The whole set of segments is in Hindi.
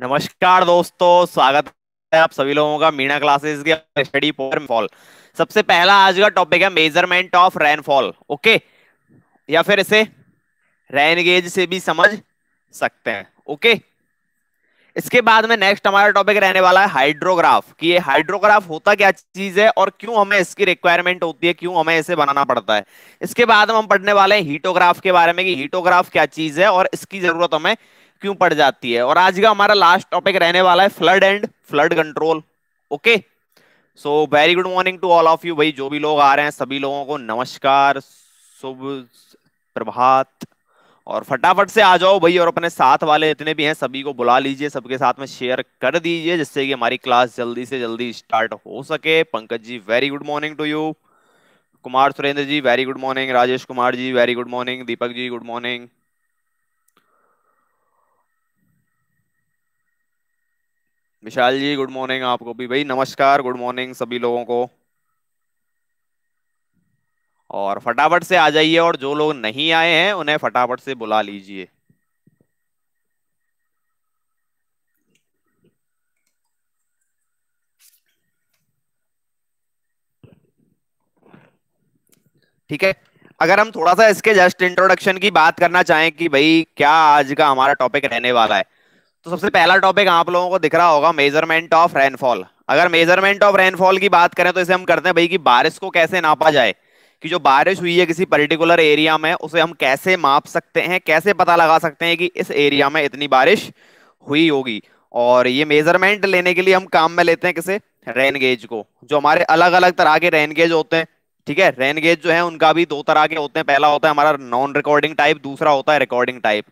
नमस्कार दोस्तों स्वागत है आप सभी लोगों का मीना क्लासेस के स्टडी फॉल सबसे पहला आज का टॉपिक है मेजरमेंट ऑफ रेनफॉल ओके या फिर इसे रेन गेज से भी समझ सकते हैं ओके इसके बाद में नेक्स्ट हमारा टॉपिक रहने वाला है हाइड्रोग्राफ कि ये हाइड्रोग्राफ होता क्या चीज है और क्यों हमें इसकी रिक्वायरमेंट होती है क्यों हमें इसे बनाना पड़ता है इसके बाद हम पढ़ने वाले हैं हीटोग्राफ के बारे में कि हीटोग्राफ क्या चीज है और इसकी जरूरत हमें क्यों पड़ जाती है और आज का हमारा लास्ट टॉपिक रहने वाला है flood and flood control okay so very good morning to all of you भाई जो भी लोग आ रहे हैं सभी लोगों को नमस्कार शुभ प्रभात और फटाफट से आ जाओ भाई और अपने साथ वाले जितने भी हैं सभी को बुला लीजिए सबके साथ में शेयर कर दीजिए जिससे कि हमारी क्लास जल्दी से जल्दी स्टार्ट हो सके Pankaj ji very good morning to you Kumar Surendra ji very good morning Rajesh Kumar ji very good morning Deepak ji good morning Vishal ji good morning आपको भी भाई नमस्कार गुड मॉर्निंग सभी लोगों को और फटाफट से आ जाइए और जो लोग नहीं आए हैं उन्हें फटाफट से बुला लीजिए ठीक है अगर हम थोड़ा सा इसके जस्ट इंट्रोडक्शन की बात करना चाहें कि भाई क्या आज का हमारा टॉपिक रहने वाला है तो सबसे पहला टॉपिक आप लोगों को दिख रहा होगा मेजरमेंट ऑफ रेनफॉल अगर मेजरमेंट ऑफ रेनफॉल की बात करें तो इसे हम करते हैं भाई कि बारिश को कैसे नापा जाए कि जो बारिश हुई है किसी पर्टिकुलर एरिया में उसे हम कैसे माप सकते हैं कैसे पता लगा सकते हैं कि इस एरिया में इतनी बारिश हुई होगी और ये मेजरमेंट लेने के लिए हम काम में लेते हैं किसे रेन गेज को जो हमारे अलग अलग तरह के रेन गेज होते हैं ठीक है रेन गेज जो है उनका भी दो तरह के होते हैं पहला होता है हमारा नॉन रिकॉर्डिंग टाइप दूसरा होता है रिकॉर्डिंग टाइप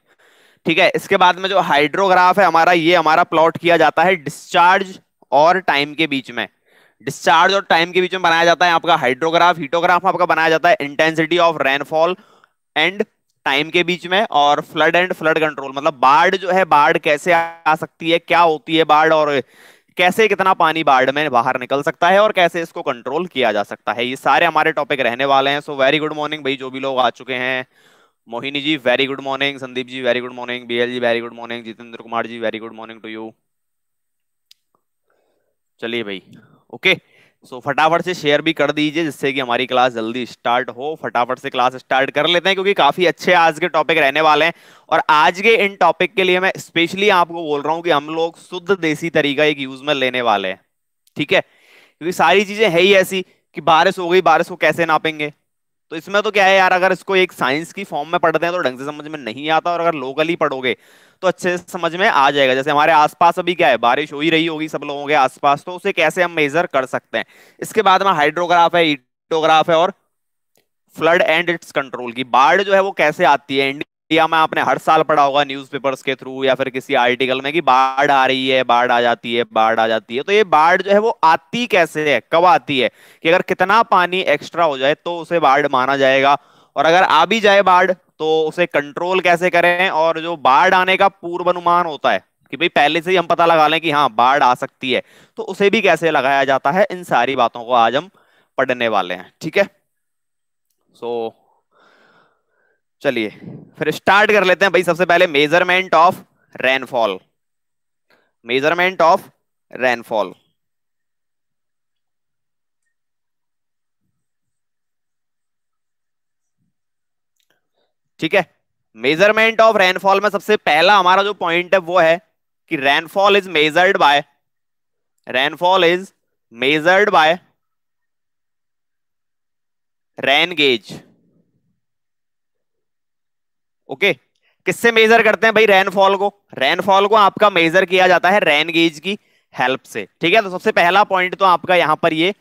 ठीक है इसके बाद में जो हाइड्रोग्राफ है हमारा ये हमारा प्लॉट किया जाता है डिस्चार्ज और टाइम के बीच में डिस्चार्ज और टाइम के बीच में बनाया जाता है आपका हाइड्रोग्राफ हीटोग्राफ आपका बनाया जाता है intensity of rainfall and time के बीच में और फ्लड एंड फ्लड कंट्रोल मतलब बाढ़ जो है बाढ़ कैसे आ सकती है क्या होती है बाढ़ और कैसे कितना पानी बाढ़ में बाहर निकल सकता है और कैसे इसको कंट्रोल किया जा सकता है ये सारे हमारे टॉपिक रहने वाले हैं सो वेरी गुड मॉर्निंग भाई जो भी लोग आ चुके हैं Mohini ji very good morning Sandeep ji very good morning BL ji very good morning Jitendra Kumar ji very good morning to you चलिए भाई ओके सो फटाफट से शेयर भी कर दीजिए जिससे कि हमारी क्लास जल्दी स्टार्ट हो फटाफट से क्लास स्टार्ट कर लेते हैं क्योंकि काफी अच्छे आज के टॉपिक रहने वाले हैं और आज के इन टॉपिक के लिए मैं स्पेशली आपको बोल रहा हूँ कि हम लोग शुद्ध देसी तरीका एक यूज में लेने वाले हैं ठीक है क्योंकि सारी चीजें है ही ऐसी कि बारिश हो गई बारिश को कैसे नापेंगे तो इसमें तो क्या है यार अगर इसको एक साइंस की फॉर्म में पढ़ते हैं तो ढंग से समझ में नहीं आता और अगर लोकली पढ़ोगे तो अच्छे से समझ में आ जाएगा जैसे हमारे आसपास अभी क्या है बारिश हो ही रही होगी सब लोगों के आसपास तो उसे कैसे हम मेजर कर सकते हैं इसके बाद में हाइड्रोग्राफ है ईटोग्राफ है और फ्लड एंड इट्स कंट्रोल की बाढ़ जो है वो कैसे आती है इंडिया में आपने हर साल पढ़ा होगा न्यूज़पेपर्स के थ्रू या फिर किसी आर्टिकल में कि बाढ़ आ रही है बाढ़ आ जाती है बाढ़ आ जाती है तो ये बाढ़ जो है वो आती कैसे है कब आती है कि अगर कितना पानी एक्स्ट्रा हो जाए तो उसे बाढ़ माना जाएगा और अगर आ भी जाए बाढ़ तो उसे कंट्रोल कैसे करें और जो बाढ़ आने का पूर्वानुमान होता है कि भाई पहले से ही हम पता लगा लें कि हाँ बाढ़ आ सकती है तो उसे भी कैसे लगाया जाता है इन सारी बातों को आज हम पढ़ने वाले हैं ठीक है सो so, चलिए फिर स्टार्ट कर लेते हैं भाई सबसे पहले measurement of rainfall measurement of rainfall ठीक है मेजरमेंट ऑफ रेनफॉल में सबसे पहला हमारा जो पॉइंट है वो है कि rainfall is measured by rainfall is measured by rain gauge okay किससे मेजर करते हैं भाई रेनफॉल को रेनफॉल को आपका मेजर किया जाता है रेन गेज की हेल्प से ठीक है तो सबसे पहला पॉइंट तो आपका यहां पर ये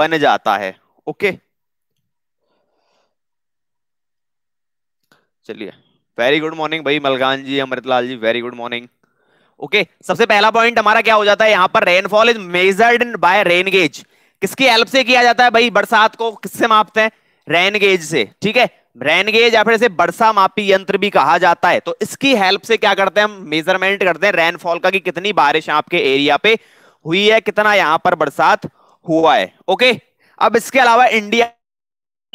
बन जाता है ओके चलिए वेरी गुड मॉर्निंग भाई Malkan ji Amritlal ji very good morning okay सबसे पहला पॉइंट हमारा क्या हो जाता है यहां पर rainfall is measured by rain gauge किसकी हेल्प से किया जाता है भाई बरसात को किससे मापते हैं रेन गेज से ठीक है ब्रेन गेज या फिर इसे बरसा मापी यंत्र भी कहा जाता है तो इसकी हेल्प से क्या करते हैं हम मेजरमेंट करते हैं रेनफॉल का कि कितनी बारिश आपके एरिया पे हुई है कितना यहां पर बरसात हुआ है ओके अब इसके अलावा इंडिया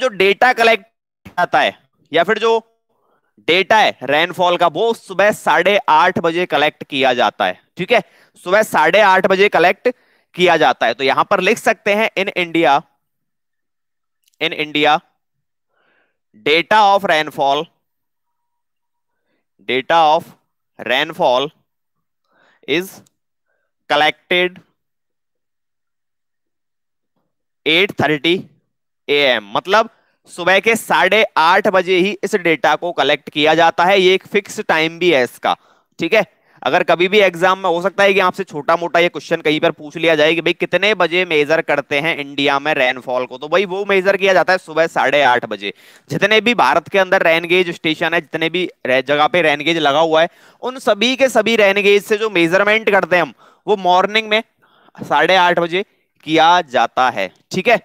जो डेटा कलेक्ट जाता है या फिर जो डेटा है रेनफॉल का वो सुबह साढ़े आठ बजे कलेक्ट किया जाता है ठीक है सुबह साढ़े आठ बजे कलेक्ट किया जाता है तो यहां पर लिख सकते हैं in India in India data of rainfall data of rainfall is collected 8:30 AM मतलब सुबह के साढ़े आठ बजे ही इस डेटा को कलेक्ट किया जाता है ये एक फिक्स टाइम भी है इसका ठीक है अगर कभी भी एग्जाम में हो सकता है कि आपसे छोटा मोटा ये क्वेश्चन कहीं पर पूछ लिया जाए कि भाई कितने बजे मेजर करते हैं इंडिया में रेनफॉल को तो भाई वो मेजर किया जाता है सुबह साढ़े आठ बजे जितने भी भारत के अंदर रेनगेज स्टेशन है जितने भी जगह पे रेनगेज लगा हुआ है उन सभी के सभी रेनगेज से जो मेजरमेंट करते हैं हम वो मॉर्निंग में साढ़े आठ बजे किया जाता है ठीक है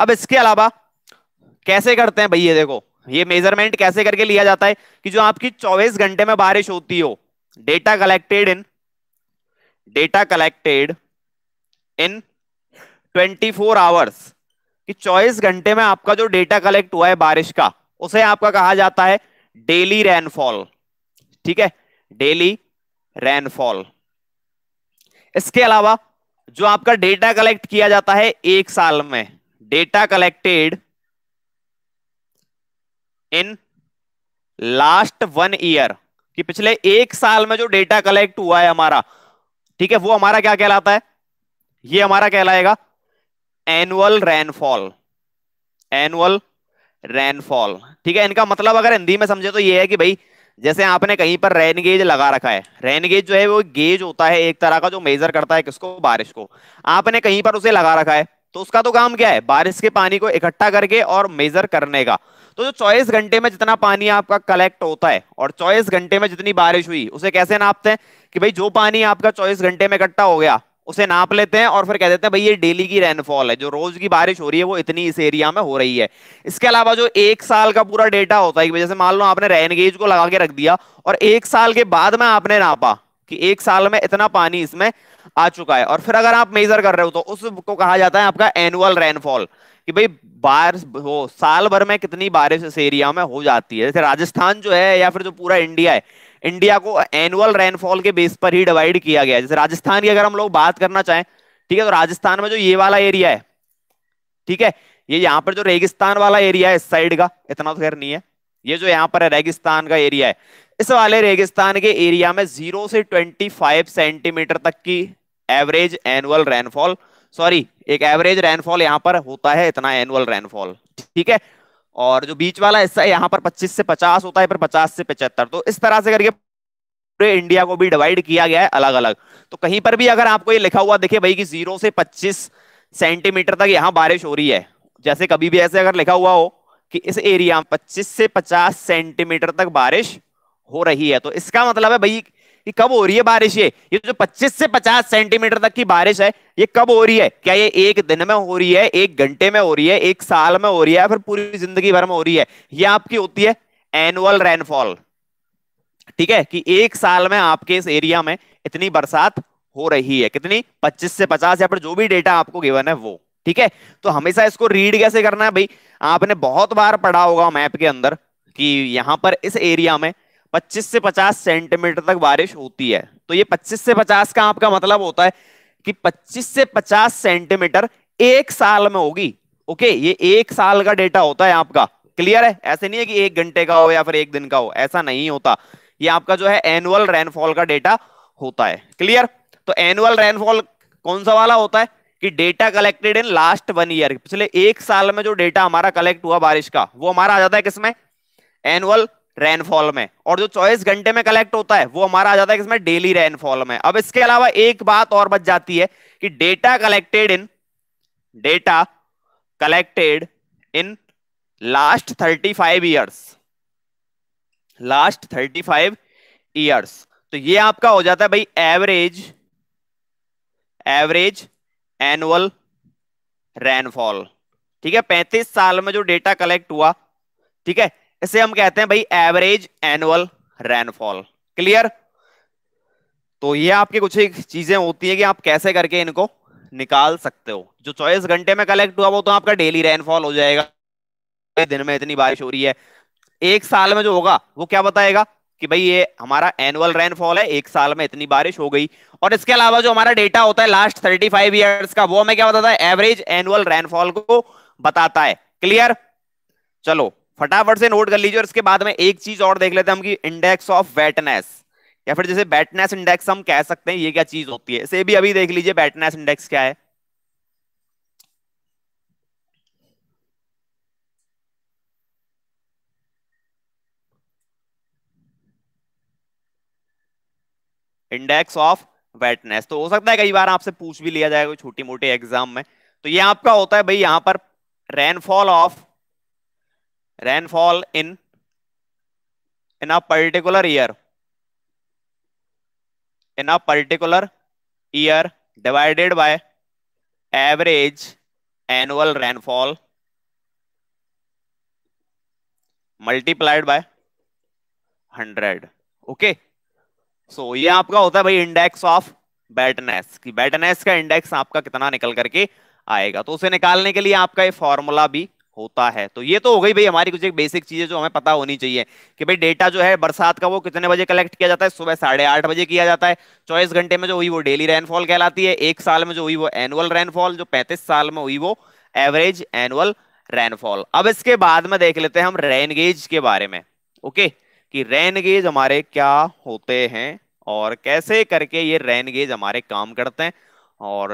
अब इसके अलावा कैसे करते हैं भैया देखो ये मेजरमेंट कैसे करके लिया जाता है कि जो आपकी 24 घंटे में बारिश होती हो data collected in data collected in 24 hours कि 24 घंटे में आपका जो डेटा कलेक्ट हुआ है बारिश का उसे आपका कहा जाता है डेली रेनफॉल ठीक है डेली रेनफॉल इसके अलावा जो आपका डेटा कलेक्ट किया जाता है एक साल में data collected in last one year कि पिछले एक साल में जो डेटा कलेक्ट हुआ है हमारा ठीक है वो हमारा क्या कहलाता है ये हमारा कहलाएगा एनुअल रेनफॉल एनुअल रेनफॉल ठीक है इनका मतलब अगर हिंदी में समझे तो ये है कि भाई जैसे आपने कहीं पर रेन गेज लगा रखा है रेन गेज जो है वो गेज होता है एक तरह का जो मेजर करता है किसको बारिश को आपने कहीं पर उसे लगा रखा है तो उसका तो काम क्या है बारिश के पानी को इकट्ठा करके और मेजर करने का तो जो चौबीस घंटे में जितना पानी आपका कलेक्ट होता है और चौबीस घंटे में जितनी बारिश हुई उसे कैसे नापते हैं कि भाई जो पानी आपका चौबीस घंटे में इकट्ठा हो गया उसे नाप लेते हैं और फिर कह देते हैं भाई ये डेली की रेनफॉल है जो रोज की बारिश हो रही है वो इतनी इस एरिया में हो रही है इसके अलावा जो एक साल का पूरा डेटा होता है जैसे मान लो आपने रेन गेज को लगा के रख दिया और एक साल के बाद में आपने नापा कि एक साल में इतना पानी इसमें आ चुका है और फिर अगर आप मेजर कर रहे हो तो उसको कहा जाता है आपका एनुअल रेनफॉल कि भाई बारिश हो साल भर में कितनी बारिश इस एरिया में हो जाती है जैसे राजस्थान जो है या फिर जो पूरा इंडिया है इंडिया को एनुअल रेनफॉल के बेस पर ही डिवाइड किया गया है जैसे राजस्थान की अगर हम लोग बात करना चाहें ठीक है तो राजस्थान में जो ये वाला एरिया है ठीक है ये यहाँ पर जो रेगिस्तान वाला एरिया है इस साइड का इतना तो खैर नहीं है ये जो यहाँ पर है रेगिस्तान का एरिया है इस वाले रेगिस्तान के एरिया में जीरो से ट्वेंटी फाइव सेंटीमीटर तक की एवरेज एनुअल रेनफॉल सॉरी एक एवरेज रेनफॉल यहाँ पर होता है इतना एनुअल रेनफॉल ठीक है और जो बीच वाला हिस्सा है यहाँ पर 25 से 50 होता है पर 50 से 75 तो इस तरह से करके पूरे इंडिया को भी डिवाइड किया गया है अलग अलग तो कहीं पर भी अगर आपको ये लिखा हुआ देखे भाई कि जीरो से पच्चीस सेंटीमीटर तक यहाँ बारिश हो रही है जैसे कभी भी ऐसे अगर लिखा हुआ हो कि इस एरिया में पच्चीस से पचास सेंटीमीटर तक बारिश हो रही है तो इसका मतलब है भाई कि कब हो रही है बारिश ये ये जो 25 से 50 सेंटीमीटर तक की बारिश है ये कब हो रही है क्या ये एक दिन में हो रही है एक घंटे में हो रही है एक साल में हो रही है फिर पूरी जिंदगी भर में हो रही है ये आपकी होती है एनुअल रेनफॉल ठीक है कि एक साल में आपके इस एरिया में इतनी बरसात हो रही है कितनी 25 से 50 या फिर जो भी डेटा आपको गिवन है वो ठीक है तो हमेशा इसको रीड कैसे करना है भाई आपने बहुत बार पढ़ा होगा मैप के अंदर कि यहां पर इस एरिया में 25 से 50 सेंटीमीटर तक बारिश होती है तो ये 25 से 50 का आपका मतलब होता है कि 25 से 50 सेंटीमीटर एक साल में होगी ओके ये एक साल का डेटा होता है आपका क्लियर है ऐसे नहीं है कि एक घंटे का हो या फिर एक दिन का हो ऐसा नहीं होता ये आपका जो है एनुअल रेनफॉल का डेटा होता है क्लियर तो एनुअल रेनफॉल कौन सा वाला होता है कि data collected in last one year पिछले एक साल में जो डेटा हमारा कलेक्ट हुआ बारिश का वो हमारा आ जाता है किसमें एनुअल रेनफॉल में और जो चौबीस घंटे में कलेक्ट होता है वो हमारा आ जाता है इसमें डेली रेनफॉल में अब इसके अलावा एक बात और बच जाती है कि data collected in data collected in last thirty five years last thirty five years तो ये आपका हो जाता है भाई एवरेज एवरेज एनुअल रेनफॉल ठीक है पैंतीस साल में जो डेटा कलेक्ट हुआ ठीक है इसे हम कहते हैं भाई एवरेज एनुअल रेनफॉल क्लियर तो ये आपके कुछ एक चीजें होती है कि आप कैसे करके इनको निकाल सकते हो जो चौबीस घंटे में कलेक्ट हुआ वो तो आपका डेली रेनफॉल हो जाएगा दिन में इतनी बारिश हो रही है एक साल में जो होगा वो क्या बताएगा कि भाई ये हमारा एनुअल रेनफॉल है एक साल में इतनी बारिश हो गई और इसके अलावा जो हमारा डेटा होता है लास्ट थर्टी फाइव का वो हमें क्या बताता है एवरेज एनुअल रेनफॉल को बताता है क्लियर चलो फटाफट से नोट कर लीजिए और इसके बाद में एक चीज और देख लेते हैं हम कि इंडेक्स ऑफ वेटनेस या फिर जैसे बैटनेस इंडेक्स हम कह सकते हैं ये क्या चीज होती है इसे भी अभी देख लीजिए बैटनेस इंडेक्स क्या है इंडेक्स ऑफ वेटनेस तो हो सकता है कई बार आपसे पूछ भी लिया जाएगा छोटी मोटी एग्जाम में तो ये आपका होता है भाई यहां पर rainfall of rainfall in in a particular year in a particular year divided by average annual rainfall multiplied by hundred okay so ये आपका होता है भाई इंडेक्स ऑफ बैटनेस की बैटनेस का इंडेक्स आपका कितना निकल करके आएगा तो उसे निकालने के लिए आपका ये फॉर्मूला भी होता है तो ये तो हो गई भाई हमारी कुछ एक बेसिक चीजें जो हमें पता होनी चाहिए कि भाई डेटा जो है बरसात का वो कितने बजे कलेक्ट किया जाता है सुबह साढ़े आठ बजे किया जाता है चौबीस घंटे में जो हुई वो डेली रेनफॉल कहलाती है एक साल में जो हुई वो एनुअल रेनफॉल जो पैंतीस साल में हुई वो एवरेज एनुअल रेनफॉल अब इसके बाद में देख लेते हैं हम रेनगेज के बारे में ओके कि रेनगेज हमारे क्या होते हैं और कैसे करके ये रेनगेज हमारे काम करते हैं और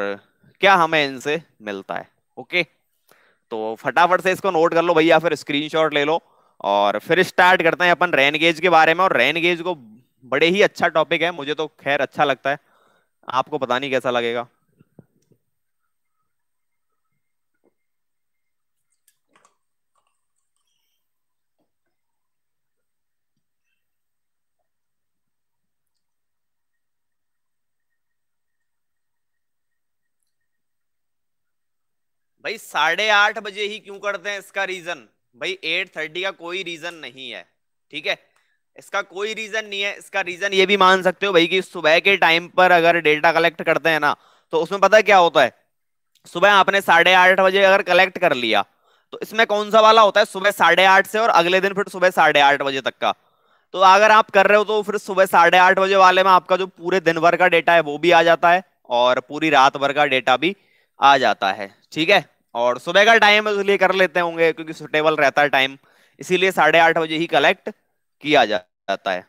क्या हमें इनसे मिलता है ओके okay? तो फटाफट से इसको नोट कर लो भैया फिर स्क्रीनशॉट ले लो और फिर स्टार्ट करते हैं अपन रेन गेज के बारे में और रेन गेज को बड़े ही अच्छा टॉपिक है मुझे तो खैर अच्छा लगता है आपको पता नहीं कैसा लगेगा भाई साढ़े आठ बजे ही क्यों करते हैं इसका रीजन भाई एट थर्टी का कोई रीजन नहीं है ठीक है इसका कोई रीजन नहीं है इसका रीजन ये भी मान सकते हो भाई कि सुबह के टाइम पर अगर डेटा कलेक्ट करते हैं ना तो उसमें पता क्या होता है सुबह आपने साढ़े आठ बजे अगर कलेक्ट कर लिया तो इसमें कौन सा वाला होता है सुबह साढ़े आठ से और अगले दिन फिर सुबह साढ़े आठ बजे तक का तो अगर आप कर रहे हो तो फिर सुबह साढ़े आठ बजे वाले में आपका जो पूरे दिन भर का डेटा है वो भी आ जाता है और पूरी रात भर का डेटा भी आ जाता है ठीक है और सुबह का टाइम इसलिए कर लेते होंगे क्योंकि सुटेबल रहता है टाइम इसीलिए साढ़े आठ बजे ही कलेक्ट किया जाता है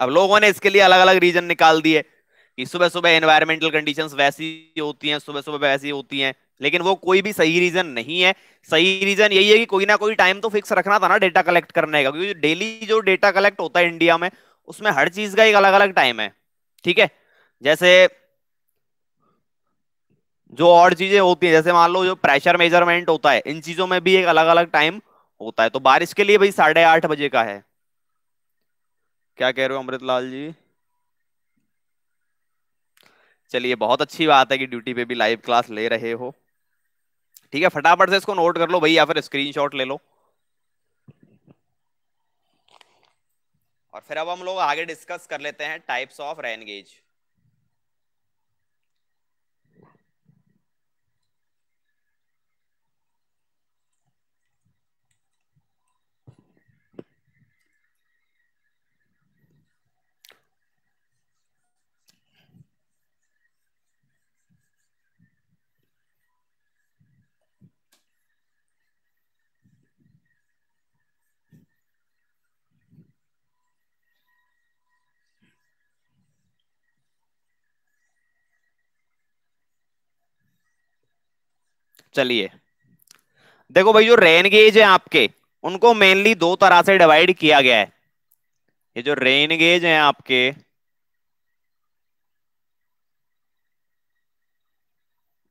अब लोगों ने इसके लिए अलग अलग रीजन निकाल दिए कि सुबह सुबह एनवायरमेंटल कंडीशन वैसी होती हैं सुबह सुबह वैसी होती हैं लेकिन वो कोई भी सही रीजन नहीं है सही रीजन यही है कि कोई ना कोई टाइम तो फिक्स रखना था ना डेटा कलेक्ट करने का क्योंकि डेली जो डेटा कलेक्ट होता है इंडिया में उसमें हर चीज का एक अलग अलग टाइम है ठीक है जैसे जो और चीजें होती है जैसे मान लो जो प्रेशर मेजरमेंट होता है इन चीजों में भी एक अलग अलग टाइम होता है तो बारिश के लिए भाई साढ़े आठ बजे का है क्या कह रहे हो अमृतलाल जी चलिए बहुत अच्छी बात है कि ड्यूटी पे भी लाइव क्लास ले रहे हो ठीक है फटाफट से इसको नोट कर लो भाई या फिर स्क्रीन ले लो और फिर अब हम लोग आगे डिस्कस कर लेते हैं टाइप्स ऑफ रेनगेज चलिए देखो भाई जो रेन गेज है आपके उनको मेनली दो तरह से डिवाइड किया गया है ये जो रेन गेज है आपके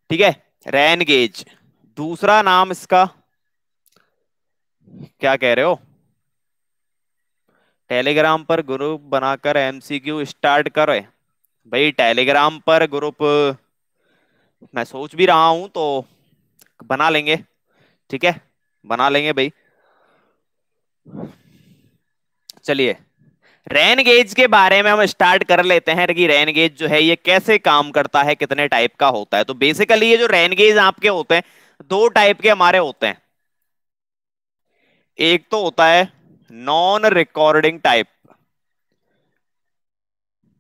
ठीक है रेन गेज दूसरा नाम इसका क्या कह रहे हो टेलीग्राम पर ग्रुप बनाकर एमसीक्यू स्टार्ट कर भाई टेलीग्राम पर ग्रुप मैं सोच भी रहा हूं तो बना लेंगे ठीक है बना लेंगे भाई चलिए रेन गेज के बारे में हम स्टार्ट कर लेते हैं कि रेन गेज जो है ये कैसे काम करता है कितने टाइप का होता है तो बेसिकली ये जो रेन गेज आपके होते हैं दो टाइप के हमारे होते हैं एक तो होता है non recording type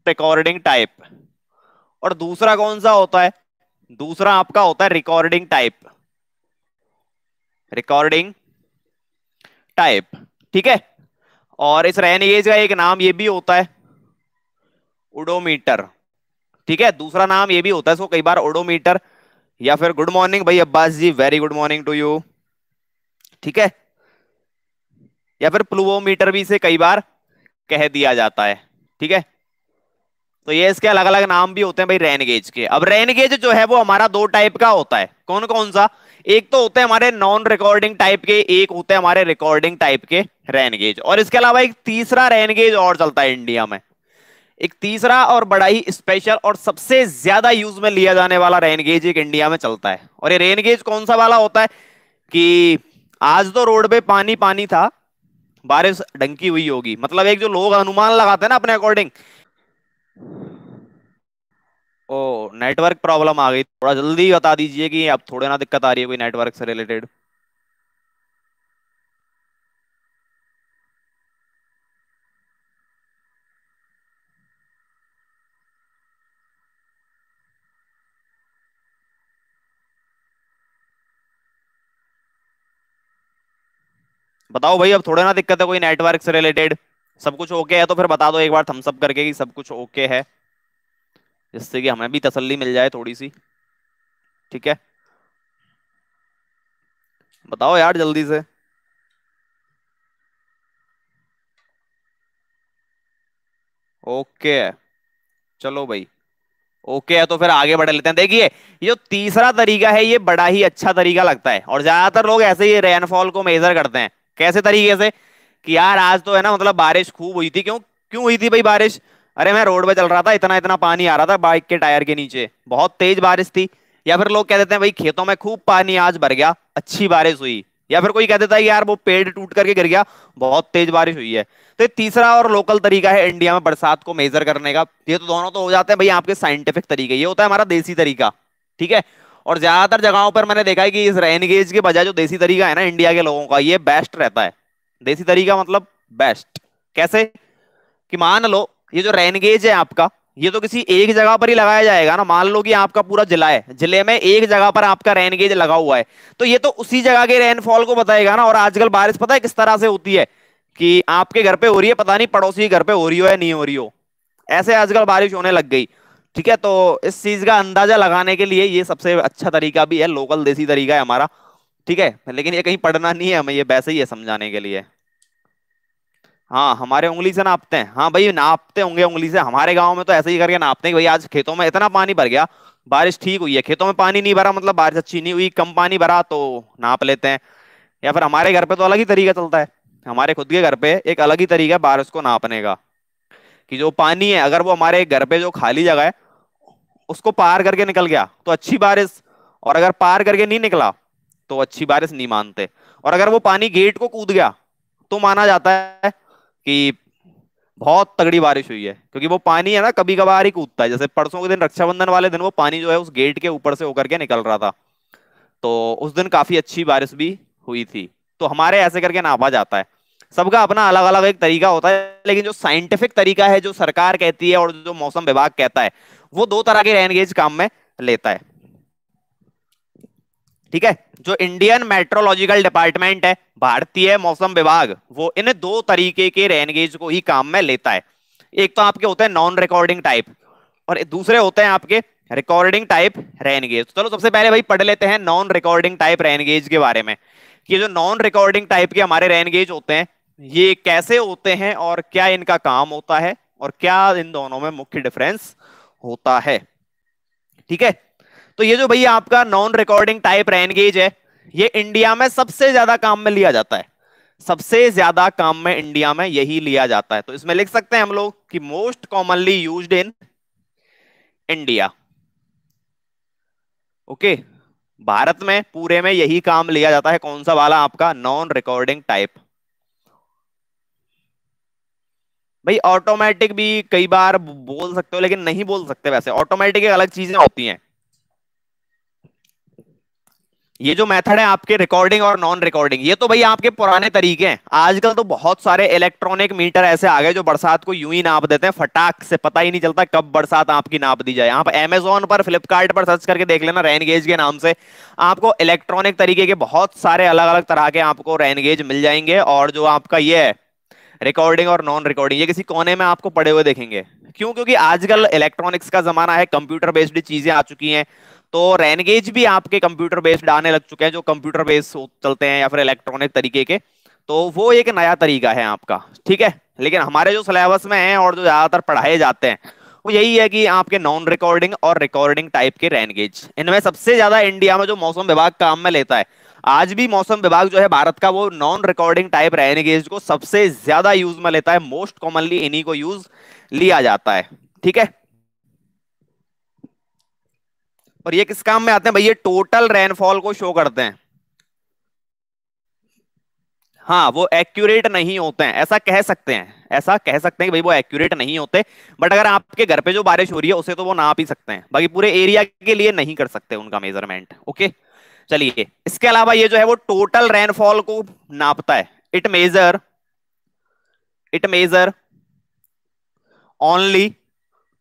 recording type और दूसरा कौन सा होता है दूसरा आपका होता है रिकॉर्डिंग टाइप रिकॉर्डिंग टाइप ठीक है और इस रैन गेज का एक नाम ये भी होता है ओडोमीटर ठीक है दूसरा नाम ये भी होता है इसको कई बार ओडोमीटर या फिर गुड मॉर्निंग भाई Abbas ji very good morning to you ठीक है या फिर प्लूवोमीटर भी इसे कई बार कह दिया जाता है ठीक है तो ये इसके अलग अलग नाम भी होते हैं भाई रेनगेज के अब रेनगेज जो है वो हमारा दो टाइप का होता है कौन कौन सा एक तो होते हैं हमारे नॉन रिकॉर्डिंग टाइप के एक होते हैं हमारे रिकॉर्डिंग टाइप के रेनगेज और इसके अलावा एक तीसरा रेनगेज और चलता है इंडिया में एक तीसरा और बड़ा ही स्पेशल और सबसे ज्यादा यूज में लिया जाने वाला रेनगेज एक इंडिया में चलता है और ये रेनगेज कौन सा वाला होता है कि आज तो रोड पे पानी पानी था बारिश डंकी हुई होगी मतलब एक जो लोग अनुमान लगाते हैं ना अपने अकॉर्डिंग ओ नेटवर्क प्रॉब्लम आ गई थोड़ा जल्दी बता दीजिए कि अब थोड़े ना दिक्कत आ रही है कोई नेटवर्क से रिलेटेड बताओ भाई अब थोड़े ना दिक्कत है कोई नेटवर्क से रिलेटेड सब कुछ ओके है तो फिर बता दो एक बार थम्सअप करके कि सब कुछ ओके है जिससे कि हमें भी तसल्ली मिल जाए थोड़ी सी ठीक है बताओ यार जल्दी से ओके चलो भाई ओके है तो फिर आगे बढ़ लेते हैं देखिए ये जो तीसरा तरीका है ये बड़ा ही अच्छा तरीका लगता है और ज्यादातर लोग ऐसे ही रेनफॉल को मेजर करते हैं कैसे तरीके से कि यार आज तो है ना मतलब बारिश खूब हुई थी क्यों क्यों हुई थी भाई बारिश अरे मैं रोड पे चल रहा था इतना इतना पानी आ रहा था बाइक के टायर के नीचे बहुत तेज बारिश थी या फिर लोग कह देते हैं भाई खेतों में खूब पानी आज भर गया अच्छी बारिश हुई या फिर कोई कह देता है यार वो पेड़ टूट करके गिर गया बहुत तेज बारिश हुई है तो तीसरा और लोकल तरीका है इंडिया में बरसात को मेजर करने का ये तो दोनों तो हो जाते हैं भाई आपके साइंटिफिक तरीके ये होता है हमारा देसी तरीका ठीक है और ज्यादातर जगहों पर मैंने देखा है कि इस रेनगेज के बजाय जो देसी तरीका है ना इंडिया के लोगों का ये बेस्ट रहता है देसी तरीका मतलब बेस्ट कैसे कि मान लो ये जो रेनगेज है आपका ये तो किसी एक जगह पर ही लगाया जाएगा ना मान लो कि आपका पूरा जिला है जिले में एक जगह पर आपका रेन गेज लगा हुआ है तो ये तो उसी जगह के रेनफॉल को बताएगा ना और आजकल बारिश पता है किस तरह से होती है कि आपके घर पे हो रही है पता नहीं पड़ोसी घर पे हो रही हो या नहीं हो रही हो ऐसे आजकल बारिश होने लग गई ठीक है तो इस चीज का अंदाजा लगाने के लिए ये सबसे अच्छा तरीका भी है लोकल देसी तरीका है हमारा ठीक है लेकिन ये कहीं पढ़ना नहीं है हमें ये वैसे ही है समझाने के लिए हाँ हमारे उंगली से नापते हैं हाँ भाई नापते होंगे उंगली से हमारे गांव में तो ऐसे ही करके नापते हैं भाई आज खेतों में इतना पानी भर गया बारिश ठीक हुई है खेतों में पानी नहीं भरा मतलब बारिश अच्छी नहीं हुई कम पानी भरा तो नाप लेते हैं या फिर हमारे घर पे तो अलग ही तरीका चलता है हमारे खुद के घर पे एक अलग ही तरीका है बारिश को नापने का कि जो पानी है अगर वो हमारे घर पे जो खाली जगह है उसको पार करके निकल गया तो अच्छी बारिश और अगर पार करके नहीं निकला तो अच्छी बारिश नहीं मानते और अगर वो पानी गेट को कूद गया तो माना जाता है कि बहुत तगड़ी बारिश हुई है क्योंकि वो पानी है ना कभी कभार ही कूदता है जैसे परसों के दिन रक्षाबंधन वाले दिन वो पानी जो है उस गेट के ऊपर से होकर के निकल रहा था तो उस दिन काफी अच्छी बारिश भी हुई थी तो हमारे ऐसे करके नापा जाता है सबका अपना अलग अलग एक तरीका होता है लेकिन जो साइंटिफिक तरीका है जो सरकार कहती है और जो मौसम विभाग कहता है वो दो तरह के रेनगेज काम में लेता है ठीक है जो इंडियन मेट्रोलॉजिकल डिपार्टमेंट है भारतीय मौसम विभाग वो इन दो तरीके के रेनगेज को ही काम में लेता है एक तो आपके होते हैं नॉन रिकॉर्डिंग टाइप और दूसरे होते हैं आपके रिकॉर्डिंग टाइप रेनगेज गेज चलो सबसे पहले भाई पढ़ लेते हैं नॉन रिकॉर्डिंग टाइप रेनगेज के बारे में कि जो नॉन रिकॉर्डिंग टाइप के हमारे रेनगेज होते हैं ये कैसे होते हैं और क्या इनका काम होता है और क्या इन दोनों में मुख्य डिफरेंस होता है ठीक है तो ये जो भैया आपका non recording type rain gauge है ये इंडिया में सबसे ज्यादा काम में लिया जाता है सबसे ज्यादा काम में इंडिया में यही लिया जाता है तो इसमें लिख सकते हैं हम लोग कि most commonly use in India okay Bharat में पूरे में यही काम लिया जाता है कौन सा वाला आपका नॉन रिकॉर्डिंग टाइप भाई ऑटोमेटिक भी कई बार बोल सकते हो लेकिन नहीं बोल सकते वैसे ऑटोमेटिक अलग चीजें होती हैं ये जो मेथड है आपके रिकॉर्डिंग और नॉन रिकॉर्डिंग ये तो भाई आपके पुराने तरीके हैं आजकल तो बहुत सारे इलेक्ट्रॉनिक मीटर ऐसे आ गए जो बरसात को यूं ही नाप देते हैं फटाक से पता ही नहीं चलता कब बरसात आपकी नाप दी जाए आप एमेजोन पर फ्लिपकार्ट पर सर्च करके देख लेना रेनगेज के नाम से आपको इलेक्ट्रॉनिक तरीके के बहुत सारे अलग अलग तरह के आपको रेनगेज मिल जाएंगे और जो आपका ये है रिकॉर्डिंग और नॉन रिकॉर्डिंग ये किसी कोने में आपको पड़े हुए देखेंगे क्यों क्योंकि आजकल इलेक्ट्रॉनिक्स का जमाना है कंप्यूटर बेस्ड चीजें आ चुकी हैं तो रैनगेज भी आपके कंप्यूटर बेस्ड आने लग चुके हैं जो कंप्यूटर बेस्ड चलते हैं या फिर इलेक्ट्रॉनिक तरीके के तो वो एक नया तरीका है आपका ठीक है लेकिन हमारे जो सिलेबस में है और जो ज्यादातर पढ़ाए जाते हैं वो यही है कि आपके नॉन रिकॉर्डिंग और रिकॉर्डिंग टाइप के रैनगेज इनमें सबसे ज्यादा इंडिया में जो मौसम विभाग काम में लेता है आज भी मौसम विभाग जो है भारत का वो नॉन रिकॉर्डिंग टाइप रैनगेज को सबसे ज्यादा यूज में लेता है मोस्ट कॉमनली इन्हीं को यूज लिया जाता है ठीक है और ये किस काम में आते हैं भैया टोटल रेनफॉल को शो करते हैं हाँ वो एक्यूरेट नहीं होते हैं ऐसा कह सकते हैं ऐसा कह सकते हैं कि भाई वो एक्यूरेट नहीं होते बट अगर आपके घर पे जो बारिश हो रही है उसे तो वो नाप ही सकते हैं बाकी पूरे एरिया के लिए नहीं कर सकते उनका मेजरमेंट ओके चलिए इसके अलावा ये जो है वो टोटल रेनफॉल को नापता है it measure it measure only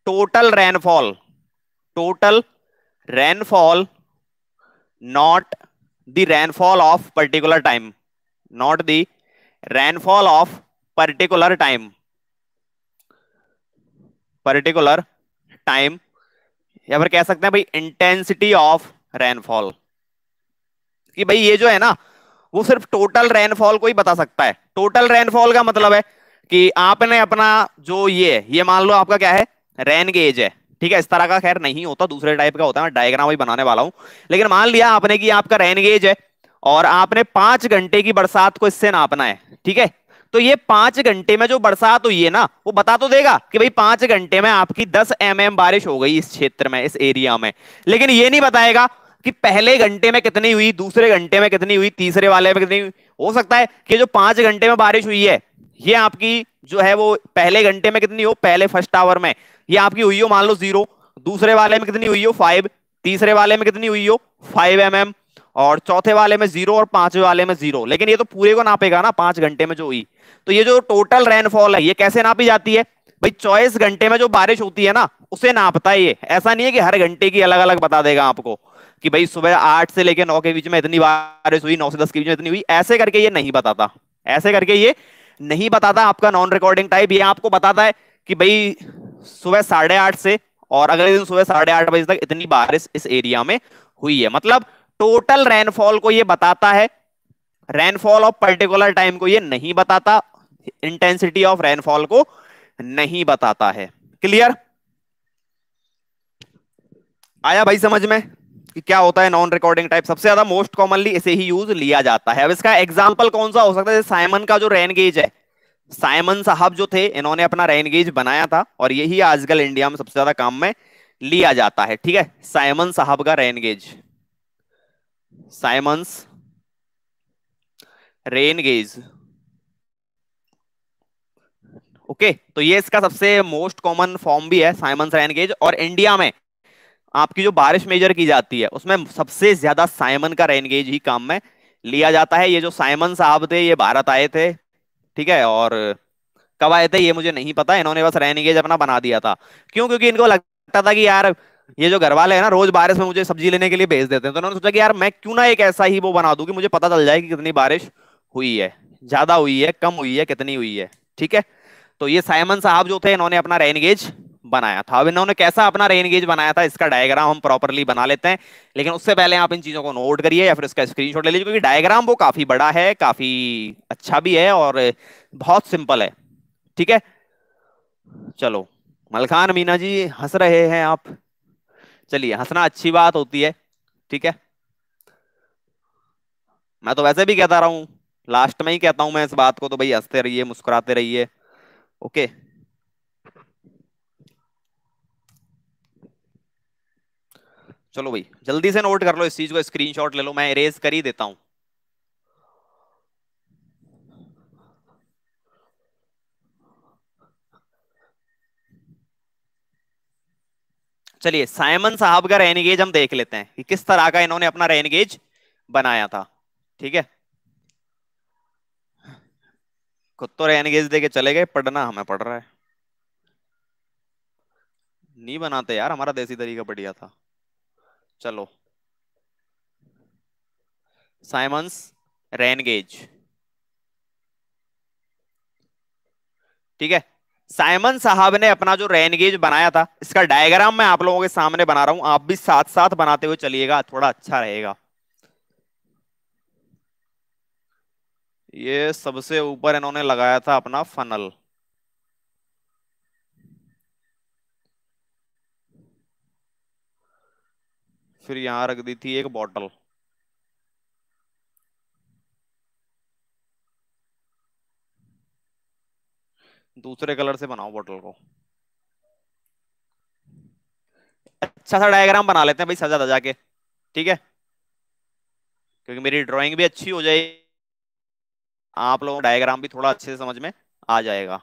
total rainfall total rainfall not the rainfall of particular time not the rainfall of particular time particular time या फिर कह सकते हैं भाई इंटेंसिटी ऑफ रेनफॉल कि भाई ये जो है ना वो सिर्फ टोटल रेनफॉल को ही बता सकता है टोटल रेनफॉल का मतलब है कि आपने अपना जो ये ये मान लो आपका क्या है रेन गेज है ठीक है इस तरह का खैर नहीं होता दूसरे टाइप का होता है मैं डायग्राम भी बनाने वाला हूं लेकिन मान लिया आपने कि आपका रेन गेज है और आपने पांच घंटे की बरसात को इससे नापना है ठीक है तो ये पांच घंटे में जो बरसात हुई है ना वो बता तो देगा कि भाई पांच घंटे में आपकी दस एम mm बारिश हो गई इस क्षेत्र में इस एरिया में लेकिन ये नहीं बताएगा कि पहले घंटे में कितनी हुई दूसरे घंटे में कितनी हुई तीसरे वाले में कितनी हुई हो सकता है कि जो पांच घंटे में बारिश हुई है ये आपकी जो है वो पहले घंटे में कितनी हो पहले फर्स्ट आवर में ये आपकी हुई हो मान लो जीरो दूसरे वाले में कितनी हुई हो फाइव तीसरे वाले में कितनी हुई हो फाइव एम mm, और चौथे वाले में जीरो और पांचवे वाले में जीरो लेकिन ये तो पूरे को नापेगा ना पांच घंटे में जो हुई तो ये जो टोटल रेनफॉल है ये कैसे नापी जाती है भाई चौबीस घंटे में जो बारिश होती है ना उसे नापता है ये ऐसा नहीं है कि हर घंटे की अलग अलग बता देगा आपको कि भाई सुबह आठ से लेकर नौ के बीच में इतनी बारिश हुई नौ से दस के बीच में इतनी हुई ऐसे करके ये नहीं बताता ऐसे करके ये नहीं बताता आपका नॉन रिकॉर्डिंग टाइप ये आपको बताता है कि भाई सुबह साढ़े आठ से और अगले दिन सुबह साढ़े आठ बजे तक इतनी बारिश इस एरिया में हुई है मतलब टोटल रेनफॉल को ये बताता है रेनफॉल ऑफ पर्टिकुलर टाइम को ये नहीं बताता इंटेंसिटी ऑफ रेनफॉल को नहीं बताता है क्लियर आया भाई समझ में क्या होता है नॉन रिकॉर्डिंग टाइप सबसे ज्यादा मोस्ट कॉमनली इसे ही यूज लिया जाता है अब इसका एग्जाम्पल कौन सा हो सकता है साइमन का जो रेन गेज है साइमन साहब जो थे इन्होंने अपना रेन गेज बनाया था और यही आजकल इंडिया में सबसे ज्यादा काम में लिया जाता है ठीक है साइमन साहब का rain gauge Symons rain gauge okay तो ये इसका सबसे मोस्ट कॉमन फॉर्म भी है साइमंस रेन गेज और इंडिया में आपकी जो बारिश मेजर की जाती है उसमें सबसे ज्यादा साइमन का रेनगेज ही काम में लिया जाता है ये जो साइमन साहब थे ये भारत आए थे ठीक है और कब आए थे ये मुझे नहीं पता इन्होंने बस रेनगेज अपना बना दिया था क्यों क्योंकि इनको लगता था कि यार ये जो घर वाले हैं ना रोज बारिश में मुझे सब्जी लेने के लिए भेज देते हैं तो उन्होंने सोचा कि यार मैं क्यों ना एक ऐसा ही वो बना दूं कि मुझे पता चल जाए कि कितनी बारिश हुई है ज्यादा हुई है कम हुई है कितनी हुई है ठीक है तो ये साइमन साहब जो थे इन्होंने अपना रेनगेज बनाया था अब इन्होंने कैसा अपना रेन गेज बनाया था इसका डायग्राम हम प्रॉपरली बना लेते हैं लेकिन उससे पहले आप इन चीजों को नोट करिए या फिर इसका स्क्रीनशॉट ले लीजिए क्योंकि डायग्राम वो काफी बड़ा है काफी अच्छा भी है और बहुत सिंपल है ठीक है चलो मलखान मीना जी हंस रहे हैं आप चलिए हंसना अच्छी बात होती है ठीक है मैं तो वैसे भी कहता रहा हूं लास्ट में ही कहता हूं मैं इस बात को तो भाई हंसते रहिए मुस्कुराते रहिए ओके okay. चलो भाई जल्दी से नोट कर लो इस चीज को स्क्रीनशॉट ले लो मैं इरेज कर ही देता हूं चलिए साइमन साहब का रेनगेज हम देख लेते हैं कि किस तरह का इन्होंने अपना रेनगेज बनाया था ठीक है खुद तो रेनगेज देके दे के चले गए पढ़ना हमें पढ़ रहा है नहीं बनाते यार हमारा देसी तरीका बढ़िया था चलो साइमंस रेनगेज ठीक है साइमन साहब ने अपना जो रेनगेज बनाया था इसका डायग्राम मैं आप लोगों के सामने बना रहा हूं आप भी साथ साथ बनाते हुए चलिएगा थोड़ा अच्छा रहेगा ये सबसे ऊपर इन्होंने लगाया था अपना फनल फिर यहां रख दी थी एक बॉटल दूसरे कलर से बनाओ बॉटल को अच्छा सा डायग्राम बना लेते हैं भाई सजा सजा के ठीक है क्योंकि मेरी ड्राइंग भी अच्छी हो जाएगी आप लोगों डायग्राम भी थोड़ा अच्छे से समझ में आ जाएगा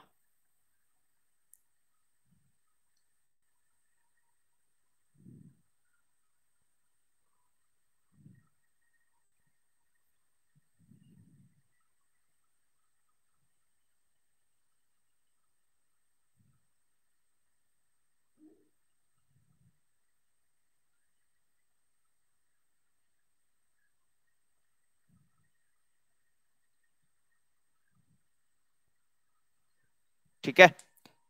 ठीक है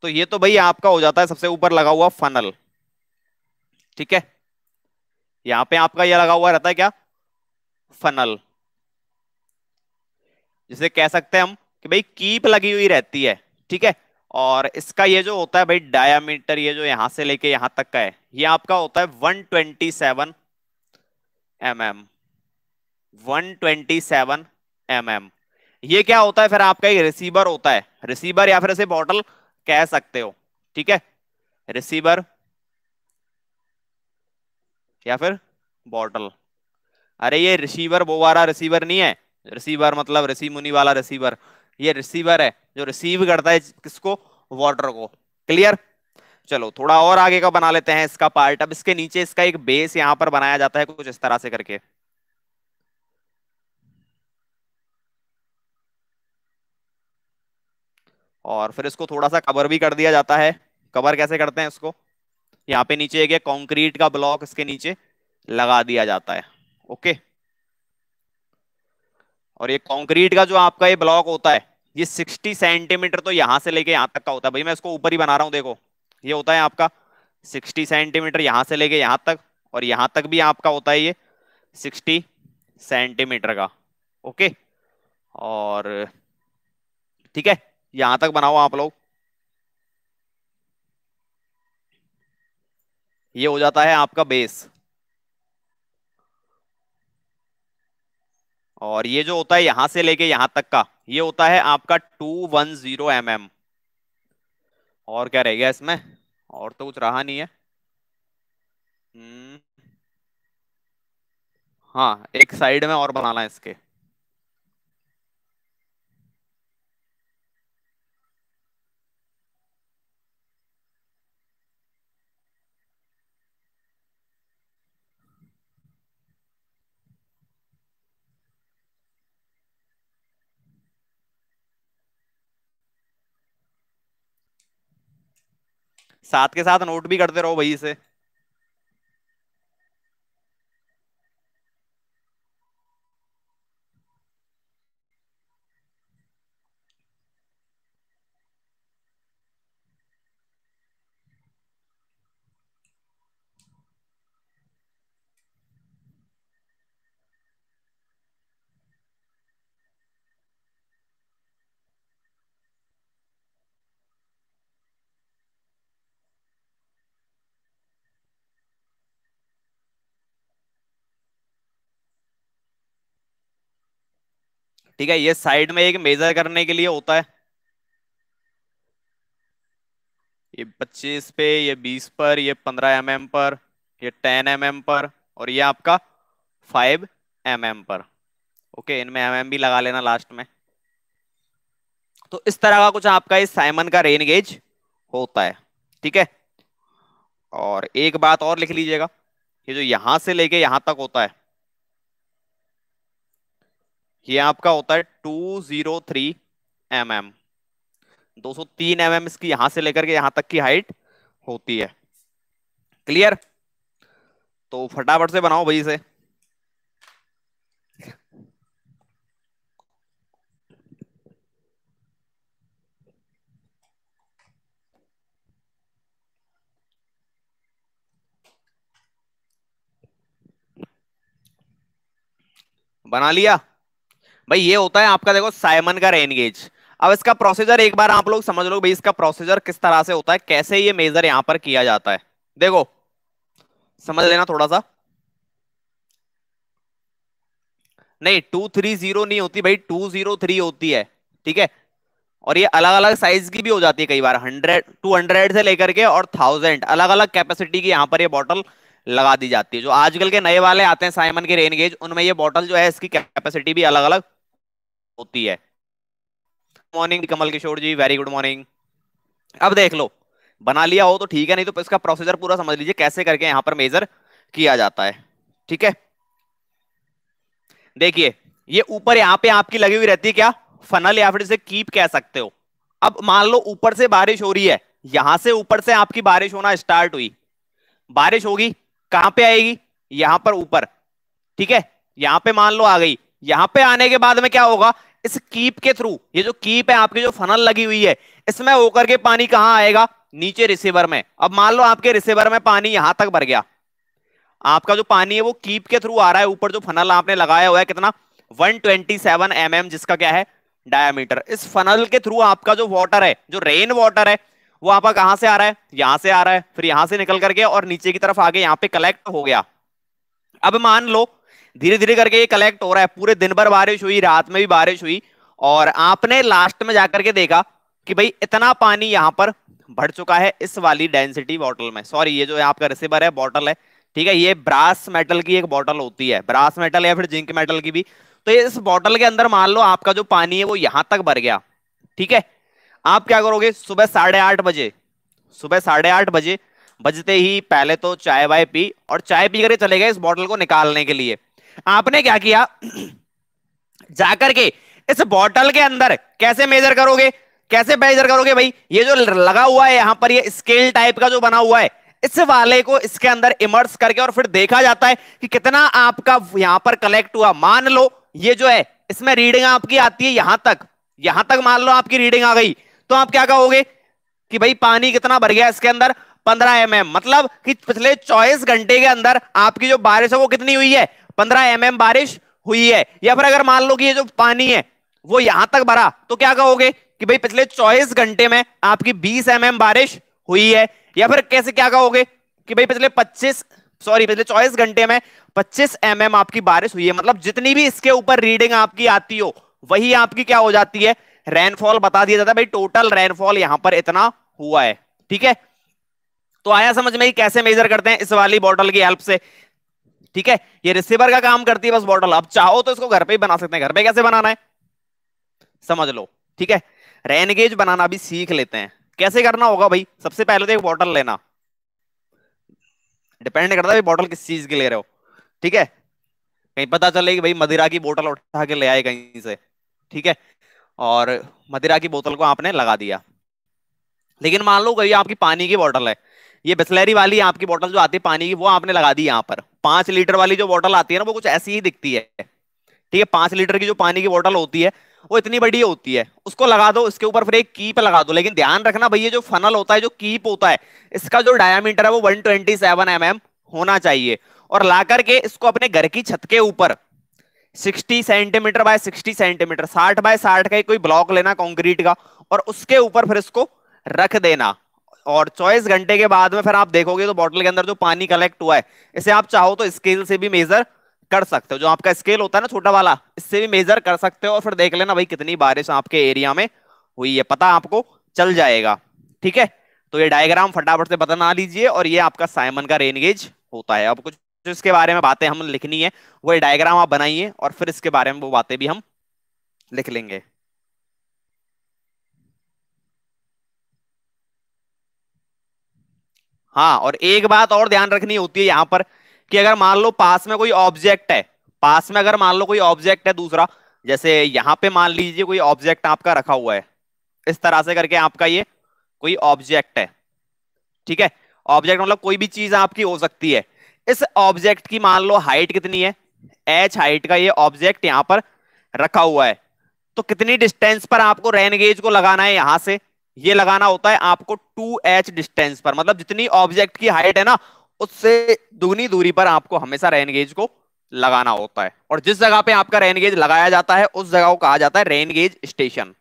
तो ये तो भाई आपका हो जाता है सबसे ऊपर लगा हुआ फनल ठीक है यहां पे आपका यह लगा हुआ रहता है क्या फनल जिसे कह सकते हैं हम कि भाई कीप लगी हुई रहती है ठीक है और इसका ये जो होता है भाई डायामीटर ये जो यहां से लेके यहां तक का है ये आपका होता है 127 twenty seven M M one twenty seven M M ये क्या होता है फिर आपका एक रिसीवर होता है रिसीवर या फिर ऐसे बॉटल कह सकते हो ठीक है रिसीवर या फिर बॉटल अरे ये रिसीवर वो वाला रिसीवर नहीं है रिसीवर मतलब ऋषि मुनि वाला रिसीवर ये रिसीवर है जो रिसीव करता है किसको वाटर को क्लियर चलो थोड़ा और आगे का बना लेते हैं इसका पार्ट अब इसके नीचे इसका एक बेस यहां पर बनाया जाता है कुछ इस तरह से करके और फिर इसको थोड़ा सा कवर भी कर दिया जाता है कवर कैसे करते हैं इसको यहाँ पे नीचे एक कॉन्क्रीट का ब्लॉक इसके नीचे लगा दिया जाता है ओके और ये कॉन्क्रीट का जो आपका ये ब्लॉक होता है ये 60 सेंटीमीटर तो यहां से लेके यहाँ तक का होता है भाई मैं इसको ऊपर ही बना रहा हूँ देखो ये होता है आपका 60 सेंटीमीटर यहाँ से लेके यहाँ तक और यहाँ तक भी आपका होता है ये 60 सेंटीमीटर का ओके और ठीक है यहां तक बनाओ आप लोग ये हो जाता है आपका बेस और ये जो होता है यहां से लेके यहां तक का ये होता है आपका two one zero M M और क्या रहेगा इसमें और तो कुछ रहा नहीं है हम्म। हाँ एक साइड में और बनाना है इसके साथ के साथ नोट भी करते रहो भाई से ठीक है ये साइड में एक मेजर करने के लिए होता है ये पच्चीस पे ये बीस पर ये पंद्रह एम एम पर ये टेन एम एम पर और ये आपका फाइव एम एम पर ओके इनमें एम एम भी लगा लेना लास्ट में तो इस तरह का कुछ आपका इस साइमन का रेन गेज होता है ठीक है और एक बात और लिख लीजिएगा ये जो यहां से लेके यहां तक होता है ये आपका होता है two zero three M M दो सौ तीन एम एम इसकी यहां से लेकर के यहां तक की हाइट होती है क्लियर तो फटाफट से बनाओ भाई इसे बना लिया भाई ये होता है आपका देखो साइमन का रेन गेज अब इसका प्रोसीजर एक बार आप लोग समझ लो भाई इसका प्रोसीजर किस तरह से होता है कैसे ये मेजर यहां पर किया जाता है देखो समझ लेना थोड़ा सा नहीं टू थ्री जीरो नहीं होती भाई टू जीरो थ्री होती है ठीक है और ये अलग अलग साइज की भी हो जाती है कई बार हंड्रेड टू हंड्रेड से लेकर के और थाउजेंड अलग अलग कैपेसिटी की यहाँ पर ये बॉटल लगा दी जाती है जो आजकल के नए वाले आते हैं साइमन के रेनगेज उनमें ये बॉटल जो है इसकी कैपेसिटी भी अलग अलग होती है morning Kamal Kishore ji very good morning अब देख लो बना लिया हो तो ठीक है नहीं तो इसका प्रोसीजर पूरा समझ लीजिए कैसे करके यहां पर मेजर किया जाता है ठीक है देखिए ये ऊपर यहां पे आपकी लगी हुई रहती है क्या फनल या फिर इसे कीप कह सकते हो अब मान लो ऊपर से बारिश हो रही है यहां से ऊपर से आपकी बारिश होना स्टार्ट हुई बारिश होगी कहां पे आएगी यहां पर ऊपर ठीक है यहां पे मान लो आ गई यहां पे आने के बाद में क्या होगा इस कीप के थ्रू ये जो कीप है आपके जो फनल लगी हुई है इसमें होकर के पानी कहां आएगा नीचे रिसीवर में अब मान लो आपके रिसीवर में पानी यहां तक भर गया आपका जो पानी है वो कीप के थ्रू आ रहा है ऊपर जो फनल आपने लगाया हुआ है कितना 127 ट्वेंटी mm जिसका क्या है डायमीटर इस फनल के थ्रू आपका जो वाटर है जो रेन वाटर है वो आपका कहां से आ रहा है यहां से आ रहा है फिर यहां से निकल करके और नीचे की तरफ आगे यहां पे कलेक्ट हो गया अब मान लो धीरे धीरे करके ये कलेक्ट हो रहा है पूरे दिन भर बारिश हुई रात में भी बारिश हुई और आपने लास्ट में जाकर के देखा कि भाई इतना पानी यहाँ पर भर चुका है इस वाली डेंसिटी बॉटल में सॉरी ये जो आपका रिसीवर है बॉटल है ठीक है ये ब्रास मेटल की एक बॉटल होती है ब्रास मेटल या फिर जिंक मेटल की भी तो इस बॉटल के अंदर मान लो आपका जो पानी है वो यहां तक भर गया ठीक है आप क्या करोगे सुबह साढ़े आठ बजे सुबह साढ़े आठ बजे बजते ही पहले तो चाय वाय पी और चाय पी करके चले गए इस बॉटल को निकालने के लिए आपने क्या किया जाकर के इस बॉटल के अंदर कैसे मेजर करोगे कैसे मेजर करोगे भाई ये जो लगा हुआ है यहां पर ये स्केल टाइप का जो बना हुआ है इस वाले को इसके अंदर इमर्स करके और फिर देखा जाता है कि कितना आपका यहां पर कलेक्ट हुआ मान लो ये जो है इसमें रीडिंग आपकी आती है यहां तक यहां तक मान लो आपकी रीडिंग आ गई तो आप क्या कहोगे कि भाई पानी कितना भर गया इसके अंदर पंद्रह एम मतलब कि पिछले चौबीस घंटे के अंदर आपकी जो बारिश है वो कितनी हुई है पंद्रह एम mm बारिश हुई है या फिर अगर मान लो कि ये जो पानी है वो यहां तक भरा तो क्या कहोगे कि भाई पिछले चौबीस घंटे में आपकी बीस एम mm बारिश हुई है या फिर कैसे क्या कहोगे कि भाई पिछले पच्चीस सॉरी पिछले चौबीस घंटे में पच्चीस एम mm आपकी बारिश हुई है मतलब जितनी भी इसके ऊपर रीडिंग आपकी आती हो वही आपकी क्या हो जाती है रेनफॉल बता दिया जाता है भाई टोटल रेनफॉल यहां पर इतना हुआ है ठीक है तो आया समझ में ही कैसे मेजर करते हैं इस वाली बॉटल की हेल्प से ठीक है ये रिसीवर का काम करती है बस बॉटल अब चाहो तो इसको घर पे ही बना सकते हैं घर पे कैसे बनाना है समझ लो ठीक है रेनगेज बनाना भी सीख लेते हैं कैसे करना होगा भाई सबसे पहले तो एक बॉटल लेना डिपेंड करता है बॉटल किस चीज की ले रहे हो ठीक है कहीं पता चले कि भाई मदिरा की बोतल उठा के ले आए कहीं से ठीक है और मदिरा की बोतल को आपने लगा दिया लेकिन मान लो कहीं आपकी पानी की बोतल है ये बिस्लरी वाली आपकी बोतल जो आती है पानी की वो आपने लगा दी यहाँ पर पांच लीटर वाली जो बोतल आती है ना वो कुछ ऐसी ही दिखती है ठीक है पांच लीटर की जो पानी की बोतल होती है वो इतनी बड़ी होती है उसको लगा दो इसके ऊपर फिर एक कीप लगा दो लेकिन ध्यान रखना भैया जो फनल होता है जो कीप होता है इसका जो डायामीटर है वो वन ट्वेंटी सेवन एम होना चाहिए और ला करके इसको अपने घर की छत के ऊपर 60 सेंटीमीटर बाय 60 सेंटीमीटर 60 बाय 60 का कोई ब्लॉक लेना कंक्रीट का और उसके ऊपर फिर इसको रख देना और चौबीस घंटे के बाद में फिर आप देखोगे तो बॉटल के अंदर जो पानी कलेक्ट हुआ है इसे आप चाहो तो स्केल से भी मेजर कर सकते हो जो आपका स्केल होता है ना छोटा वाला इससे भी मेजर कर सकते हो और फिर देख लेना भाई कितनी बारिश आपके एरिया में हुई है पता आपको चल जाएगा ठीक है तो ये डायग्राम फटाफट से बता लीजिए और ये आपका साइमन का रेनगेज होता है अब कुछ इसके बारे में बातें हम लिखनी है वो डायग्राम आप बनाइए और फिर इसके बारे में वो बातें भी हम लिख लेंगे हाँ और एक बात और ध्यान रखनी होती है यहाँ पर कि अगर मान लो पास में कोई ऑब्जेक्ट है पास में अगर मान लो कोई ऑब्जेक्ट है दूसरा जैसे यहाँ पे मान लीजिए कोई ऑब्जेक्ट आपका रखा हुआ है इस तरह से करके आपका ये कोई ऑब्जेक्ट है ठीक है ऑब्जेक्ट मतलब कोई भी चीज आपकी हो सकती है इस ऑब्जेक्ट की मान लो हाइट कितनी है एच हाइट का ये ऑब्जेक्ट यहाँ पर रखा हुआ है तो कितनी डिस्टेंस पर आपको रेनगेज को लगाना है यहां से ये लगाना होता है आपको टू एच डिस्टेंस पर मतलब जितनी ऑब्जेक्ट की हाइट है ना उससे दुगनी दूरी पर आपको हमेशा रेन गेज को लगाना होता है और जिस जगह पे आपका रेन गेज लगाया जाता है उस जगह को कहा जाता है रेन गेज स्टेशन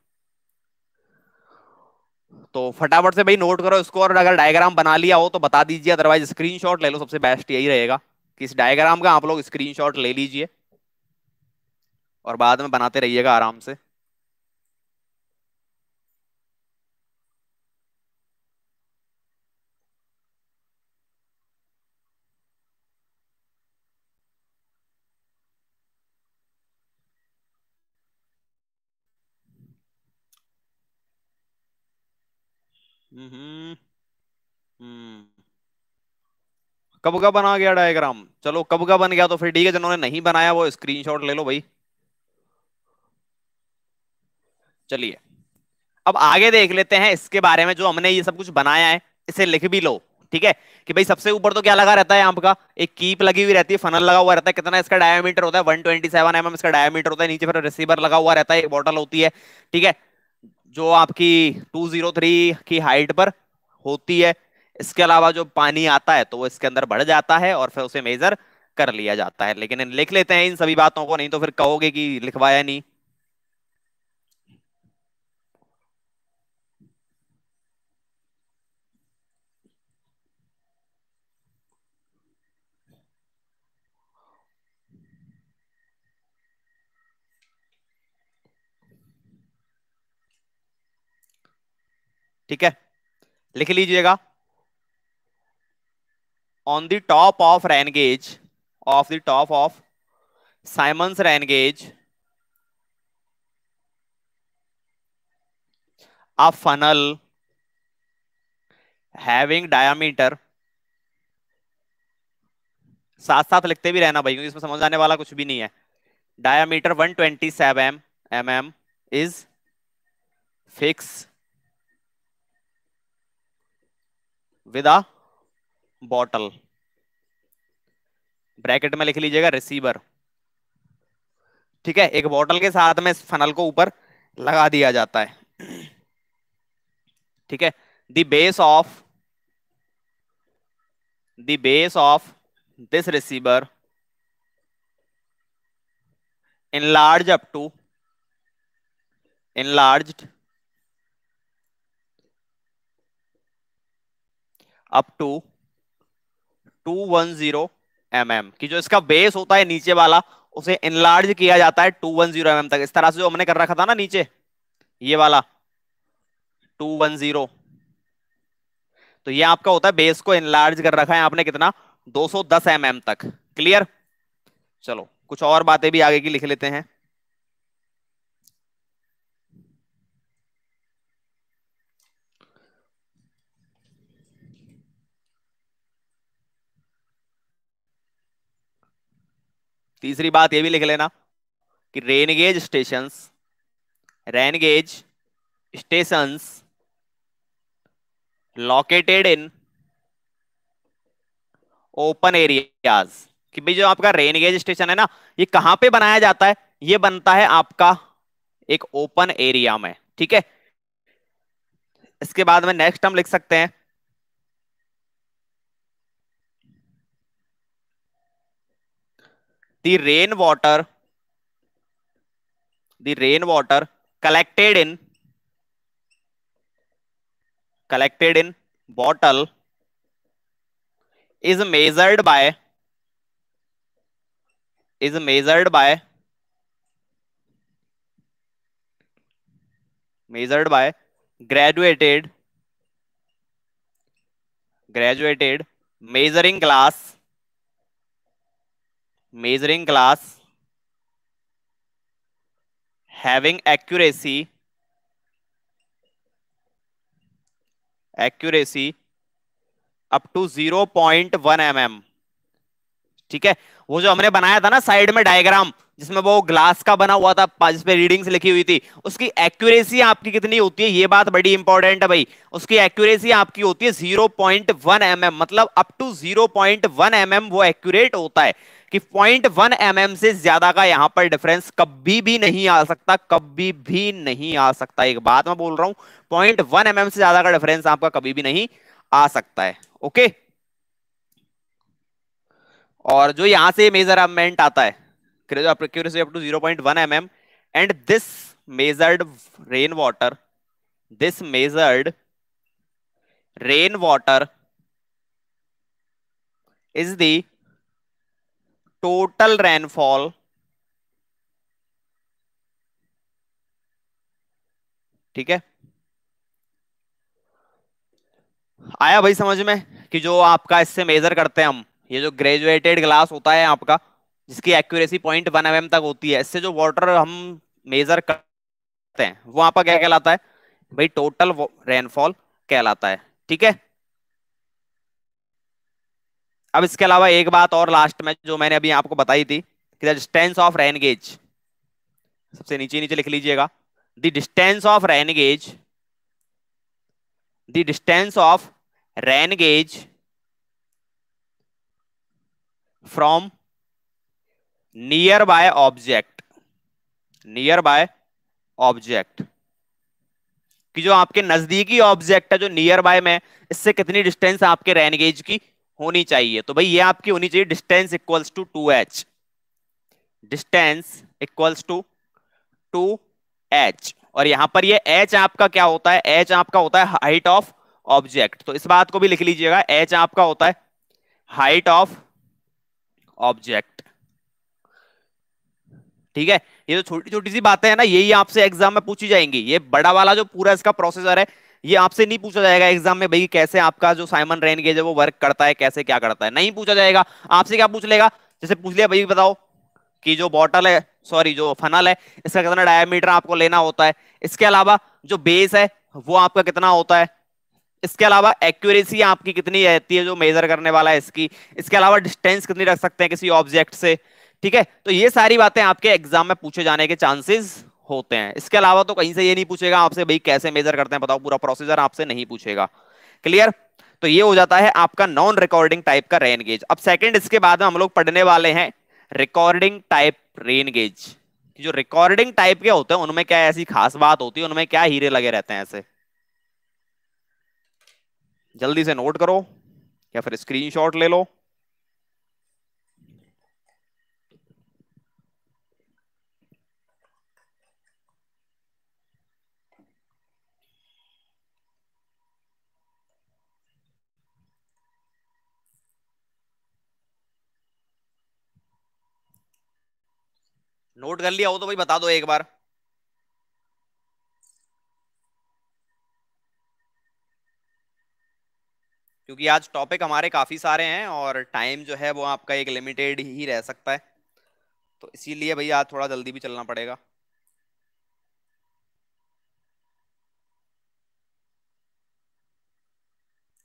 तो फटाफट से भाई नोट करो इसको और अगर डायग्राम बना लिया हो तो बता दीजिए अदरवाइज स्क्रीन ले लो सबसे बेस्ट यही रहेगा कि इस डायग्राम का आप लोग स्क्रीन ले लीजिए और बाद में बनाते रहिएगा आराम से हम्म। कब का बना गया डायग्राम चलो कब का बन गया तो फिर ठीक है जिन्होंने नहीं बनाया वो स्क्रीनशॉट ले लो भाई चलिए अब आगे देख लेते हैं इसके बारे में जो हमने ये सब कुछ बनाया है इसे लिख भी लो ठीक है कि भाई सबसे ऊपर तो क्या लगा रहता है आपका एक कीप लगी हुई रहती है फनल लगा हुआ रहता है कितना इसका डायमीटर होता है 127 ट्वेंटी mm इसका डायमीटर होता है नीचे फिर रिसीवर लगा हुआ रहता है एक बॉटल होती है ठीक है जो आपकी 203 की हाइट पर होती है इसके अलावा जो पानी आता है तो वो इसके अंदर बढ़ जाता है और फिर उसे मेजर कर लिया जाता है लेकिन लिख लेते हैं इन सभी बातों को नहीं तो फिर कहोगे कि लिखवाया नहीं ठीक है लिख लीजिएगा on the top of rain gauge of the top of Symons rain gauge funnel having diameter साथ साथ लिखते भी रहना भाई क्योंकि इसमें समझ आने वाला कुछ भी नहीं है diameter 127 twenty seven M M is fix with a bottle bracket में लिख लीजिएगा रिसीवर ठीक है एक बॉटल के साथ में इस फनल को ऊपर लगा दिया जाता है ठीक है the base of the base of this receiver in up to in large up to one M M कि जो इसका बेस होता है नीचे वाला उसे इनलार्ज किया जाता है 210 एम mm तक इस तरह से जो हमने कर रखा था ना नीचे ये वाला जीरो तो ये आपका होता है बेस को इनलार्ज कर रखा है आपने कितना 210 सौ mm तक क्लियर चलो कुछ और बातें भी आगे की लिख लेते हैं तीसरी बात ये भी लिख लेना कि rain gauge station rain gauge station located in open areas कि भाई जो आपका रेनगेज स्टेशन है ना ये कहां पे बनाया जाता है ये बनता है आपका एक ओपन एरिया में ठीक है इसके बाद में नेक्स्ट हम लिख सकते हैं the rainwater the rainwater collected in collected in bottle is measured by is measured by measured by graduated graduated measuring glass measuring glass having accuracy accuracy up to 0.1 mm ठीक है वो जो हमने बनाया था ना साइड में डायग्राम जिसमें वो ग्लास का बना हुआ था जिसपे रीडिंग्स लिखी हुई थी उसकी एक्यूरेसी आपकी कितनी होती है ये बात बड़ी इंपॉर्टेंट है भाई उसकी एक्यूरेसी आपकी होती है 0.1 पॉइंट mm, मतलब अप टू 0.1 पॉइंट mm वो एक्यूरेट होता है कि पॉइंट वन एम से ज्यादा का यहां पर डिफरेंस कभी भी नहीं आ सकता कभी भी नहीं आ सकता एक बात मैं बोल रहा हूं पॉइंट वन एम से ज्यादा का डिफरेंस आपका कभी भी नहीं आ सकता है ओके और जो यहां से मेजरमेंट आता है accuracy up to 0.1 mm and total rainfall ठीक है आया भाई समझ में कि जो आपका इससे मेजर करते हैं हम ये जो ग्रेजुएटेड ग्लास होता है आपका जिसकी एक्यूरेसी पॉइंट वन एम तक होती है इससे जो वाटर हम मेजर करते हैं वो आपका क्या कहलाता है भाई टोटल रेनफॉल कहलाता है ठीक है अब इसके अलावा एक बात और लास्ट में जो मैंने अभी आपको बताई थी कि डिस्टेंस ऑफ रैन गेज सबसे नीचे नीचे लिख लीजिएगा the distance of rain gauge the distance of rain gauge from nearby object nearby object कि जो आपके नजदीकी ऑब्जेक्ट है जो नियर बाय में इससे कितनी डिस्टेंस आपके रैन गेज की होनी चाहिए तो भाई ये आपकी होनी चाहिए distance equals to two H distance equals to two H और यहां पर ये एच आपका क्या होता है एच आपका होता है हाइट ऑफ ऑब्जेक्ट तो इस बात को भी लिख लीजिएगा एच आपका होता है हाइट ऑफ ऑब्जेक्ट ठीक है ये जो छोटी छोटी सी बातें हैं ना यही आपसे एग्जाम में पूछी जाएंगी ये बड़ा वाला जो पूरा इसका प्रोसेसर है ये आपसे नहीं पूछा जाएगा एग्जाम में भाई कैसे आपका जो साइमन रेन गेज है वो वर्क करता है कैसे क्या करता है नहीं पूछा जाएगा आपसे क्या पूछ लेगा जैसे पूछ लिया भाई बताओ कि जो बॉटल है सॉरी जो फनल है इसका कितना डायमीटर आपको लेना होता है इसके अलावा जो बेस है वो आपका कितना होता है इसके अलावा एक्यूरेसी आपकी कितनी रहती है जो मेजर करने वाला है इसकी इसके अलावा डिस्टेंस कितनी रख सकते हैं किसी ऑब्जेक्ट से ठीक है तो ये सारी बातें आपके एग्जाम में पूछे जाने के चांसेस होते हैं इसके अलावा तो कहीं से ये नहीं पूछेगा आपसे भाई कैसे मेजर करते हैं बताओ पूरा प्रोसीजर आपसे नहीं पूछेगा क्लियर तो ये हो जाता है आपका नॉन रिकॉर्डिंग टाइप का रेन गेज अब सेकंड इसके बाद में हम लोग पढ़ने वाले हैं रिकॉर्डिंग टाइप रेन गेज जो रिकॉर्डिंग टाइप के होते हैं उनमें क्या ऐसी खास बात होती है उनमें क्या हीरे लगे रहते हैं ऐसे जल्दी से नोट करो या फिर स्क्रीनशॉट ले लो नोट कर लिया हो तो भाई बता दो एक बार क्योंकि आज टॉपिक हमारे काफ़ी सारे हैं और टाइम जो है वो आपका एक लिमिटेड ही रह सकता है तो इसीलिए भाई आज थोड़ा जल्दी भी चलना पड़ेगा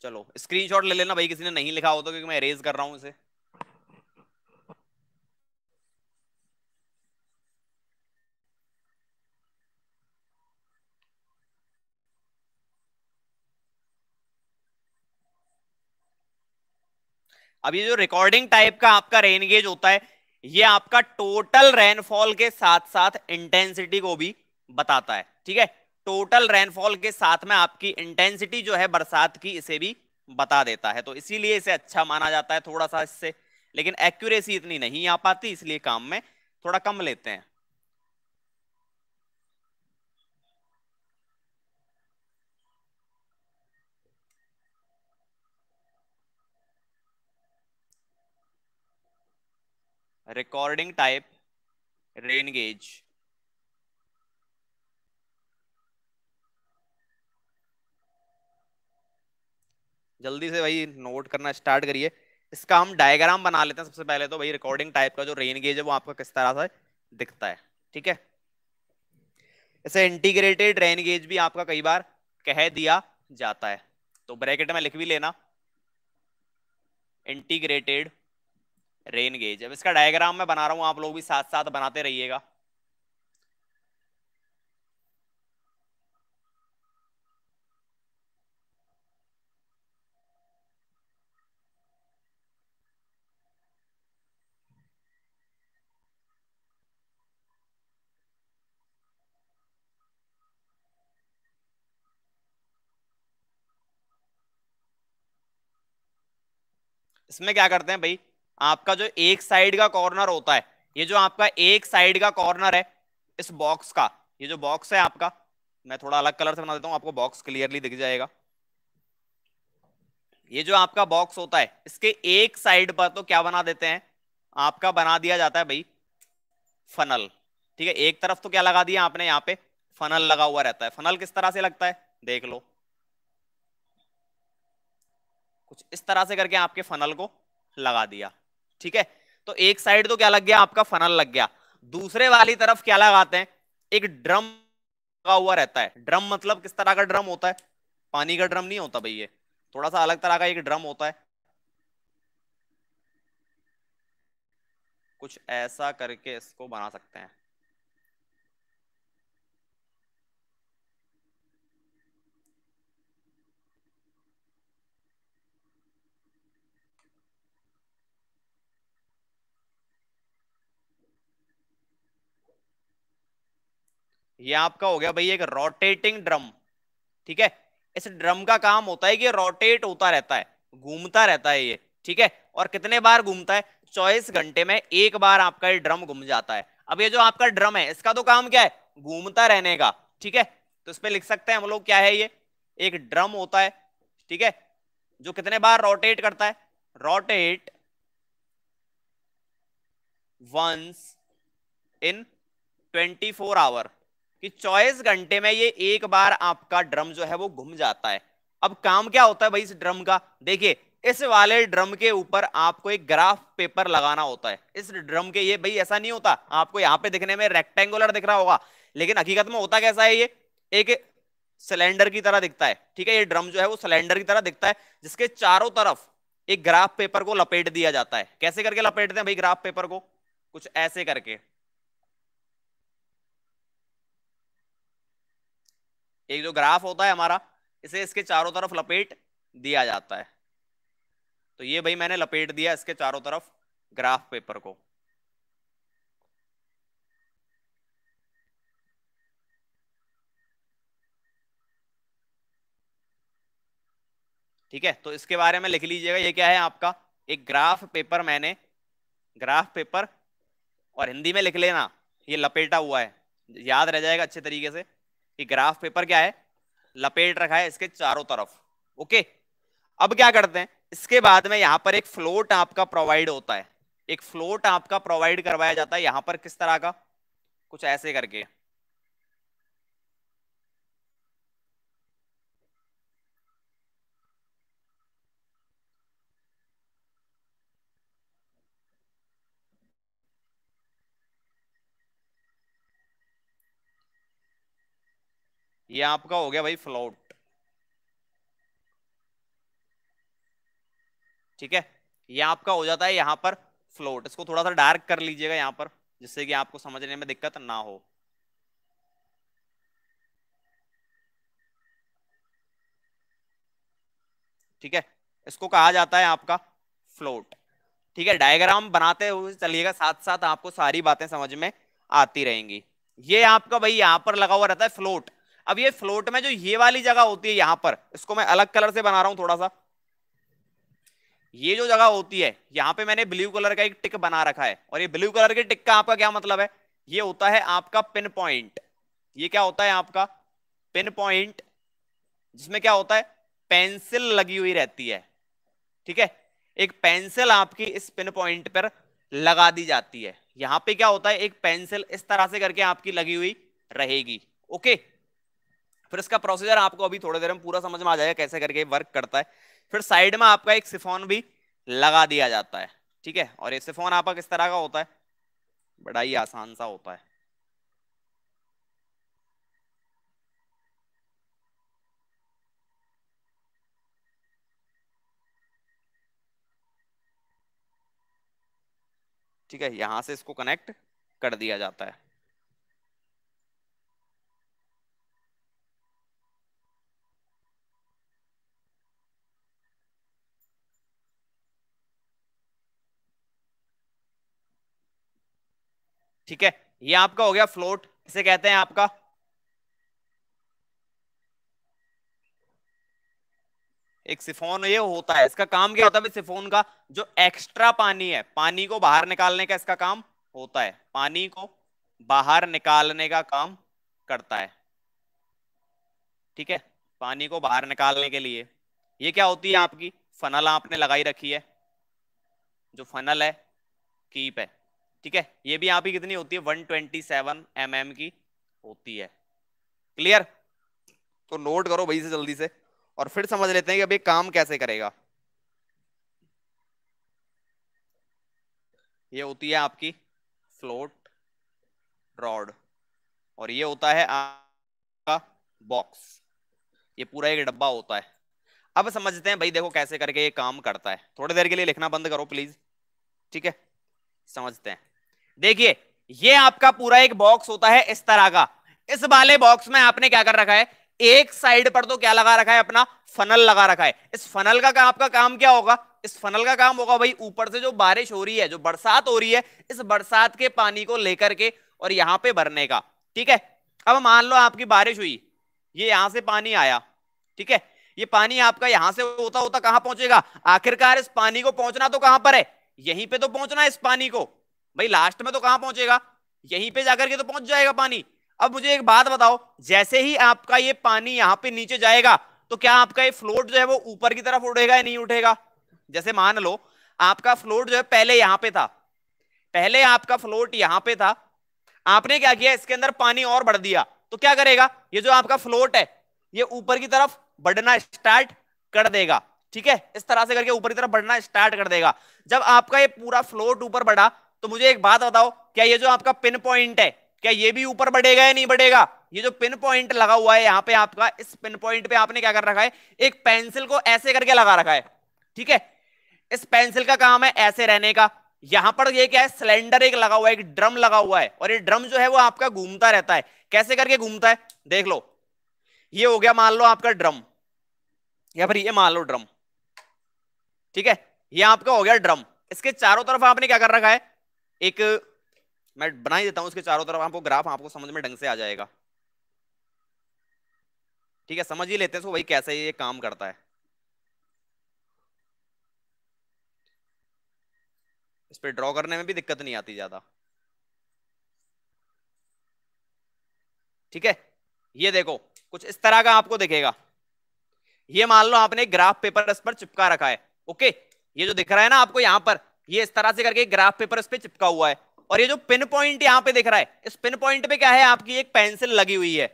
चलो स्क्रीनशॉट ले लेना भाई किसी ने नहीं लिखा हो तो क्योंकि मैं अरेज कर रहा हूँ इसे अब ये जो रिकॉर्डिंग टाइप का आपका रेन गेज होता है ये आपका टोटल रेनफॉल के साथ साथ इंटेंसिटी को भी बताता है ठीक है टोटल रेनफॉल के साथ में आपकी इंटेंसिटी जो है बरसात की इसे भी बता देता है तो इसीलिए इसे अच्छा माना जाता है थोड़ा सा इससे लेकिन एक्यूरेसी इतनी नहीं आ पाती इसलिए काम में थोड़ा कम लेते हैं recording type rain gauge जल्दी से भाई नोट करना स्टार्ट करिए इसका हम डायग्राम बना लेते हैं सबसे पहले तो भाई रिकॉर्डिंग टाइप का जो रेन गेज है वो आपका किस तरह से दिखता है ठीक है इसे इंटीग्रेटेड रेन गेज भी आपका कई बार कह दिया जाता है तो ब्रैकेट में लिख भी लेना इंटीग्रेटेड रेन गेज अब इसका डायग्राम मैं बना रहा हूं आप लोग भी साथ साथ बनाते रहिएगा इसमें क्या करते हैं भाई आपका जो एक साइड का कॉर्नर होता है ये जो आपका एक साइड का कॉर्नर है इस बॉक्स का ये जो बॉक्स है आपका मैं थोड़ा अलग कलर से बना देता हूं आपको बॉक्स क्लियरली दिख जाएगा ये जो आपका बॉक्स होता है इसके एक साइड पर तो क्या बना देते हैं आपका बना दिया जाता है भाई फनल ठीक है एक तरफ तो क्या लगा दिया आपने यहाँ पे फनल लगा हुआ रहता है फनल किस तरह से लगता है देख लो कुछ इस तरह से करके आपके फनल को लगा दिया ठीक है तो एक साइड तो क्या लग गया आपका फनल लग गया दूसरे वाली तरफ क्या लगाते हैं एक ड्रम लगा हुआ रहता है ड्रम मतलब किस तरह का ड्रम होता है पानी का ड्रम नहीं होता भैया थोड़ा सा अलग तरह का एक ड्रम होता है कुछ ऐसा करके इसको बना सकते हैं ये आपका हो गया भाई एक रोटेटिंग ड्रम ठीक है इस ड्रम का काम होता है कि रोटेट होता रहता है घूमता रहता है ये ठीक है और कितने बार घूमता है चौबीस घंटे में एक बार आपका ये ड्रम घूम जाता है अब ये जो आपका ड्रम है इसका तो काम क्या है घूमता रहने का ठीक है तो इस पर लिख सकते हैं हम लोग क्या है ये एक ड्रम होता है ठीक है जो कितने बार रोटेट करता है rotate once in 24 four hour कि चौबीस घंटे में ये एक बार आपका ड्रम जो है वो घूम जाता है अब काम क्या होता है भाई इस ड्रम का देखिए इस वाले ड्रम के ऊपर आपको एक ग्राफ पेपर लगाना होता है इस ड्रम के ये भाई ऐसा नहीं होता आपको यहाँ पे दिखने में रेक्टेंगुलर दिख रहा होगा लेकिन हकीकत में होता कैसा है ये एक सिलेंडर की तरह दिखता है ठीक है ये ड्रम जो है वो सिलेंडर की तरह दिखता है जिसके चारों तरफ एक ग्राफ पेपर को लपेट दिया जाता है कैसे करके लपेटते हैं भाई ग्राफ पेपर को कुछ ऐसे करके एक जो ग्राफ होता है हमारा इसे इसके चारों तरफ लपेट दिया जाता है तो ये भाई मैंने लपेट दिया इसके चारों तरफ ग्राफ पेपर को ठीक है तो इसके बारे में लिख लीजिएगा ये क्या है आपका एक ग्राफ पेपर मैंने ग्राफ पेपर और हिंदी में लिख लेना ये लपेटा हुआ है याद रह जाएगा अच्छे तरीके से कि ग्राफ पेपर क्या है लपेट रखा है इसके चारों तरफ ओके अब क्या करते हैं इसके बाद में यहां पर एक फ्लोट आपका प्रोवाइड होता है एक फ्लोट आपका प्रोवाइड करवाया जाता है यहां पर किस तरह का कुछ ऐसे करके ये आपका हो गया भाई फ्लोट ठीक है ये आपका हो जाता है यहां पर फ्लोट इसको थोड़ा सा डार्क कर लीजिएगा यहां पर जिससे कि आपको समझने में दिक्कत ना हो ठीक है इसको कहा जाता है आपका फ्लोट ठीक है डायग्राम बनाते हुए चलिएगा साथ साथ आपको सारी बातें समझ में आती रहेंगी ये आपका भाई यहां पर लगा हुआ रहता है फ्लोट अब ये फ्लोट में जो ये वाली जगह होती है यहां पर इसको मैं अलग कलर से बना रहा हूं थोड़ा सा ये जो जगह होती है यहां पे मैंने ब्लू कलर का एक टिक बना रखा है और ये ब्लू कलर के टिक का आपका क्या मतलब है ये होता है आपका पिन पॉइंट ये क्या होता है आपका पिन पॉइंट जिसमें क्या होता है पेंसिल लगी हुई रहती है ठीक है एक पेंसिल आपकी इस पिन पॉइंट पर लगा दी जाती है यहां पे क्या होता है एक पेंसिल इस तरह से करके आपकी लगी हुई रहेगी ओके फिर इसका प्रोसीजर आपको अभी थोड़ी देर में पूरा समझ में आ जाएगा कैसे करके वर्क करता है फिर साइड में आपका एक सिफोन भी लगा दिया जाता है ठीक है और ये सिफोन आपका किस तरह का होता है बड़ा ही आसान सा होता है ठीक है यहां से इसको कनेक्ट कर दिया जाता है ठीक है ये आपका हो गया फ्लोट इसे कहते हैं आपका एक सिफोन ये होता है इसका काम क्या होता है सिफोन का जो एक्स्ट्रा पानी है पानी को बाहर निकालने का इसका काम होता है पानी को बाहर निकालने का काम करता है ठीक है पानी को बाहर निकालने के लिए ये क्या होती है आपकी फनल आपने लगाई रखी है जो फनल है कीप है ठीक है ये भी यहाँ पे कितनी होती है वन ट्वेंटी सेवन एम की होती है क्लियर तो नोट करो वही से जल्दी से और फिर समझ लेते हैं कि अब ये काम कैसे करेगा ये होती है आपकी फ्लोट रॉड और ये होता है आपका बॉक्स ये पूरा एक डब्बा होता है अब समझते हैं भाई देखो कैसे करके ये काम करता है थोड़ी देर के लिए लिखना बंद करो प्लीज ठीक है समझते हैं देखिए ये आपका पूरा एक बॉक्स होता है इस तरह का इस वाले बॉक्स में आपने क्या कर रखा है एक साइड पर तो क्या लगा रखा है अपना फनल लगा रखा है इस फनल का, का आपका काम क्या होगा इस फनल का काम होगा भाई ऊपर से जो बारिश हो रही है जो बरसात हो रही है इस बरसात के पानी को लेकर के और यहां पे भरने का ठीक है अब मान लो आपकी बारिश हुई ये यहां से पानी आया ठीक है ये पानी आपका यहां से होता होता कहां पहुंचेगा आखिरकार इस पानी को पहुंचना तो कहां पर है यहीं पे तो पहुंचना है इस पानी को भाई लास्ट में तो कहां पहुंचेगा यहीं पे जाकर के तो पहुंच जाएगा पानी अब मुझे एक बात बताओ जैसे ही आपका ये पानी यहां पे नीचे जाएगा तो क्या आपका ये फ्लोट जो है वो ऊपर की तरफ उठेगा या नहीं उठेगा जैसे मान लो आपका फ्लोट जो है पहले यहां पे था पहले आपका फ्लोट यहां पे था आपने क्या किया इसके अंदर पानी और बढ़ दिया तो क्या करेगा ये जो आपका फ्लोट है ये ऊपर की तरफ बढ़ना स्टार्ट कर देगा ठीक है इस तरह से करके ऊपर की तरफ बढ़ना स्टार्ट कर देगा जब आपका ये पूरा फ्लोट ऊपर बढ़ा तो मुझे एक बात बताओ क्या ये जो आपका पिन पॉइंट है क्या ये भी ऊपर बढ़ेगा या नहीं बढ़ेगा ये जो पिन पॉइंट लगा हुआ है यहाँ पे आपका इस पिन पॉइंट पे आपने क्या कर रखा है एक पेंसिल को ऐसे करके लगा रखा है ठीक है इस पेंसिल का काम है ऐसे रहने का यहां पर ये क्या है सिलेंडर एक लगा हुआ है एक ड्रम लगा हुआ है और ये ड्रम जो है वो आपका घूमता रहता है कैसे करके घूमता है देख लो ये हो गया मान लो आपका ड्रम या फिर ये मान लो ड्रम ठीक है ये आपका हो गया ड्रम इसके चारों तरफ आपने क्या कर रखा है एक मैं बना ही देता हूं उसके चारों तरफ आपको ग्राफ आपको समझ में ढंग से आ जाएगा ठीक है समझ ही लेते हैं वही कैसे ये काम करता है इस पर ड्रॉ करने में भी दिक्कत नहीं आती ज़्यादा ठीक है ये देखो कुछ इस तरह का आपको दिखेगा ये मान लो आपने ग्राफ पेपर पर चिपका रखा है ओके ये जो दिख रहा है ना आपको यहां पर ये इस तरह से करके ग्राफ पेपर इस पे चिपका हुआ है और ये जो पिन पॉइंट यहाँ पे दिख रहा है इस पिन पॉइंट पे क्या है आपकी एक पेंसिल लगी हुई है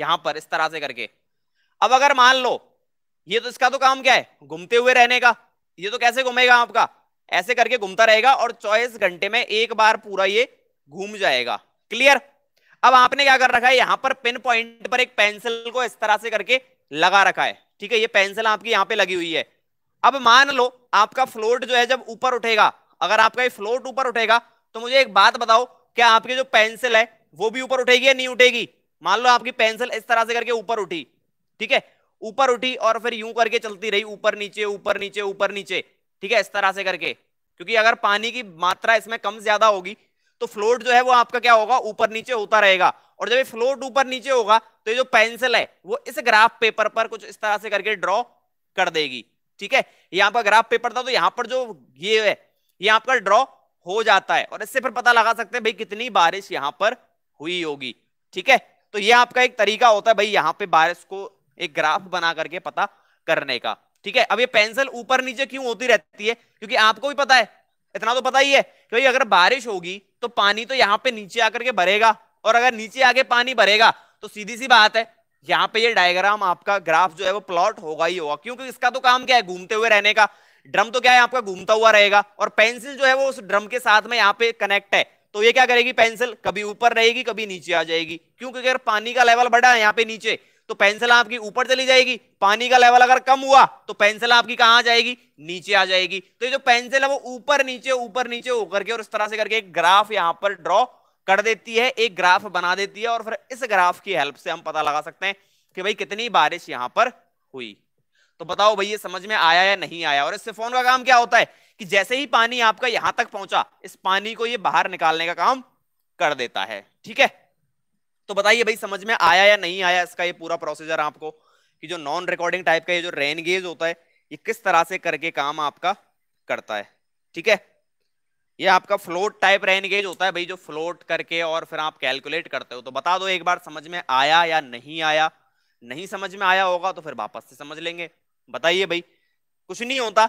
यहां पर इस तरह से करके अब अगर मान लो ये तो इसका तो काम क्या है घूमते हुए रहने का ये तो कैसे घूमेगा आपका ऐसे करके घूमता रहेगा और चौबीस घंटे में एक बार पूरा ये घूम जाएगा क्लियर अब आपने क्या कर रखा है यहां पर पिन पॉइंट पर एक पेंसिल को इस तरह से करके लगा रखा है ठीक है ये पेंसिल आपकी यहां पे लगी हुई है अब मान लो आपका फ्लोट जो है जब ऊपर उठेगा अगर आपका ये फ्लोट ऊपर उठेगा तो मुझे एक बात बताओ क्या आपकी जो पेंसिल है वो भी ऊपर उठेगी या नहीं उठेगी मान लो आपकी पेंसिल इस तरह से करके ऊपर उठी ठीक है ऊपर उठी और फिर यूं करके चलती रही ऊपर नीचे ऊपर नीचे ऊपर नीचे ठीक है इस तरह से करके क्योंकि अगर पानी की मात्रा इसमें कम ज्यादा होगी तो फ्लोट जो है वो आपका क्या होगा ऊपर नीचे होता रहेगा और जब ये फ्लोट ऊपर नीचे होगा तो ये जो पेंसिल है वो इस ग्राफ पेपर पर कुछ इस तरह से करके ड्रॉ कर देगी ठीक है यहाँ पर ग्राफ पेपर था तो यहाँ पर जो ये है ये आपका ड्रॉ हो जाता है और इससे फिर पता लगा सकते हैं भाई कितनी बारिश यहाँ पर हुई होगी ठीक है तो ये आपका एक तरीका होता है भाई यहाँ पे बारिश को एक ग्राफ बना करके पता करने का ठीक है अब ये पेंसिल ऊपर नीचे क्यों होती रहती है क्योंकि आपको भी पता है इतना तो पता ही है कि भाई अगर बारिश होगी तो पानी तो यहाँ पे नीचे आकर के भरेगा और अगर नीचे आके पानी भरेगा तो सीधी सी बात है यहाँ पे ये डायग्राम आपका ग्राफ जो है वो प्लॉट होगा ही होगा क्योंकि इसका तो काम क्या है घूमते हुए रहने का ड्रम तो क्या है आपका घूमता हुआ रहेगा और पेंसिल जो है वो उस ड्रम के साथ में यहाँ पे कनेक्ट है तो ये क्या करेगी पेंसिल कभी ऊपर रहेगी कभी नीचे आ जाएगी क्योंकि अगर पानी का लेवल बढ़ा है यहाँ पे नीचे तो पेंसिल आपकी ऊपर चली जाएगी पानी का लेवल अगर कम हुआ तो पेंसिल आपकी कहाँ आ जाएगी नीचे आ जाएगी तो ये जो पेंसिल है वो ऊपर नीचे ऊपर नीचे होकर के और इस तरह से करके एक ग्राफ यहाँ पर ड्रॉ कर देती है एक ग्राफ बना देती है और फिर इस ग्राफ की हेल्प से हम पता लगा सकते हैं कि भाई कितनी बारिश यहां पर हुई तो बताओ भाई ये समझ में आया या नहीं आया और इस सिफोन का काम क्या होता है कि जैसे ही पानी आपका यहां तक पहुंचा इस पानी को ये बाहर निकालने का काम कर देता है ठीक है तो बताइए भाई समझ में आया या नहीं आया इसका ये पूरा प्रोसीजर आपको कि जो नॉन रिकॉर्डिंग टाइप का ये जो रेनगेज होता है ये किस तरह से करके काम आपका करता है ठीक है ये आपका फ्लोट टाइप रेन गेज होता है भाई जो फ्लोट करके और फिर आप कैलकुलेट करते हो तो बता दो एक बार समझ में आया या नहीं आया नहीं समझ में आया होगा तो फिर वापस से समझ लेंगे बताइए भाई कुछ नहीं होता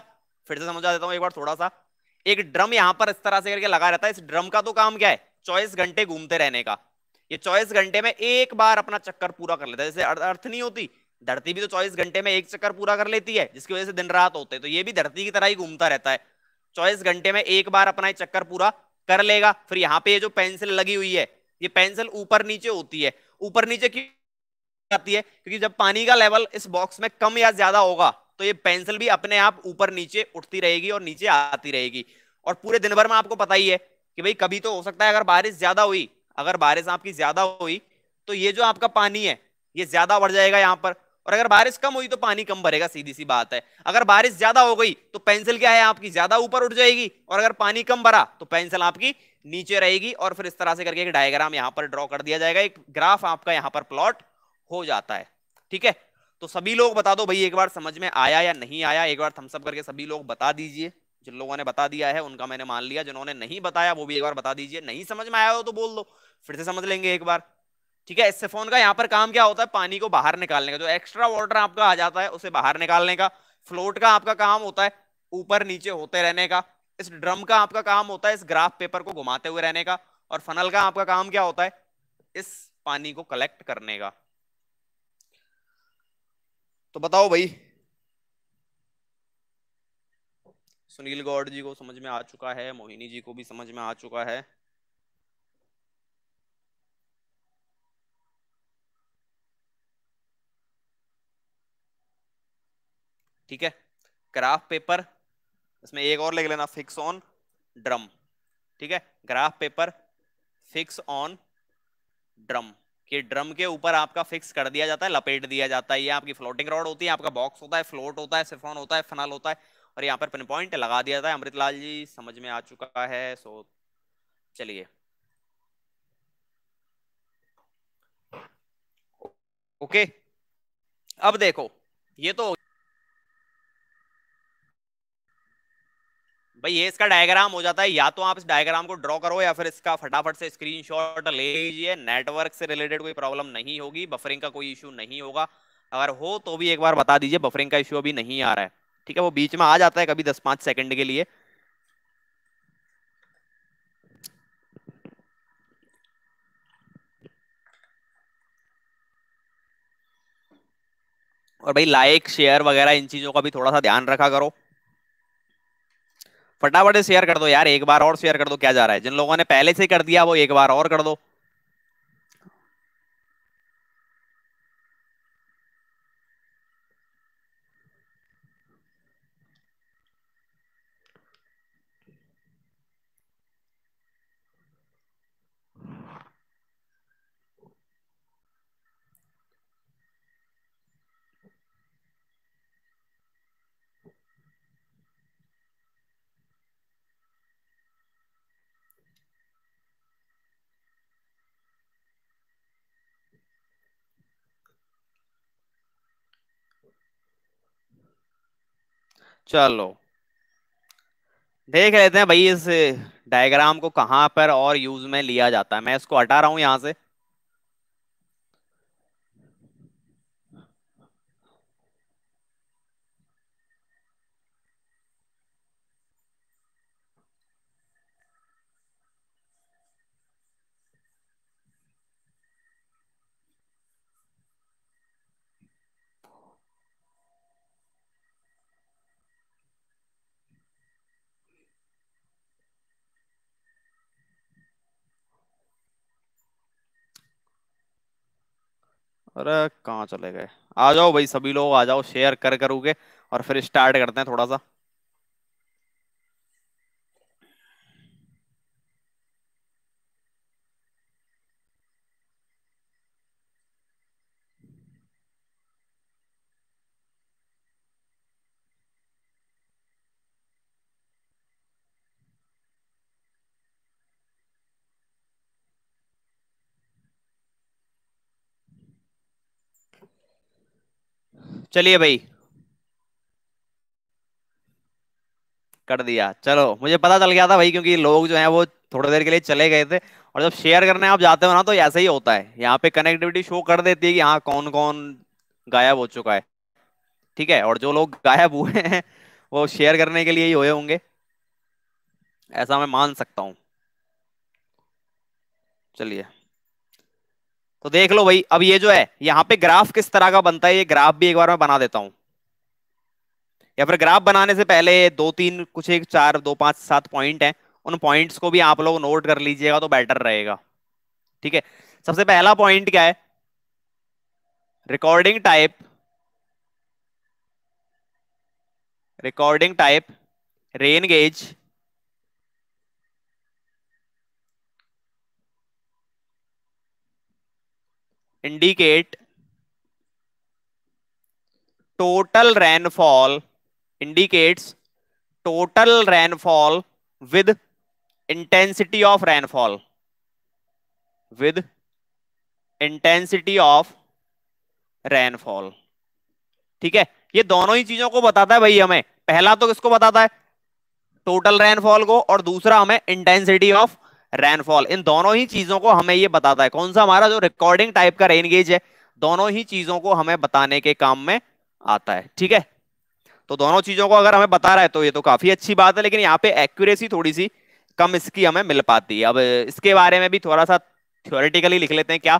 फिर से समझा देता हूँ एक बार थोड़ा सा एक ड्रम यहाँ पर इस तरह से करके लगा रहता है इस ड्रम का तो काम क्या है चौबीस घंटे घूमते रहने का ये चौबीस घंटे में एक बार अपना चक्कर पूरा कर लेता है जैसे अर्थ नहीं होती धरती भी तो चौबीस घंटे में एक चक्कर पूरा कर लेती है जिसकी वजह से दिन रात होते हैं तो ये भी धरती की तरह ही घूमता रहता है चौबीस घंटे में एक बार अपना चक्कर पूरा कर लेगा फिर यहाँ पे ये जो पेंसिल लगी हुई है ये पेंसिल ऊपर नीचे होती है ऊपर नीचे की आती है क्योंकि जब पानी का लेवल इस बॉक्स में कम या ज्यादा होगा तो ये पेंसिल भी अपने आप ऊपर नीचे उठती रहेगी और नीचे आती रहेगी और पूरे दिन भर में आपको पता ही है कि भाई कभी तो हो सकता है अगर बारिश ज्यादा हुई अगर बारिश आपकी ज्यादा हुई तो ये जो आपका पानी है ये ज्यादा बढ़ जाएगा यहाँ पर और अगर बारिश कम हुई तो पानी कम भरेगा सीधी सी बात है अगर बारिश ज्यादा हो गई तो पेंसिल क्या है आपकी ज्यादा ऊपर उठ जाएगी और अगर पानी कम भरा तो पेंसिल आपकी नीचे रहेगी और फिर इस तरह से करके एक डायग्राम यहां पर ड्रॉ कर दिया जाएगा एक ग्राफ आपका यहां पर प्लॉट हो जाता है ठीक है तो सभी लोग बता दो भाई एक बार समझ में आया या नहीं आया एक बार थम्सअप करके सभी लोग बता दीजिए जिन लोगों ने बता दिया है उनका मैंने मान लिया जिन्होंने नहीं बताया वो भी एक बार बता दीजिए नहीं समझ में आया हो तो बोल दो फिर से समझ लेंगे एक बार ठीक है इससे का यहाँ पर काम क्या होता है पानी को बाहर निकालने का जो एक्स्ट्रा वाटर आपका आ जाता है उसे बाहर निकालने का फ्लोट का आपका काम होता है ऊपर नीचे होते रहने का इस ड्रम का आपका काम होता है इस ग्राफ पेपर को घुमाते हुए रहने का और फनल का आपका काम क्या होता है इस पानी को कलेक्ट करने का तो बताओ भाई सुनील गौड़ जी को समझ में आ चुका है मोहिनी जी को भी समझ में आ चुका है ठीक है ग्राफ पेपर इसमें एक और लिख लेना फिक्स ऑन ड्रम ठीक है graph paper fix on drum कि ड्रम के ऊपर आपका फिक्स कर दिया जाता है लपेट दिया जाता है ये आपकी फ्लोटिंग रॉड होती है आपका बॉक्स होता है फ्लोट होता है सिफोन होता है फनल होता है और यहाँ पर पिन पॉइंट लगा दिया जाता है अमृतलाल जी समझ में आ चुका है सो चलिए ओके अब देखो ये तो भाई ये इसका डायग्राम हो जाता है या तो आप इस डायग्राम को ड्रॉ करो या फिर इसका फटाफट से स्क्रीनशॉट ले लीजिए नेटवर्क से रिलेटेड कोई प्रॉब्लम नहीं होगी बफरिंग का कोई इशू नहीं होगा अगर हो तो भी एक बार बता दीजिए बफरिंग का इशू अभी नहीं आ रहा है ठीक है वो बीच में आ जाता है कभी दस पांच सेकेंड के लिए और भाई लाइक शेयर वगैरह इन चीजों का भी थोड़ा सा ध्यान रखा करो फटाफट शेयर कर दो यार एक बार और शेयर कर दो क्या जा रहा है जिन लोगों ने पहले से कर दिया वो एक बार और कर दो चलो देख लेते हैं भाई इस डायग्राम को कहां पर और यूज में लिया जाता है मैं इसको हटा रहा हूं यहां से अरे कहाँ चले गए आ जाओ भाई सभी लोग आ जाओ शेयर कर करोगे और फिर स्टार्ट करते हैं थोड़ा सा चलिए भाई कर दिया चलो मुझे पता चल गया था भाई क्योंकि लोग जो है वो थोड़ी देर के लिए चले गए थे और जब शेयर करने आप जाते हो ना तो ऐसा ही होता है यहाँ पे कनेक्टिविटी शो कर देती है कि हाँ कौन कौन गायब हो चुका है ठीक है और जो लोग गायब हुए हैं वो शेयर करने के लिए ही हुए होंगे ऐसा मैं मान सकता हूँ चलिए तो देख लो भाई अब ये जो है यहाँ पे ग्राफ किस तरह का बनता है ये ग्राफ भी एक बार मैं बना देता हूं या फिर ग्राफ बनाने से पहले दो तीन कुछ एक चार दो पांच सात पॉइंट हैं उन पॉइंट्स को भी आप लोग नोट कर लीजिएगा तो बेटर रहेगा ठीक है सबसे पहला पॉइंट क्या है recording type recording type rain gauge indicate total rainfall indicates total rainfall with intensity of rainfall with intensity of rainfall ठीक है ये दोनों ही चीजों को बताता है भाई हमें पहला तो किसको बताता है टोटल रेनफॉल को और दूसरा हमें इंटेंसिटी ऑफ रेनफॉल इन दोनों ही चीजों को हमें ये बताता है कौन सा हमारा जो रिकॉर्डिंग टाइप का रेन गेज है दोनों ही चीजों को हमें बताने के काम में आता है ठीक है तो दोनों चीजों को अगर हमें बता रहा है तो ये तो काफी अच्छी बात है लेकिन यहाँ पे एक्यूरेसी थोड़ी सी कम इसकी हमें मिल पाती है अब इसके बारे में भी थोड़ा सा थियोरेटिकली लिख लेते हैं क्या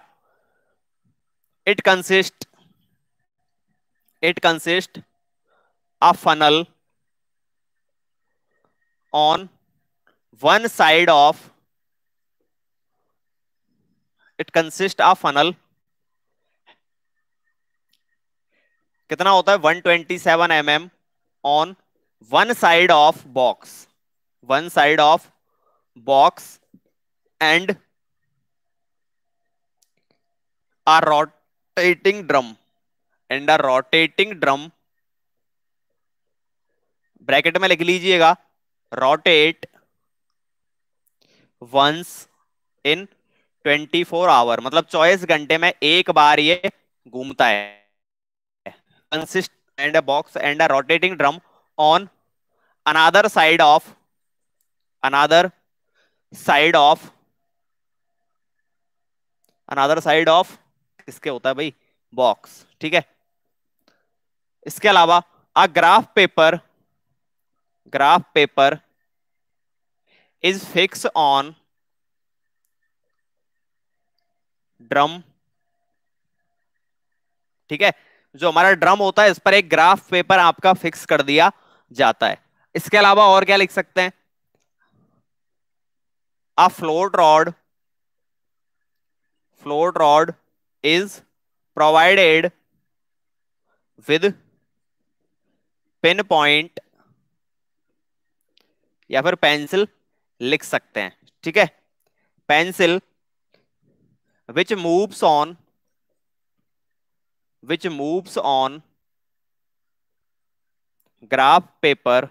it consist it consist a funnel on one side of it consist of funnel कितना होता है 127 twenty seven M M on one side of box one side of box and a rotating drum and a rotating drum bracket में लिख लीजिएगा rotate once in twenty four hour मतलब चौबीस घंटे में एक बार ये घूमता है consist and box and rotating drum on another side of another side of another side of इसके होता है भाई बॉक्स ठीक है इसके अलावा a graph paper graph paper is fix on drum ठीक है जो हमारा ड्रम होता है इस पर एक ग्राफ पेपर आपका फिक्स कर दिया जाता है इसके अलावा और क्या लिख सकते हैं a float rod float rod is provided with pin point या फिर पेंसिल लिख सकते हैं ठीक है pencil which moves on which moves on graph paper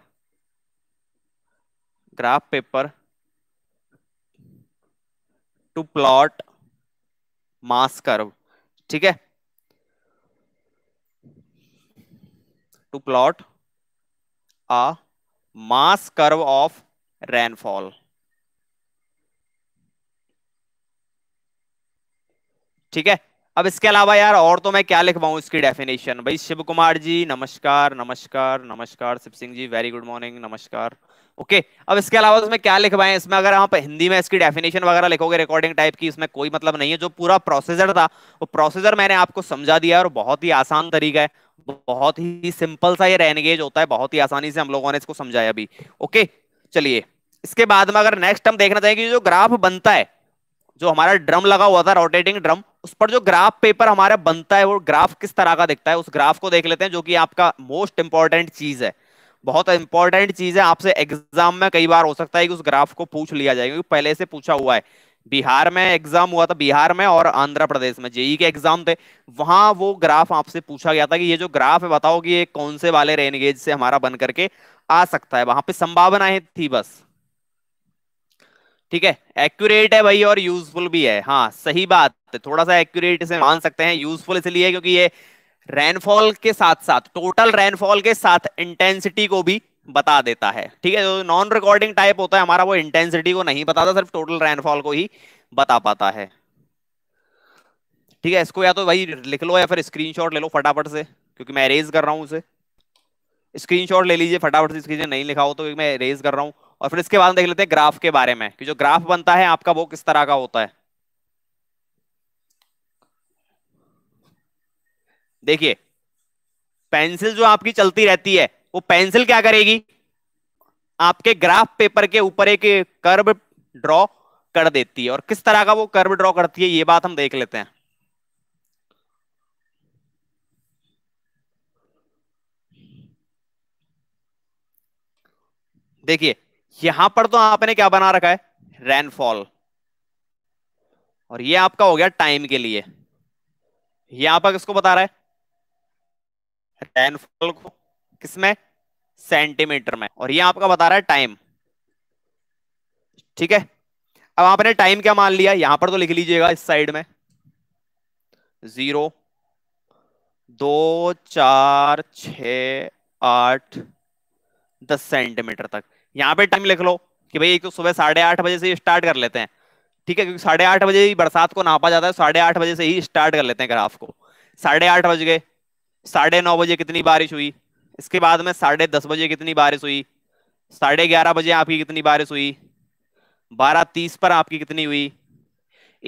graph paper to plot mass curve ठीक है to plot a mass curve of rainfall ठीक है अब इसके अलावा यार और तो मैं क्या लिखवाऊँ इसकी डेफिनेशन भाई शिव कुमार जी नमस्कार नमस्कार नमस्कार Shiv Singh ji very good morning नमस्कार ओके अब इसके अलावा उसमें क्या लिखवाएं इसमें अगर आप हिंदी में इसकी डेफिनेशन वगैरह लिखोगे रिकॉर्डिंग टाइप की इसमें कोई मतलब नहीं है जो पूरा प्रोसेसर था वो प्रोसेसर मैंने आपको समझा दिया और बहुत ही आसान तरीका है बहुत ही सिंपल सा ये रेनगेज होता है बहुत ही आसानी से हम लोगों ने इसको समझाया अभी ओके चलिए इसके बाद में अगर नेक्स्ट हम देखना चाहेंगे जो ग्राफ बनता है जो हमारा ड्रम लगा हुआ था रोटेटिंग ड्रम उस पर जो ग्राफ पेपर हमारा बनता है वो ग्राफ किस तरह का दिखता है उस ग्राफ को देख लेते हैं जो कि आपका मोस्ट इंपॉर्टेंट चीज है बहुत इंपॉर्टेंट चीज है आपसे एग्जाम में कई बार हो सकता है कि उस ग्राफ को पूछ लिया जाएगा क्योंकि पहले से पूछा हुआ है बिहार में एग्जाम हुआ था बिहार में और आंध्र प्रदेश में जेई के एग्जाम थे वहां वो ग्राफ आपसे पूछा गया था कि ये जो ग्राफ है बताओ कि ये कौन से वाले रेनगेज से हमारा बन करके आ सकता है वहां पे संभावनाएं थी बस ठीक है एक्यूरेट है भाई और यूजफुल भी है हाँ सही बात है थोड़ा सा एक्यूरेट इसे मान सकते हैं यूजफुल इसलिए क्योंकि ये रेनफॉल के साथ साथ टोटल रेनफॉल के साथ इंटेंसिटी को भी बता देता है ठीक है जो नॉन रिकॉर्डिंग टाइप होता है हमारा वो इंटेंसिटी को नहीं बताता सिर्फ टोटल रेनफॉल को ही बता पाता है ठीक है इसको या तो भाई लिख लो या फिर स्क्रीनशॉट ले लो फटाफट से क्योंकि मैं रेज कर रहा हूँ उसे स्क्रीनशॉट ले लीजिए फटाफट से स्क्रीन नहीं लिखा हो तो मैं रेज कर रहा हूँ और फिर इसके बाद देख लेते हैं ग्राफ के बारे में कि जो ग्राफ बनता है आपका वो किस तरह का होता है देखिए पेंसिल जो आपकी चलती रहती है वो पेंसिल क्या करेगी आपके ग्राफ पेपर के ऊपर एक कर्व ड्रॉ कर देती है और किस तरह का वो कर्व ड्रॉ करती है ये बात हम देख लेते हैं देखिए यहां पर तो आपने क्या बना रखा है रेनफॉल और ये आपका हो गया टाइम के लिए ये आप किसको बता रहा है रेनफॉल को किसमें सेंटीमीटर में और ये आपका बता रहा है टाइम ठीक है अब आपने टाइम क्या मान लिया यहां पर तो लिख लीजिएगा इस साइड में जीरो दो चार छ आठ दस सेंटीमीटर तक यहाँ पे टाइम लिख लो कि भाई एक तो सुबह साढ़े आठ बजे से स्टार्ट कर लेते हैं ठीक है क्योंकि साढ़े आठ बजे ही बरसात को नापा जाता है साढ़े आठ बजे से ही स्टार्ट कर लेते हैं ग्राफ को साढ़े आठ बज गए साढ़े नौ बजे कितनी बारिश हुई इसके बाद में साढ़े दस बजे कितनी बारिश हुई साढ़े ग्यारह बजे आपकी कितनी बारिश हुई बारह तीस पर आपकी कितनी हुई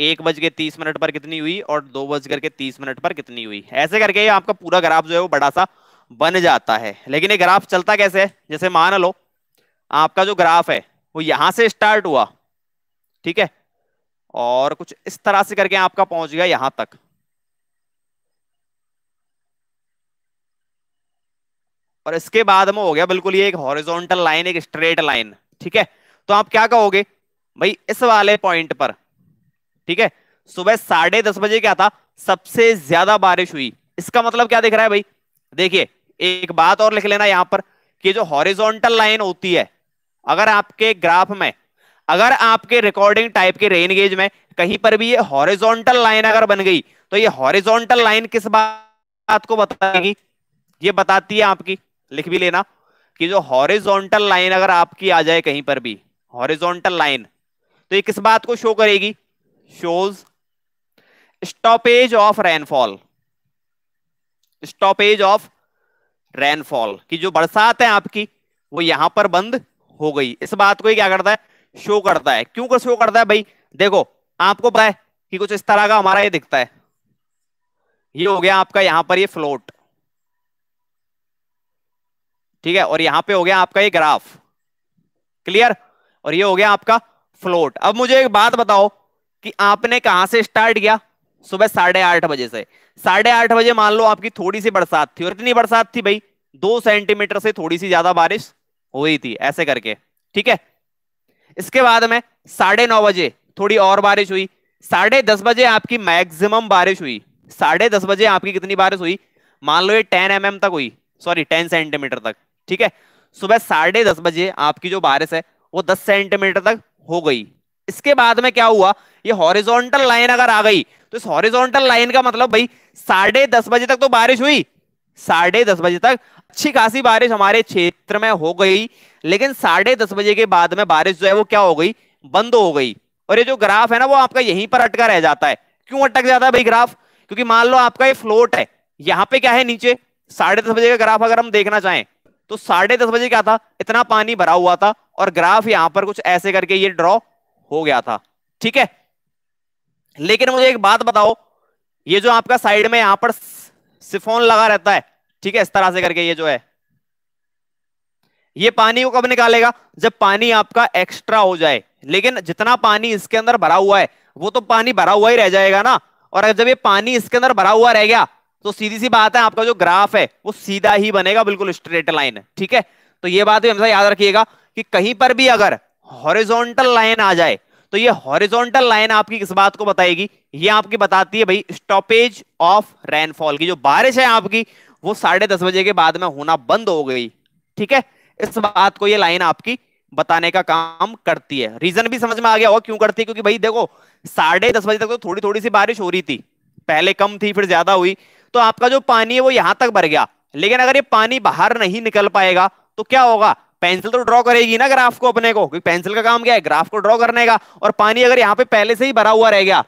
एक बज के तीस मिनट पर कितनी हुई और दो बज करके तीस मिनट पर कितनी हुई ऐसे करके आपका पूरा ग्राफ जो है वो बड़ा सा बन जाता है लेकिन ये ग्राफ चलता कैसे है जैसे मान लो आपका जो ग्राफ है वो यहां से स्टार्ट हुआ ठीक है और कुछ इस तरह से करके आपका पहुंच गया यहां तक और इसके बाद में हो गया बिल्कुल ये एक हॉरिजॉन्टल लाइन एक स्ट्रेट लाइन ठीक है तो आप क्या कहोगे भाई इस वाले पॉइंट पर ठीक है सुबह साढ़े दस बजे क्या था सबसे ज्यादा बारिश हुई इसका मतलब क्या दिख रहा है भाई देखिए एक बात और लिख लेना यहां पर कि जो हॉरिजॉन्टल लाइन होती है अगर आपके ग्राफ में अगर आपके रिकॉर्डिंग टाइप के रेन गेज में कहीं पर भी ये हॉरिजॉन्टल लाइन अगर बन गई तो ये हॉरिजॉन्टल लाइन किस बात को बताएगी ये बताती है आपकी लिख भी लेना कि जो हॉरिजॉन्टल लाइन अगर आपकी आ जाए कहीं पर भी हॉरिजॉन्टल लाइन तो ये किस बात को शो करेगी shows stoppage of rainfall stoppage of rainfall की जो बरसात है आपकी वो यहां पर बंद हो गई इस बात को ही क्या करता है शो करता है क्यों कर शो करता है भाई देखो आपको पता है कि कुछ इस तरह का हमारा ये दिखता है ये हो गया आपका यहां पर ये फ्लोट ठीक है और यहां पे हो गया आपका ये ग्राफ क्लियर और ये हो गया आपका फ्लोट अब मुझे एक बात बताओ कि आपने कहां से स्टार्ट किया सुबह साढ़े आठ बजे से साढ़े आठ बजे मान लो आपकी थोड़ी सी बरसात थी और इतनी बरसात थी भाई दो सेंटीमीटर से थोड़ी सी ज्यादा बारिश हुई थी ऐसे करके ठीक है इसके बाद में साढ़े नौ बजे थोड़ी और बारिश हुई साढ़े दस बजे आपकी मैक्सिमम बारिश हुई साढ़े दस बजे आपकी कितनी बारिश हुई मान लो ये टेन एम mm तक हुई सॉरी टेन सेंटीमीटर तक ठीक है सुबह साढ़े दस बजे आपकी जो बारिश है वो दस सेंटीमीटर तक हो गई इसके बाद में क्या हुआ ये हॉरिजॉन्टल लाइन अगर आ गई तो इस हॉरिजॉन्टल लाइन का मतलब भाई साढ़े दस बजे तक तो बारिश हुई साढ़े दस बजे तक अच्छी खासी बारिश हमारे क्षेत्र में हो गई लेकिन साढ़े दस बजे के बाद में बारिश जो है वो क्या हो गई बंद हो गई और ये जो ग्राफ है ना वो आपका यहीं पर अटका रह जाता है क्यों अटक जाता है भाई ग्राफ क्योंकि मान लो आपका ये फ्लोट है यहाँ पे क्या है नीचे साढ़े दस बजे का ग्राफ अगर हम देखना चाहें तो साढ़े दस बजे क्या था इतना पानी भरा हुआ था और ग्राफ यहां पर कुछ ऐसे करके ये ड्रॉ हो गया था ठीक है लेकिन मुझे एक बात बताओ ये जो आपका साइड में यहां पर सिफोन लगा रहता है ठीक है इस तरह से करके ये जो है ये पानी को कब निकालेगा जब पानी आपका एक्स्ट्रा हो जाए लेकिन जितना पानी इसके अंदर भरा हुआ है वो तो पानी भरा हुआ ही रह जाएगा ना और जब ये पानी इसके अंदर भरा हुआ रह गया तो सीधी सी बात है आपका जो ग्राफ है वो सीधा ही बनेगा बिल्कुल स्ट्रेट लाइन ठीक है तो ये बात भी हमेशा याद रखिएगा कि कहीं पर भी अगर हॉरिजोंटल लाइन आ जाए तो ये हॉरिजॉन्टल लाइन आपकी किस बात को बताएगी ये आपकी बताती है भाई स्टॉपेज ऑफ रेनफॉल की जो बारिश है आपकी वो साढ़े दस बजे के बाद में होना बंद हो गई ठीक है इस बात को ये लाइन आपकी बताने का काम करती है रीजन भी समझ में आ गया और क्यों करती है क्योंकि भाई देखो साढ़े दस बजे तक तो थोड़ी थोड़ी सी बारिश हो रही थी पहले कम थी फिर ज्यादा हुई तो आपका जो पानी है वो यहां तक भर गया लेकिन अगर ये पानी बाहर नहीं निकल पाएगा तो क्या होगा पेंसिल तो ड्रॉ करेगी ना ग्राफ को अपने को क्योंकि पेंसिल का काम क्या है ग्राफ को ड्रॉ करने का और पानी अगर यहाँ पे पहले से ही भरा हुआ रह गया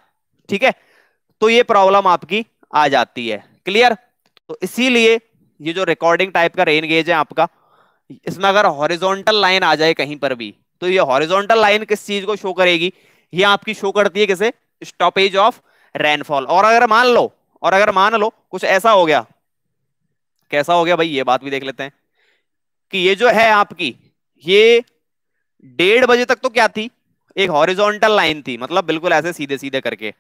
ठीक है तो ये प्रॉब्लम आपकी आ जाती है क्लियर तो इसीलिए ये जो रिकॉर्डिंग टाइप का रेन गेज है आपका इसमें अगर हॉरिजोंटल लाइन आ जाए कहीं पर भी तो ये हॉरिजोंटल लाइन किस चीज को शो करेगी ये आपकी शो करती है किसे स्टॉपेज ऑफ रेनफॉल और अगर मान लो और अगर मान लो कुछ ऐसा हो गया कैसा हो गया भाई ये बात भी देख लेते हैं कि ये जो है आपकी ये डेढ़ बजे तक तो क्या थी एक हॉरिजॉन्टल लाइन थी मतलब बिल्कुल ऐसे सीधे सीधे करके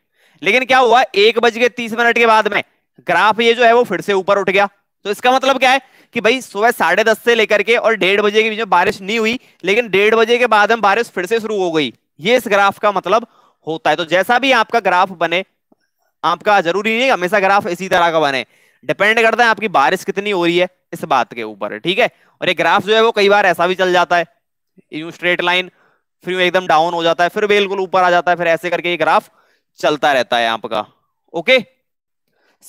लेकिन क्या हुआ एक बज के तीस मिनट के बाद में ग्राफ ये जो है वो फिर से ऊपर उठ गया तो इसका मतलब क्या है कि भाई सुबह साढ़े दस से लेकर के और डेढ़ बजे के बीच में बारिश नहीं हुई लेकिन डेढ़ बजे के बाद में बारिश फिर से शुरू हो गई ये इस ग्राफ का मतलब होता है तो जैसा भी आपका ग्राफ बने आपका जरूरी नहीं हमेशा ग्राफ इसी तरह का बने डिपेंड करता है आपकी बारिश कितनी हो रही है इस बात के ऊपर ठीक है और ये ग्राफ जो है वो कई बार ऐसा भी चल जाता है यूं स्ट्रेट लाइन फिर यूं एकदम डाउन हो जाता है फिर बिल्कुल ऊपर आ जाता है फिर ऐसे करके ये ग्राफ चलता रहता है आपका ओके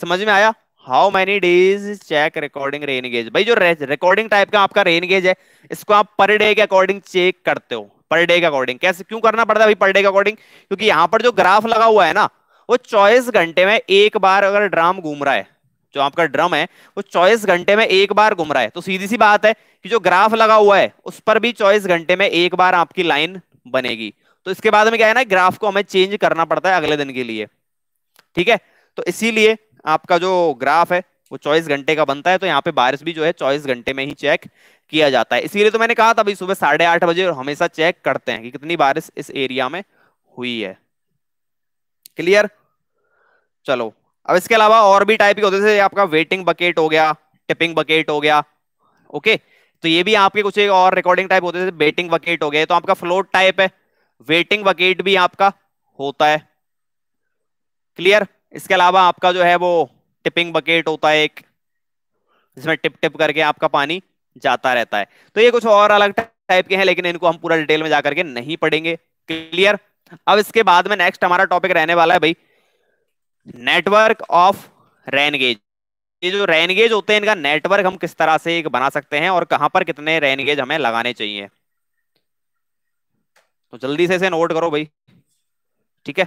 समझ में आया how many days check recording rain gauge भाई जो रिकॉर्डिंग टाइप का आपका रेन गेज है इसको आप पर डे के अकॉर्डिंग चेक करते हो पर डे के अकॉर्डिंग कैसे क्यों करना पड़ता है पर डे के अकॉर्डिंग क्योंकि यहाँ पर जो ग्राफ लगा हुआ है ना वो चौबीस घंटे में एक बार अगर ड्राम घूम रहा है जो आपका ड्रम है वो चौबीस घंटे में एक बार घूम रहा है तो सीधी सी बात है कि जो ग्राफ लगा हुआ है उस पर भी चौबीस घंटे में एक बार आपकी लाइन बनेगी तो इसके बाद में क्या है ना ग्राफ को हमें चेंज करना पड़ता है अगले दिन के लिए ठीक है तो इसीलिए आपका जो ग्राफ है वो चौबीस घंटे का बनता है तो यहाँ पे बारिश भी जो है चौबीस घंटे में ही चेक किया जाता है इसीलिए तो मैंने कहा था सुबह साढ़े आठ बजे हमेशा चेक करते हैं कि कितनी बारिश इस एरिया में हुई है क्लियर चलो अब इसके अलावा और भी टाइप के होते थे आपका वेटिंग बकेट हो गया टिपिंग बकेट हो गया ओके तो ये भी आपके कुछ एक और रिकॉर्डिंग टाइप होते थे वेटिंग बकेट हो गया तो आपका फ्लोट टाइप है वेटिंग बकेट भी आपका होता है क्लियर इसके अलावा आपका जो है वो टिपिंग बकेट होता है एक जिसमें टिप टिप करके आपका पानी जाता रहता है तो ये कुछ और अलग टाइप के हैं लेकिन इनको हम पूरा डिटेल में जाकर के नहीं पढ़ेंगे क्लियर अब इसके बाद में नेक्स्ट हमारा टॉपिक रहने वाला है भाई नेटवर्क ऑफ रेनगेज ये जो रेनगेज होते हैं इनका नेटवर्क हम किस तरह से एक बना सकते हैं और कहां पर कितने रेनगेज हमें लगाने चाहिए तो जल्दी से इसे नोट करो भाई ठीक है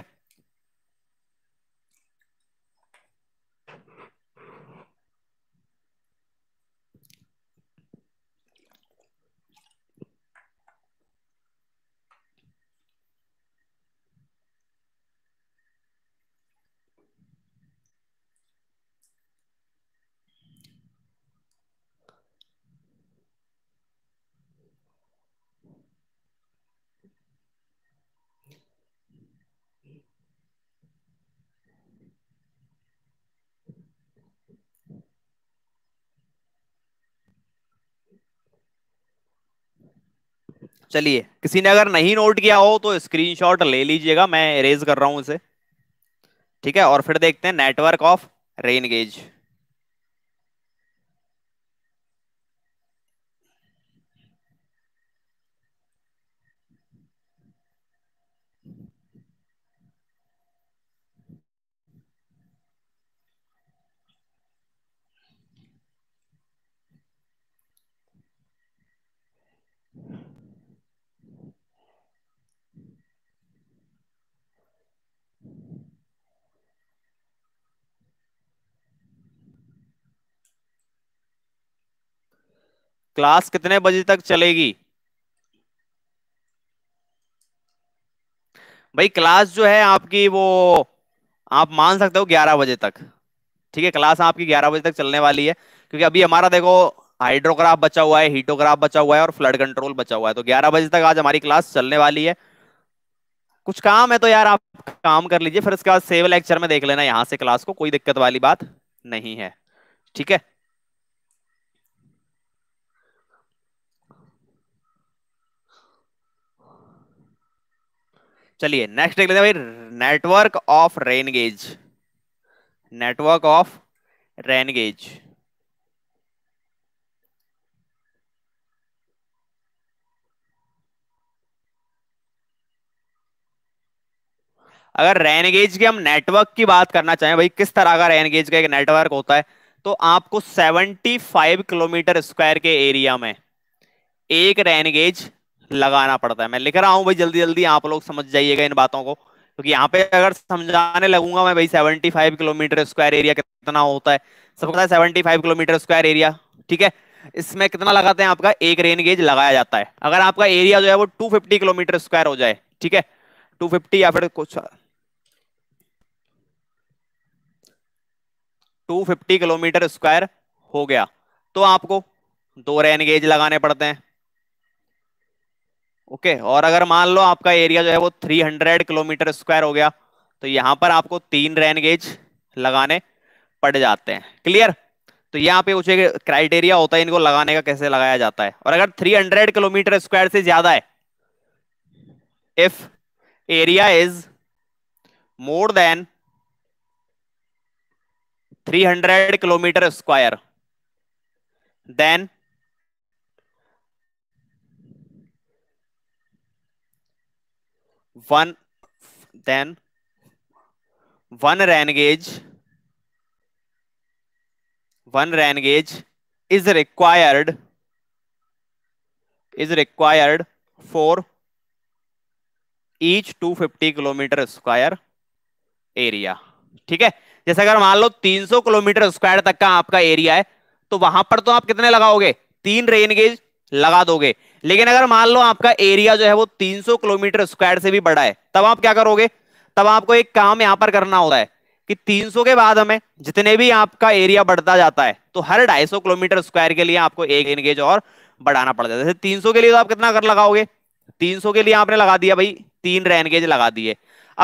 चलिए किसी ने अगर नहीं नोट किया हो तो स्क्रीनशॉट ले लीजिएगा मैं इरेज कर रहा हूं इसे ठीक है और फिर देखते हैं network of rain gauge gauge class कितने बजे तक चलेगी भाई क्लास जो है आपकी वो आप मान सकते हो 11 बजे तक ठीक है क्लास आपकी 11 बजे तक चलने वाली है क्योंकि अभी हमारा देखो हाइड्रोग्राफ बचा हुआ है हीटोग्राफ बचा हुआ है और फ्लड कंट्रोल बचा हुआ है तो 11 बजे तक आज हमारी क्लास चलने वाली है कुछ काम है तो यार आप काम कर लीजिए फिर इसके बाद सेव लेक्चर में देख लेना यहाँ से क्लास को कोई दिक्कत वाली बात नहीं है ठीक है चलिए नेक्स्ट देख लेते हैं भाई network of rain gauge network of rain gauge अगर रेन गेज के हम नेटवर्क की बात करना चाहें भाई किस तरह का रेन गेज का एक नेटवर्क होता है तो आपको 75 किलोमीटर स्क्वायर के एरिया में एक रेन गेज लगाना पड़ता है मैं लिख रहा हूँ भाई जल्दी जल्दी आप लोग समझ जाइएगा इन बातों को क्योंकि यहाँ पे अगर समझाने लगूंगा मैं भाई seventy five kilometre square area कितना होता है सब पता है seventy five kilometre square area ठीक है इसमें कितना लगाते हैं आपका एक रेन गेज लगाया जाता है अगर आपका एरिया जो है वो फिफ्टी किलोमीटर स्क्वायर हो जाए ठीक है फिफ्टी या फिर कुछ फिफ्टी किलोमीटर स्क्वायर हो गया तो आपको दो रेन गेज लगाने पड़ते हैं ओके okay, और अगर मान लो आपका एरिया जो है वो 300 किलोमीटर स्क्वायर हो गया तो यहां पर आपको तीन रैन गेज लगाने पड़ जाते हैं क्लियर तो यहाँ पे कुछ क्राइटेरिया होता है इनको लगाने का कैसे लगाया जाता है और अगर 300 किलोमीटर स्क्वायर से ज्यादा है if area is more than 300 kilometre square then one then one ran gauge one ran gauge is required is required for each 250 kilometre square area ठीक है जैसे अगर मान लो 300 किलोमीटर स्क्वायर तक का आपका एरिया है तो वहां पर तो आप कितने लगाओगे तीन रेन गेज लगा दोगे लेकिन अगर मान लो आपका एरिया जो है वो 300 किलोमीटर स्क्वायर से भी बड़ा है तब आप क्या करोगे तब आपको एक काम यहां पर करना होता है कि 300 के बाद हमें जितने भी आपका एरिया बढ़ता जाता है तो हर 250 किलोमीटर स्क्वायर के लिए आपको एक इनगेज और बढ़ाना पड़ जाता है जैसे 300 के लिए तो आप कितना कर लगाओगे 300 के लिए आपने लगा दिया भाई तीन रेनगेज गेज लगा दिए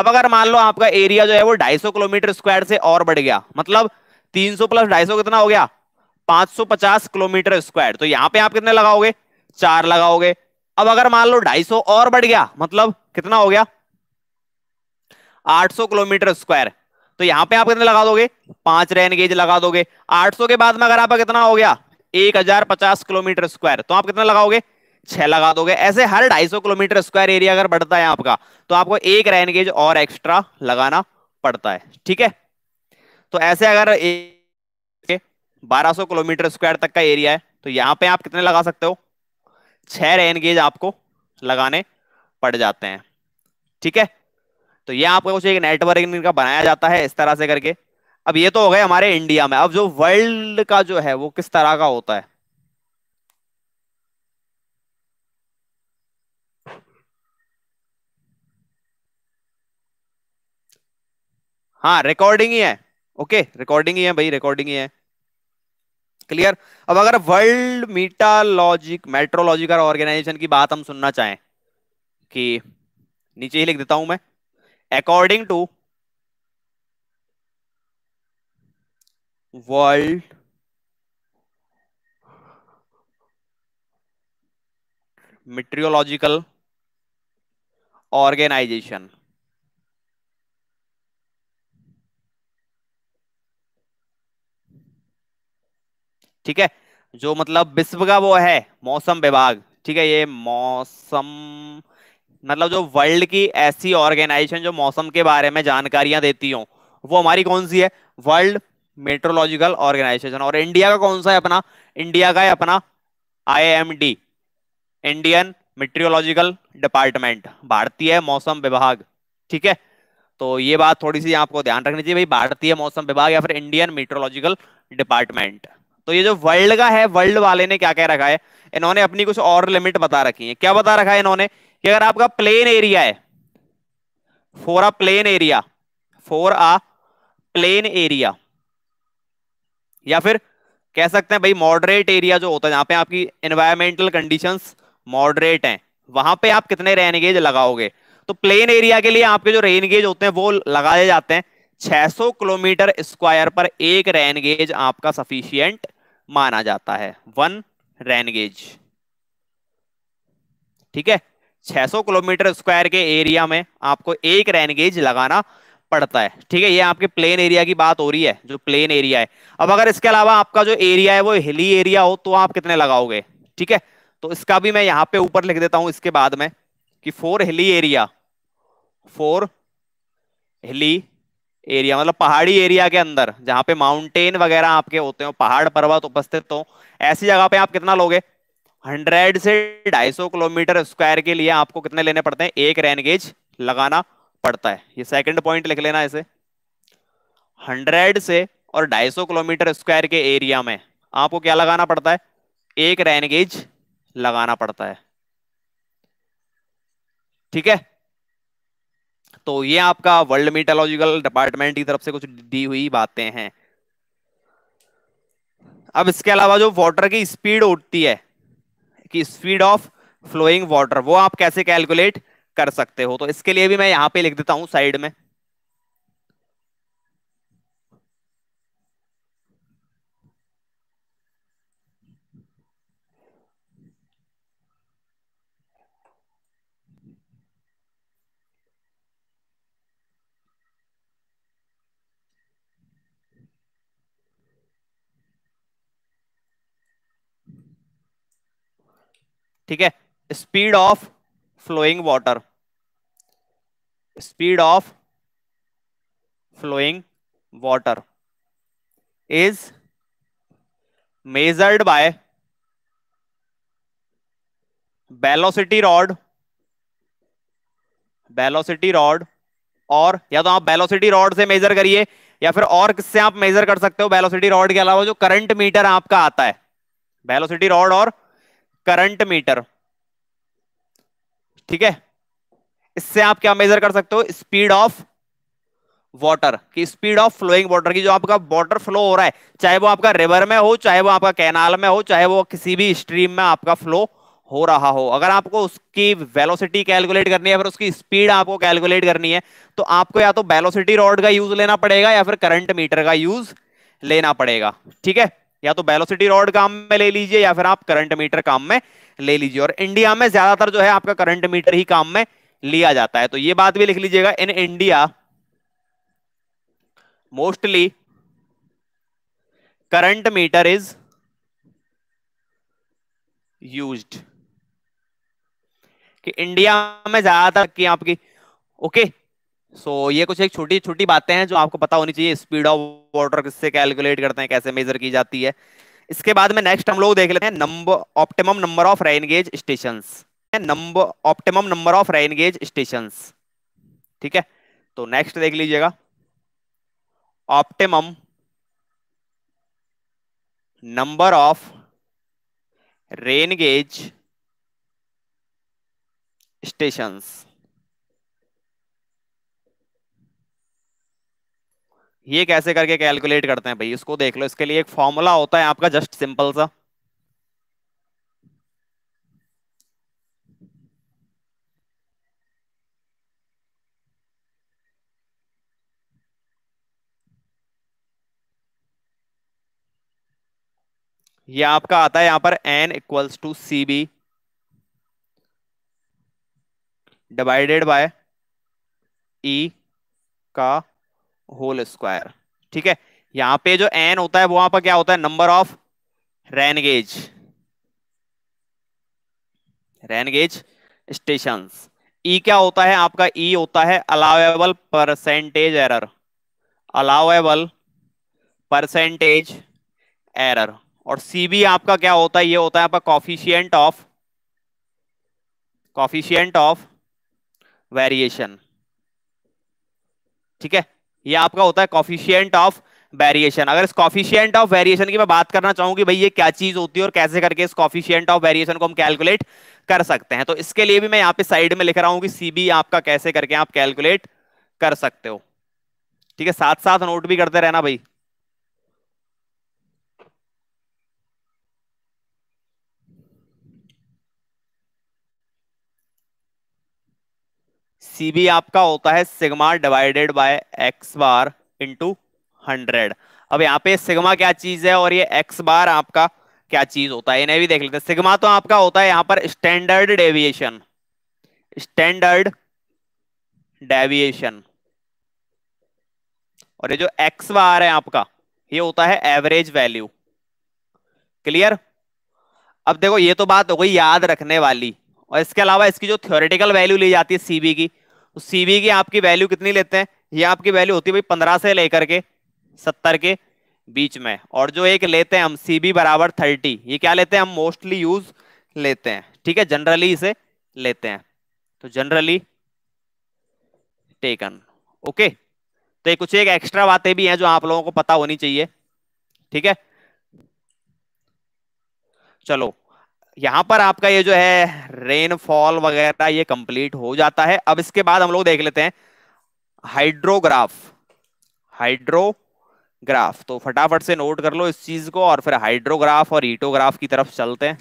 अब अगर मान लो आपका एरिया जो है वो 250 किलोमीटर स्क्वायर से और बढ़ गया मतलब तीन प्लस ढाई कितना हो गया 550 किलोमीटर स्क्वायर तो यहाँ पे आप कितने लगाओगे चार लगाओगे अब अगर मान लो सौ और बढ़ गया मतलब कितना हो गया 800 किलोमीटर स्क्वायर तो यहां पे आप कितने लगा दोगे पांच रेन गेज लगा दोगे 800 के बाद में अगर आपका कितना हो गया 1050 किलोमीटर स्क्वायर तो आप कितना लगाओगे छह लगा दोगे ऐसे हर 250 किलोमीटर स्क्वायर एरिया अगर बढ़ता है आपका तो आपको एक रेन गेज और एक्स्ट्रा लगाना पड़ता है ठीक है तो ऐसे अगर बारह सौ किलोमीटर स्क्वायर तक का एरिया है तो यहां पर आप कितने लगा सकते हो छह रेन गेज आपको लगाने पड़ जाते हैं ठीक है तो ये आपका कुछ एक नेटवर्क इनका बनाया जाता है इस तरह से करके अब ये तो हो गए हमारे इंडिया में अब जो वर्ल्ड का जो है वो किस तरह का होता है हाँ रिकॉर्डिंग ही है ओके रिकॉर्डिंग ही है भाई रिकॉर्डिंग ही है क्लियर अब अगर वर्ल्ड मीटालॉजिक मेट्रोलॉजिकल ऑर्गेनाइजेशन की बात हम सुनना चाहें कि नीचे ही लिख देता हूं मैं according to world meteorological organisation ठीक है जो मतलब विश्व का वो है मौसम विभाग ठीक है ये मौसम मतलब जो वर्ल्ड की ऐसी ऑर्गेनाइजेशन जो मौसम के बारे में जानकारियां देती हो वो हमारी कौन सी है वर्ल्ड मेट्रोलॉजिकल ऑर्गेनाइजेशन और इंडिया का कौन सा है अपना इंडिया का है अपना आईएमडी इंडियन मेट्रियोलॉजिकल डिपार्टमेंट भारतीय मौसम विभाग ठीक है तो ये बात थोड़ी सी आपको ध्यान रखनी चाहिए भाई भारतीय मौसम विभाग या फिर इंडियन मेट्रोलॉजिकल डिपार्टमेंट तो ये जो वर्ल्ड का है वर्ल्ड वाले ने क्या कह रखा है इन्होंने अपनी कुछ और लिमिट बता रखी है क्या बता रखा है इन्होंने कि अगर आपका प्लेन एरिया है for a plain area for a plain area या फिर कह सकते हैं भाई मॉडरेट एरिया जो होता है जहां पे आपकी एनवायरमेंटल कंडीशन मॉडरेट हैं वहां पे आप कितने रेन गेज लगाओगे तो प्लेन एरिया के लिए आपके जो रेन गेज होते हैं वो लगाए जाते हैं 600 किलोमीटर स्क्वायर पर एक रेन गेज आपका सफिशियंट माना जाता है वन रेनगेज ठीक है 600 किलोमीटर स्क्वायर के एरिया में आपको एक रेनगेज लगाना पड़ता है ठीक है ये आपके प्लेन एरिया की बात हो रही है जो प्लेन एरिया है अब अगर इसके अलावा आपका जो एरिया है वो हिली एरिया हो तो आप कितने लगाओगे ठीक है तो इसका भी मैं यहां पे ऊपर लिख देता हूं इसके बाद में कि four hilly area four hilly area मतलब पहाड़ी एरिया के अंदर जहां पे माउंटेन वगैरह आपके होते हो पहाड़ पर्वत उपस्थित हो ऐसी जगह पे आप कितना लोगे हंड्रेड से ढाई सौ किलोमीटर स्क्वायर के लिए आपको कितने लेने पड़ते हैं एक रेन गेज लगाना पड़ता है ये सेकंड पॉइंट लिख लेना इसे हंड्रेड से और ढाई सौ किलोमीटर स्क्वायर के एरिया में आपको क्या लगाना पड़ता है एक रेन गेज लगाना पड़ता है ठीक है तो ये आपका वर्ल्ड मीटोलॉजिकल डिपार्टमेंट की तरफ से कुछ दी हुई बातें हैं अब इसके अलावा जो वाटर की स्पीड उठती है कि स्पीड ऑफ फ्लोइंग वाटर वो आप कैसे कैलकुलेट कर सकते हो तो इसके लिए भी मैं यहाँ पे लिख देता हूँ साइड में ठीक है speed of flowing water speed of flowing water is measured by velocity rod velocity rod और या तो आप बेलोसिटी रॉड से मेजर करिए या फिर और किससे आप मेजर कर सकते हो बेलोसिटी रॉड के अलावा जो करंट मीटर आपका आता है बेलोसिटी रॉड और करंट मीटर ठीक है इससे आप क्या मेजर कर सकते हो स्पीड ऑफ वाटर की स्पीड ऑफ फ्लोइंग वाटर की जो आपका वाटर फ्लो हो रहा है चाहे वो आपका रिवर में हो चाहे वो आपका कैनाल में हो चाहे वो किसी भी स्ट्रीम में आपका फ्लो हो रहा हो अगर आपको उसकी वेलोसिटी कैलकुलेट करनी है फिर उसकी स्पीड आपको कैलकुलेट करनी है तो आपको या तो वेलोसिटी रॉड का यूज लेना पड़ेगा या फिर करंट मीटर का यूज लेना पड़ेगा ठीक है या तो वेलोसिटी रॉड काम में ले लीजिए या फिर आप करंट मीटर काम में ले लीजिए और इंडिया में ज्यादातर जो है आपका करंट मीटर ही काम में लिया जाता है तो ये बात भी लिख लीजिएगा in India mostly current meter is used कि इंडिया में ज्यादातर की आपकी ओके okay, सो so, ये कुछ एक छोटी छोटी बातें हैं जो आपको पता होनी चाहिए स्पीड ऑफ वाटर किससे कैलकुलेट करते हैं कैसे मेजर की जाती है इसके बाद में नेक्स्ट हम लोग देख लेते हैं number optimum number of rain gauge station number optimum number of rain gauge station ठीक है तो नेक्स्ट देख लीजिएगा optimum number of rain gauge stations ये कैसे करके कैलकुलेट करते हैं भाई इसको देख लो इसके लिए एक फॉर्मूला होता है आपका जस्ट सिंपल सा ये आपका आता है यहां पर n equals to C B divided by E का होल स्क्वायर ठीक है यहां पे जो एन होता है वो वहां पर क्या होता है number of rain gauge rain gauge station E क्या होता है आपका ई e होता है allowable percentage error allowable percentage error और सी बी आपका क्या होता है ये होता है आपका coefficient of coefficient of variation ठीक है ये आपका होता है कॉफिशियंट ऑफ वेरिएशन अगर इस कॉफिशियंट ऑफ वेरिएशन की मैं बात करना चाहूंगी भाई ये क्या चीज होती है और कैसे करके इस कॉफिशियंट ऑफ वेरिएशन को हम कैलकुलेट कर सकते हैं तो इसके लिए भी मैं यहाँ पे साइड में लिख रहा हूँ कि सीबी आपका कैसे करके आप कैलकुलेट कर सकते हो ठीक है साथ साथ नोट भी करते रहना भाई सी बी आपका होता है sigma divided by X bar into hundred अब यहाँ पे सिग्मा क्या चीज है और ये एक्स बार आपका क्या चीज होता है इन्हें भी देख लेते हैं सिग्मा तो आपका होता है यहां पर स्टैंडर्ड डेविएशन स्टैंडर्ड डेविएशन और ये जो एक्स बार है आपका ये होता है एवरेज वैल्यू क्लियर अब देखो ये तो बात हो गई याद रखने वाली और इसके अलावा इसकी जो थ्योरेटिकल वैल्यू ली जाती है सीबी की तो सीबी की आपकी वैल्यू कितनी लेते हैं ये आपकी वैल्यू होती है भाई पंद्रह से लेकर के सत्तर के बीच में और जो एक लेते हैं हम सीबी बराबर थर्टी ये क्या लेते हैं हम मोस्टली यूज लेते हैं ठीक है जनरली इसे लेते हैं तो जनरली टेकन ओके तो ये कुछ एक एक्स्ट्रा बातें भी हैं जो आप लोगों को पता होनी चाहिए ठीक है चलो यहाँ पर आपका ये जो है रेनफॉल वगैरह ये कंप्लीट हो जाता है अब इसके बाद हम लोग देख लेते हैं हाइड्रोग्राफ हाइड्रोग्राफ तो फटाफट से नोट कर लो इस चीज को और फिर हाइड्रोग्राफ और हीटोग्राफ की तरफ चलते हैं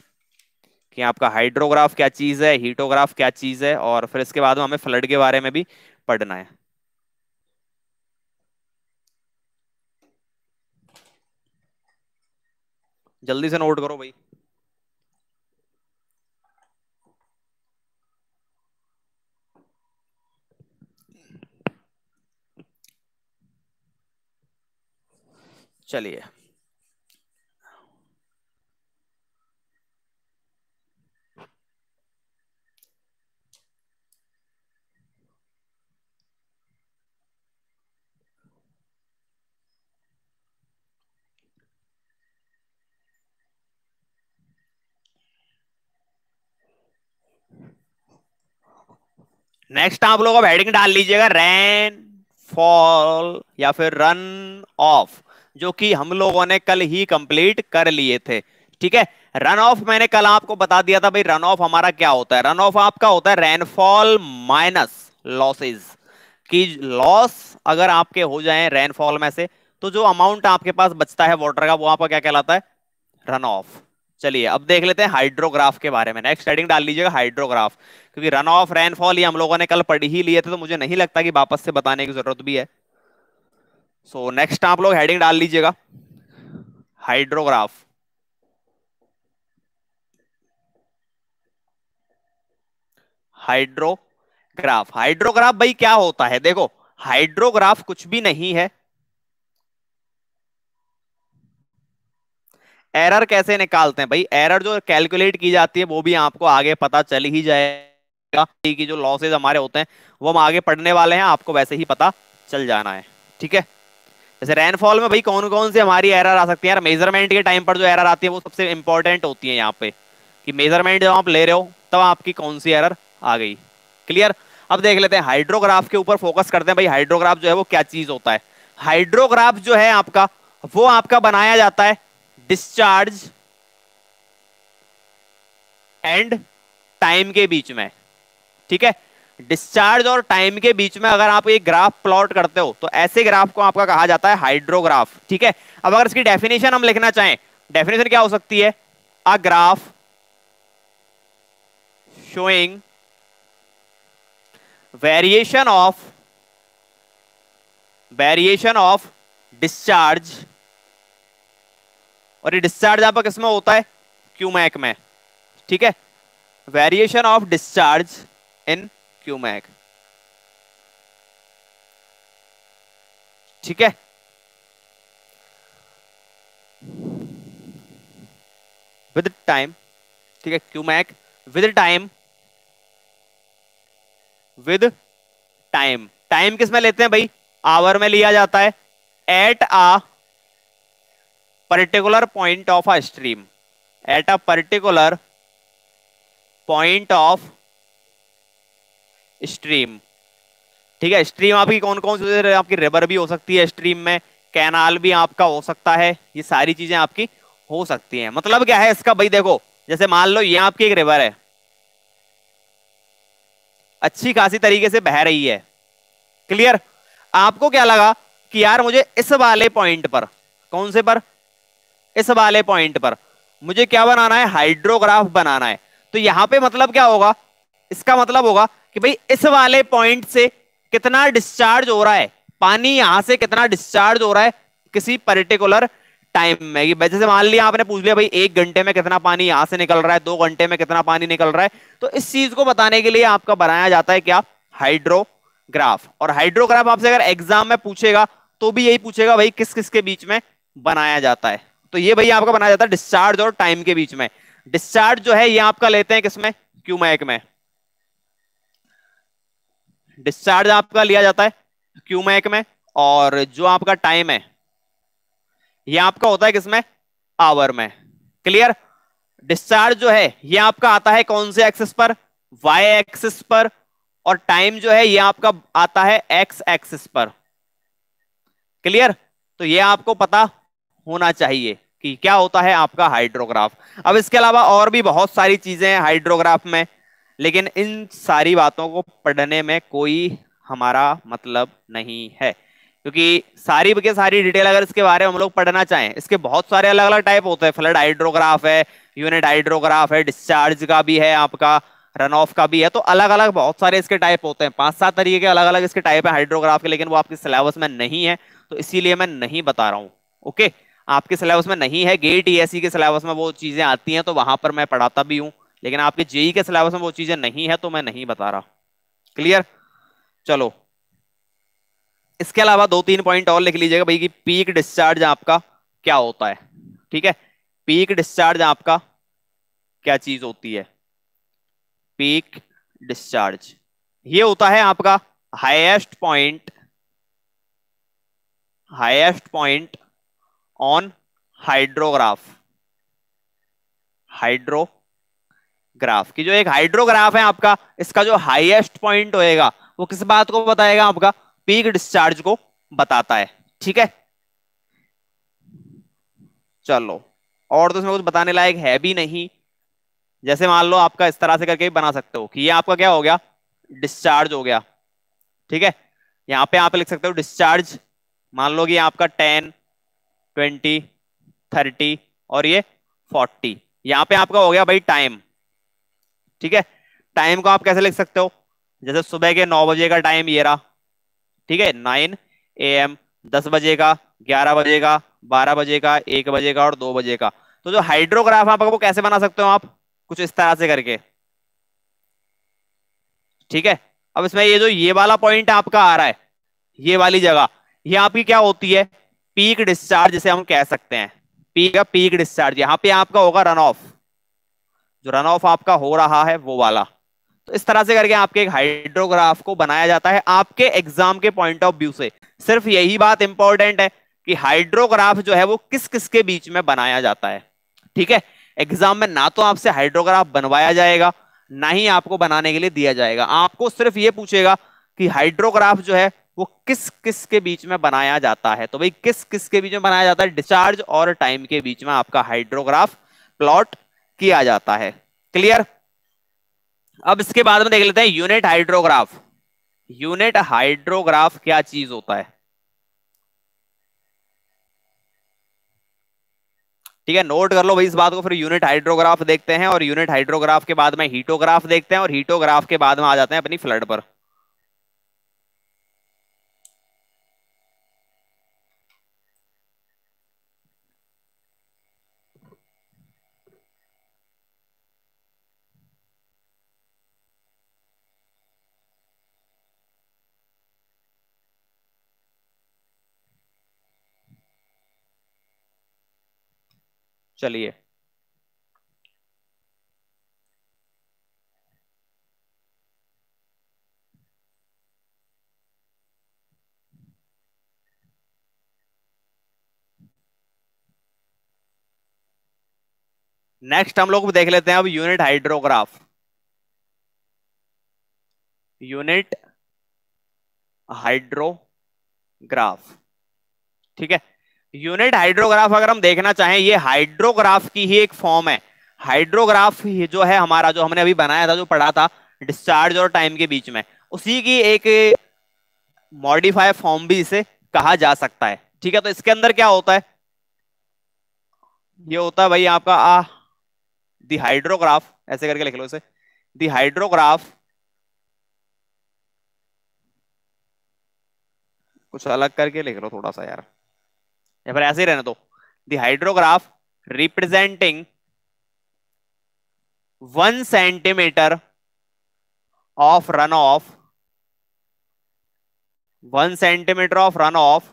कि आपका हाइड्रोग्राफ क्या चीज है हीटोग्राफ क्या चीज है और फिर इसके बाद हमें फ्लड के बारे में भी पढ़ना है जल्दी से नोट करो भाई चलिए नेक्स्ट आप लोग अब हेडिंग डाल लीजिएगा रैन फॉल या फिर रन ऑफ जो कि हम लोगों ने कल ही कंप्लीट कर लिए थे ठीक है रन ऑफ मैंने कल आपको बता दिया था भाई रन ऑफ हमारा क्या होता है रन ऑफ आपका होता है रेनफॉल माइनस लॉसेज की लॉस अगर आपके हो जाए रेनफॉल में से तो जो अमाउंट आपके पास बचता है वॉटर का वो आपका क्या कहलाता है रन ऑफ चलिए अब देख लेते हैं हाइड्रोग्राफ के बारे में नेक्स्ट हेडिंग डाल लीजिएगा हाइड्रोग्राफ क्योंकि रन ऑफ रेनफॉल ये हम लोगों ने कल पढ़ ही लिए थे तो मुझे नहीं लगता कि वापस से बताने की जरूरत भी है सो नेक्स्ट आप लोग हेडिंग डाल लीजिएगा हाइड्रोग्राफ हाइड्रोग्राफ हाइड्रोग्राफ भाई क्या होता है देखो हाइड्रोग्राफ कुछ भी नहीं है एरर कैसे निकालते हैं भाई एरर जो कैलकुलेट की जाती है वो भी आपको आगे पता चल ही जाएगा कि जो लॉसेज हमारे होते हैं वो हम आगे पढ़ने वाले हैं आपको वैसे ही पता चल जाना है ठीक है जैसे रेनफॉल में भाई कौन कौन से हमारी एरर आ सकती है यार मेजरमेंट के टाइम पर जो एरर आती है वो सबसे इंपॉर्टेंट होती है यहाँ पे कि मेजरमेंट जब आप ले रहे हो तब आपकी कौन सी एरर आ गई क्लियर अब देख लेते हैं हाइड्रोग्राफ के ऊपर फोकस करते हैं भाई हाइड्रोग्राफ जो है वो क्या चीज होता है हाइड्रोग्राफ जो है आपका वो आपका बनाया जाता है डिस्चार्ज एंड टाइम के बीच में ठीक है डिस्चार्ज और टाइम के बीच में अगर आप ये ग्राफ प्लॉट करते हो तो ऐसे ग्राफ को आपका कहा जाता है हाइड्रोग्राफ ठीक है अब अगर इसकी डेफिनेशन हम लिखना चाहें डेफिनेशन क्या हो सकती है a graph showing variation of variation of discharge और ये डिस्चार्ज आपका किसमें होता है क्यूमैक में ठीक है variation of discharge in cumec ठीक है विद टाइम ठीक है cumec with time with time time किस में लेते हैं भाई आवर में लिया जाता है at a particular point of a stream at a particular point of stream ठीक है स्ट्रीम आपकी कौन कौन सी आपकी रिवर भी हो सकती है स्ट्रीम में कैनाल भी आपका हो सकता है ये सारी चीजें आपकी हो सकती हैं मतलब क्या है इसका भाई देखो जैसे मान लो ये आपकी एक रिवर है अच्छी खासी तरीके से बह रही है क्लियर आपको क्या लगा कि यार मुझे इस वाले पॉइंट पर कौन से पर इस वाले पॉइंट पर मुझे क्या बनाना है हाइड्रोग्राफ बनाना है तो यहां पे मतलब क्या होगा इसका मतलब होगा कि भाई इस वाले पॉइंट से कितना डिस्चार्ज हो रहा है पानी यहां से कितना डिस्चार्ज हो रहा है किसी पर्टिकुलर टाइम में जैसे मान लिया आपने पूछ लिया भाई एक घंटे में कितना पानी यहां से निकल रहा है दो घंटे में कितना पानी निकल रहा है तो इस चीज को बताने के लिए आपका बनाया जाता है क्या हाइड्रोग्राफ और हाइड्रोग्राफ आपसे अगर एग्जाम में पूछेगा तो भी यही पूछेगा भाई किस किस के बीच में बनाया जाता है तो ये भाई आपका बनाया जाता है डिस्चार्ज और टाइम के बीच में डिस्चार्ज जो है ये आपका लेते हैं किसमें क्यूमैक में डिस्चार्ज आपका लिया जाता है मैक में और जो आपका टाइम है ये आपका होता है किसमें आवर में क्लियर डिस्चार्ज जो है ये आपका आता है कौन से एक्सिस पर वाई एक्सिस पर और टाइम जो है ये आपका आता है एक्स एक्सिस पर क्लियर तो ये आपको पता होना चाहिए कि क्या होता है आपका हाइड्रोग्राफ अब इसके अलावा और भी बहुत सारी चीजें हैं हाइड्रोग्राफ में लेकिन इन सारी बातों को पढ़ने में कोई हमारा मतलब नहीं है क्योंकि सारी के सारी डिटेल अगर इसके बारे में हम लोग पढ़ना चाहें इसके बहुत सारे अलग अलग टाइप होते हैं फ्लड हाइड्रोग्राफ है यूनिट हाइड्रोग्राफ है डिस्चार्ज का भी है आपका रन ऑफ का भी है तो अलग अलग बहुत सारे इसके टाइप होते हैं पांच सात तरीके के अलग अलग इसके टाइप है हाइड्रोग्राफ के लेकिन वो आपके सिलेबस में नहीं है तो इसीलिए मैं नहीं बता रहा हूँ ओके आपके सिलेबस में नहीं है गेट ई के सिलेबस में वो चीजें आती हैं तो वहां पर मैं पढ़ाता भी हूँ लेकिन आपके जेई e के सिलेबस में वो चीजें नहीं है तो मैं नहीं बता रहा क्लियर चलो इसके अलावा दो तीन पॉइंट और लिख लीजिएगा भाई की पीक डिस्चार्ज आपका क्या होता है ठीक है पीक डिस्चार्ज आपका क्या चीज होती है पीक डिस्चार्ज ये होता है आपका highest point highest point on hydrograph hydrograph की जो एक हाइड्रोग्राफ है आपका इसका जो हाईएस्ट पॉइंट होएगा वो किस बात को बताएगा आपका पीक डिस्चार्ज को बताता है ठीक है चलो और तो इसमें कुछ बताने लायक है भी नहीं जैसे मान लो आपका इस तरह से करके भी बना सकते हो कि ये आपका क्या हो गया डिस्चार्ज हो गया ठीक है यहाँ पे आप लिख सकते हो डिस्चार्ज मान लो कि आपका टेन ट्वेंटी थर्टी और ये फोर्टी यहां पे आपका हो गया भाई टाइम ठीक है टाइम को आप कैसे लिख सकते हो जैसे सुबह के नौ बजे का टाइम ये रहा ठीक है नाइन ए एम दस बजे का ग्यारह बजे का बारह बजे का एक बजे का और दो बजे का तो जो हाइड्रोग्राफ आप वो कैसे बना सकते हो आप कुछ इस तरह से करके ठीक है अब इसमें ये जो ये वाला पॉइंट आपका आ रहा है ये वाली जगह ये आपकी क्या होती है पीक डिस्चार्ज जिसे हम कह सकते हैं पीक पीक डिस्चार्ज यहाँ पे आपका होगा रन ऑफ जो रन ऑफ आपका हो रहा है वो वाला तो इस तरह से करके आपके एक हाइड्रोग्राफ को बनाया जाता है आपके एग्जाम के पॉइंट ऑफ व्यू से सिर्फ यही बात इंपॉर्टेंट है कि हाइड्रोग्राफ जो है वो किस किस के बीच में बनाया जाता है ठीक है एग्जाम में ना तो आपसे हाइड्रोग्राफ बनवाया जाएगा ना ही आपको बनाने के लिए दिया जाएगा आपको सिर्फ ये पूछेगा कि हाइड्रोग्राफ जो है वो किस किस के बीच में बनाया जाता है तो भाई किस किस के बीच में बनाया जाता है डिस्चार्ज और टाइम के बीच में आपका हाइड्रोग्राफ प्लॉट किया जाता है क्लियर अब इसके बाद में देख लेते हैं यूनिट हाइड्रोग्राफ यूनिट हाइड्रोग्राफ क्या चीज होता है ठीक है नोट कर लो भाई इस बात को फिर यूनिट हाइड्रोग्राफ देखते हैं और यूनिट हाइड्रोग्राफ के बाद में हीटोग्राफ देखते हैं और हीटोग्राफ के बाद में आ जाते हैं अपनी फ्लड पर चलिए नेक्स्ट हम लोग देख लेते हैं अब यूनिट हाइड्रोग्राफ यूनिट हाइड्रोग्राफ ठीक है यूनिट हाइड्रोग्राफ अगर हम देखना चाहें ये हाइड्रोग्राफ की ही एक फॉर्म है हाइड्रोग्राफ जो है हमारा जो हमने अभी बनाया था जो पढ़ा था डिस्चार्ज और टाइम के बीच में उसी की एक मॉडिफाई फॉर्म भी इसे कहा जा सकता है ठीक है तो इसके अंदर क्या होता है ये होता है भाई आपका आ हाइड्रोग्राफ ऐसे करके लिख लो इसे दी हाइड्रोग्राफ कुछ अलग करके लिख लो थोड़ा सा यार या फिर ऐसे ही रहने दो hydrograph representing one centimetre of run off one centimetre of run off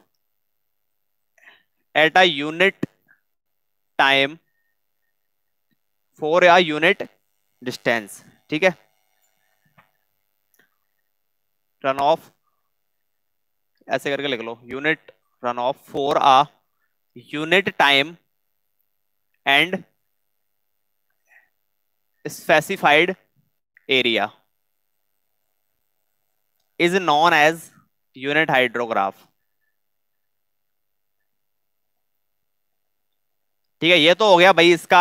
at a unit time for या यूनिट डिस्टेंस ठीक है रन ऑफ ऐसे करके लिख लो unit run off for a unit time and specified area is known as unit hydrograph ठीक है ये तो हो गया भाई इसका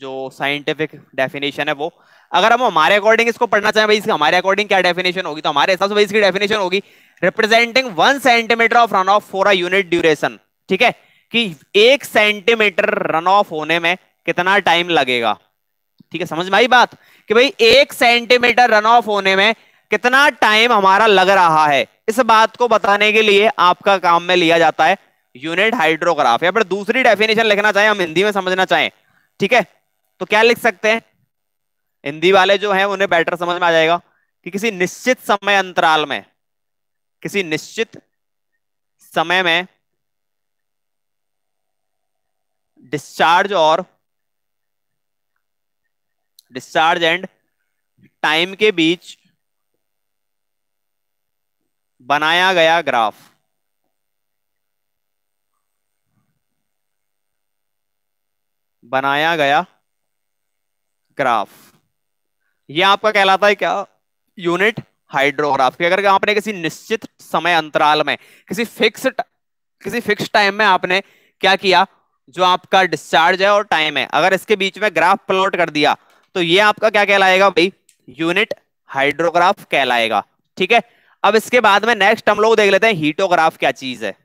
जो साइंटिफिक डेफिनेशन है वो अगर हम हमारे अकॉर्डिंग इसको पढ़ना चाहें भाई इसका हमारे अकॉर्डिंग क्या डेफिनेशन होगी तो हमारे हिसाब से भाई इसकी डेफिनेशन होगी representing one centimetre of run off for a unit duration ठीक है कि एक सेंटीमीटर रन ऑफ होने में कितना टाइम लगेगा ठीक है समझ में आई बात कि भाई एक सेंटीमीटर रन ऑफ होने में कितना टाइम हमारा लग रहा है इस बात को बताने के लिए आपका काम में लिया जाता है यूनिट हाइड्रोग्राफ या फिर दूसरी डेफिनेशन लिखना चाहें हम हिंदी में समझना चाहें ठीक है तो क्या लिख सकते हैं हिंदी वाले जो हैं उन्हें बेटर समझ में आ जाएगा कि किसी निश्चित समय अंतराल में किसी निश्चित समय में डिस्चार्ज और डिस्चार्ज एंड टाइम के बीच बनाया गया ग्राफ बनाया गया ग्राफ यह आपका कहलाता है क्या यूनिट हाइड्रोग्राफ अगर आपने किसी निश्चित समय अंतराल में किसी फिक्स किसी फिक्स टाइम में आपने क्या किया जो आपका डिस्चार्ज है और टाइम है अगर इसके बीच में ग्राफ प्लॉट कर दिया तो ये आपका क्या कहलाएगा भाई यूनिट हाइड्रोग्राफ कहलाएगा ठीक है अब इसके बाद में नेक्स्ट हम लोग देख लेते हैं हीटोग्राफ क्या चीज है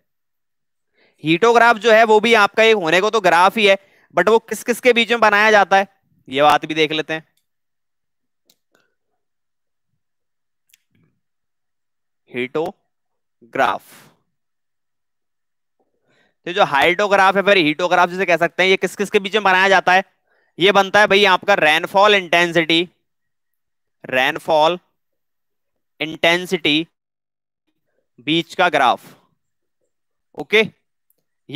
हीटोग्राफ जो है वो भी आपका एक होने को तो ग्राफ ही है बट वो किस किस के बीच में बनाया जाता है ये बात भी देख लेते हैं हीटोग्राफ ये जो हाइड्रोग्राफ है फिर हीटोग्राफ जिसे कह सकते हैं ये किस किस के बीच में बनाया जाता है ये बनता है भाई आपका रेनफॉल इंटेंसिटी रेनफॉल इंटेंसिटी बीच का ग्राफ ओके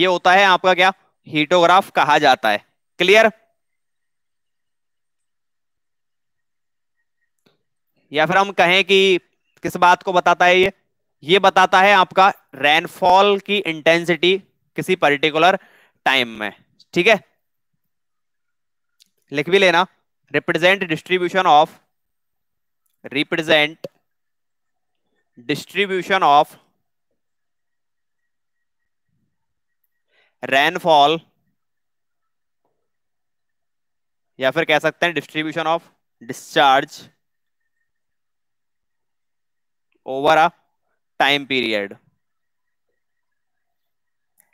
ये होता है आपका क्या हीटोग्राफ कहा जाता है क्लियर या फिर हम कहें कि किस बात को बताता है ये ये बताता है आपका रेनफॉल की इंटेंसिटी किसी पर्टिकुलर टाइम में ठीक है लिख भी लेना represent distribution of represent distribution of rainfall या फिर कह सकते हैं distribution of discharge over a time period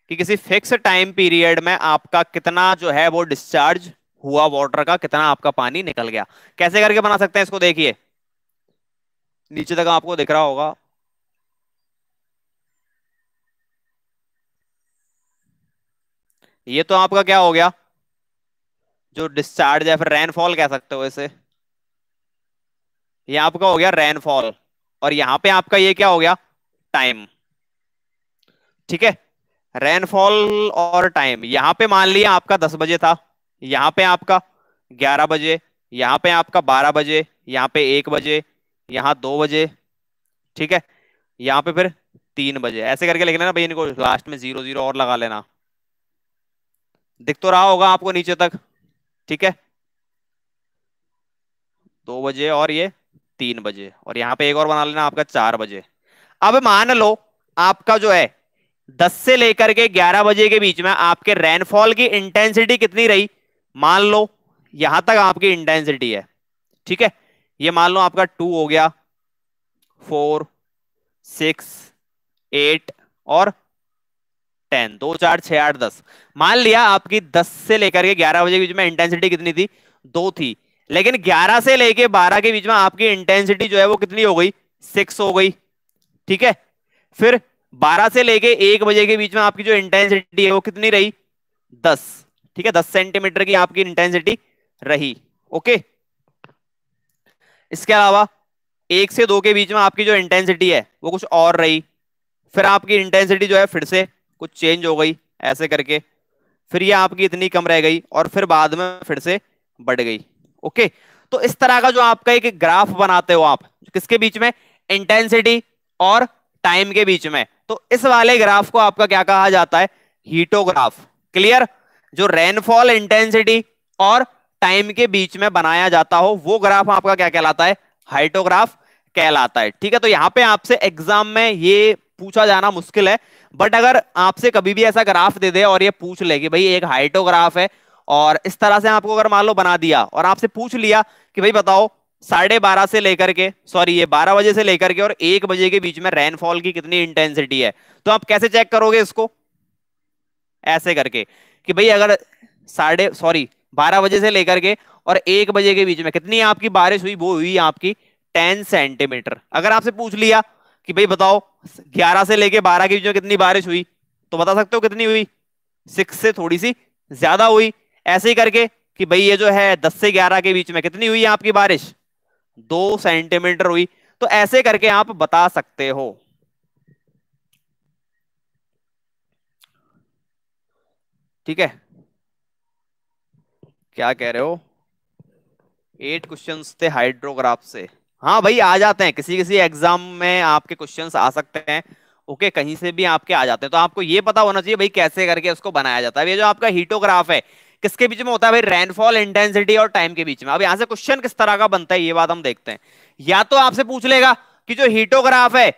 कि किसी फिक्स टाइम पीरियड में आपका कितना जो है वो डिस्चार्ज हुआ वाटर का कितना आपका पानी निकल गया कैसे करके बना सकते हैं इसको देखिए नीचे तक आपको दिख रहा होगा ये तो आपका क्या हो गया जो डिस्चार्ज या फिर रेनफॉल कह सकते हो इसे ये आपका हो गया रेनफॉल और यहां पे आपका ये क्या हो गया टाइम ठीक है रेनफॉल और टाइम यहाँ पे मान लिया आपका दस बजे था यहाँ पे आपका ग्यारह बजे यहाँ पे आपका बारह बजे यहाँ पे एक बजे यहाँ दो बजे ठीक है यहाँ पे फिर तीन बजे ऐसे करके लिख लेना भाई इनको लास्ट में जीरो जीरो और लगा लेना दिख तो रहा होगा आपको नीचे तक ठीक है दो बजे और ये तीन बजे और यहाँ पे एक और बना लेना आपका चार बजे अब मान लो आपका जो है 10 से लेकर के 11 बजे के बीच में आपके रेनफॉल की इंटेंसिटी कितनी रही मान लो यहां तक आपकी इंटेंसिटी है ठीक है ये मान लो आपका टू हो गया फोर सिक्स एट और टेन दो चार छह आठ दस मान लिया आपकी दस से लेकर के ग्यारह बजे के बीच में इंटेंसिटी कितनी थी दो थी लेकिन ग्यारह से लेकर बारह के बीच में आपकी इंटेंसिटी जो है वो कितनी हो गई सिक्स हो गई ठीक है फिर बारह से लेके एक बजे के बीच में आपकी जो इंटेंसिटी है वो कितनी रही दस ठीक है दस सेंटीमीटर की आपकी इंटेंसिटी रही ओके इसके अलावा एक से दो के बीच में आपकी जो इंटेंसिटी है वो कुछ और रही फिर आपकी इंटेंसिटी जो है फिर से कुछ चेंज हो गई ऐसे करके फिर ये आपकी इतनी कम रह गई और फिर बाद में फिर से बढ़ गई ओके तो इस तरह का जो आपका एक ग्राफ बनाते हो आप किसके बीच में इंटेंसिटी और टाइम के बीच में तो इस वाले ग्राफ को आपका क्या कहा जाता है हीटोग्राफ क्लियर जो रेनफॉल इंटेंसिटी और टाइम के बीच में बनाया जाता हो वो ग्राफ आपका क्या कहलाता है हाइटोग्राफ कहलाता है ठीक है तो यहां पे आपसे एग्जाम में ये पूछा जाना मुश्किल है बट अगर आपसे कभी भी ऐसा ग्राफ दे दे और ये पूछ ले कि भाई एक हाइटोग्राफ है और इस तरह से आपको अगर मान लो बना दिया और आपसे पूछ लिया कि भाई बताओ साढ़े बारह से लेकर के सॉरी ये बारह बजे से लेकर के और एक बजे के बीच में रेनफॉल की कितनी इंटेंसिटी है तो आप कैसे चेक करोगे इसको ऐसे करके कि भाई अगर साढ़े सॉरी बारह बजे से लेकर के और एक बजे के बीच में कितनी आपकी बारिश हुई वो हुई आपकी टेन सेंटीमीटर अगर आपसे पूछ लिया कि भाई बताओ ग्यारह से लेके बारह के बीच में कितनी बारिश हुई तो बता सकते हो कितनी हुई सिक्स से थोड़ी सी ज्यादा हुई ऐसे ही करके कि भाई ये जो है दस से ग्यारह के बीच में कितनी हुई आपकी बारिश दो सेंटीमीटर हुई तो ऐसे करके आप बता सकते हो ठीक है क्या कह रहे हो एट क्वेश्चन थे हाइड्रोग्राफ से हाँ भाई आ जाते हैं किसी किसी एग्जाम में आपके क्वेश्चंस आ सकते हैं ओके कहीं से भी आपके आ जाते हैं तो आपको ये पता होना चाहिए भाई कैसे करके उसको बनाया जाता है ये जो आपका हीटोग्राफ है किसके बीच में होता है भाई रेनफॉल इंटेंसिटी और टाइम के बीच में अब यहां से क्वेश्चन किस तरह का बनता है ये बात हम देखते हैं या तो आपसे पूछ लेगा कि जो हीटोग्राफ है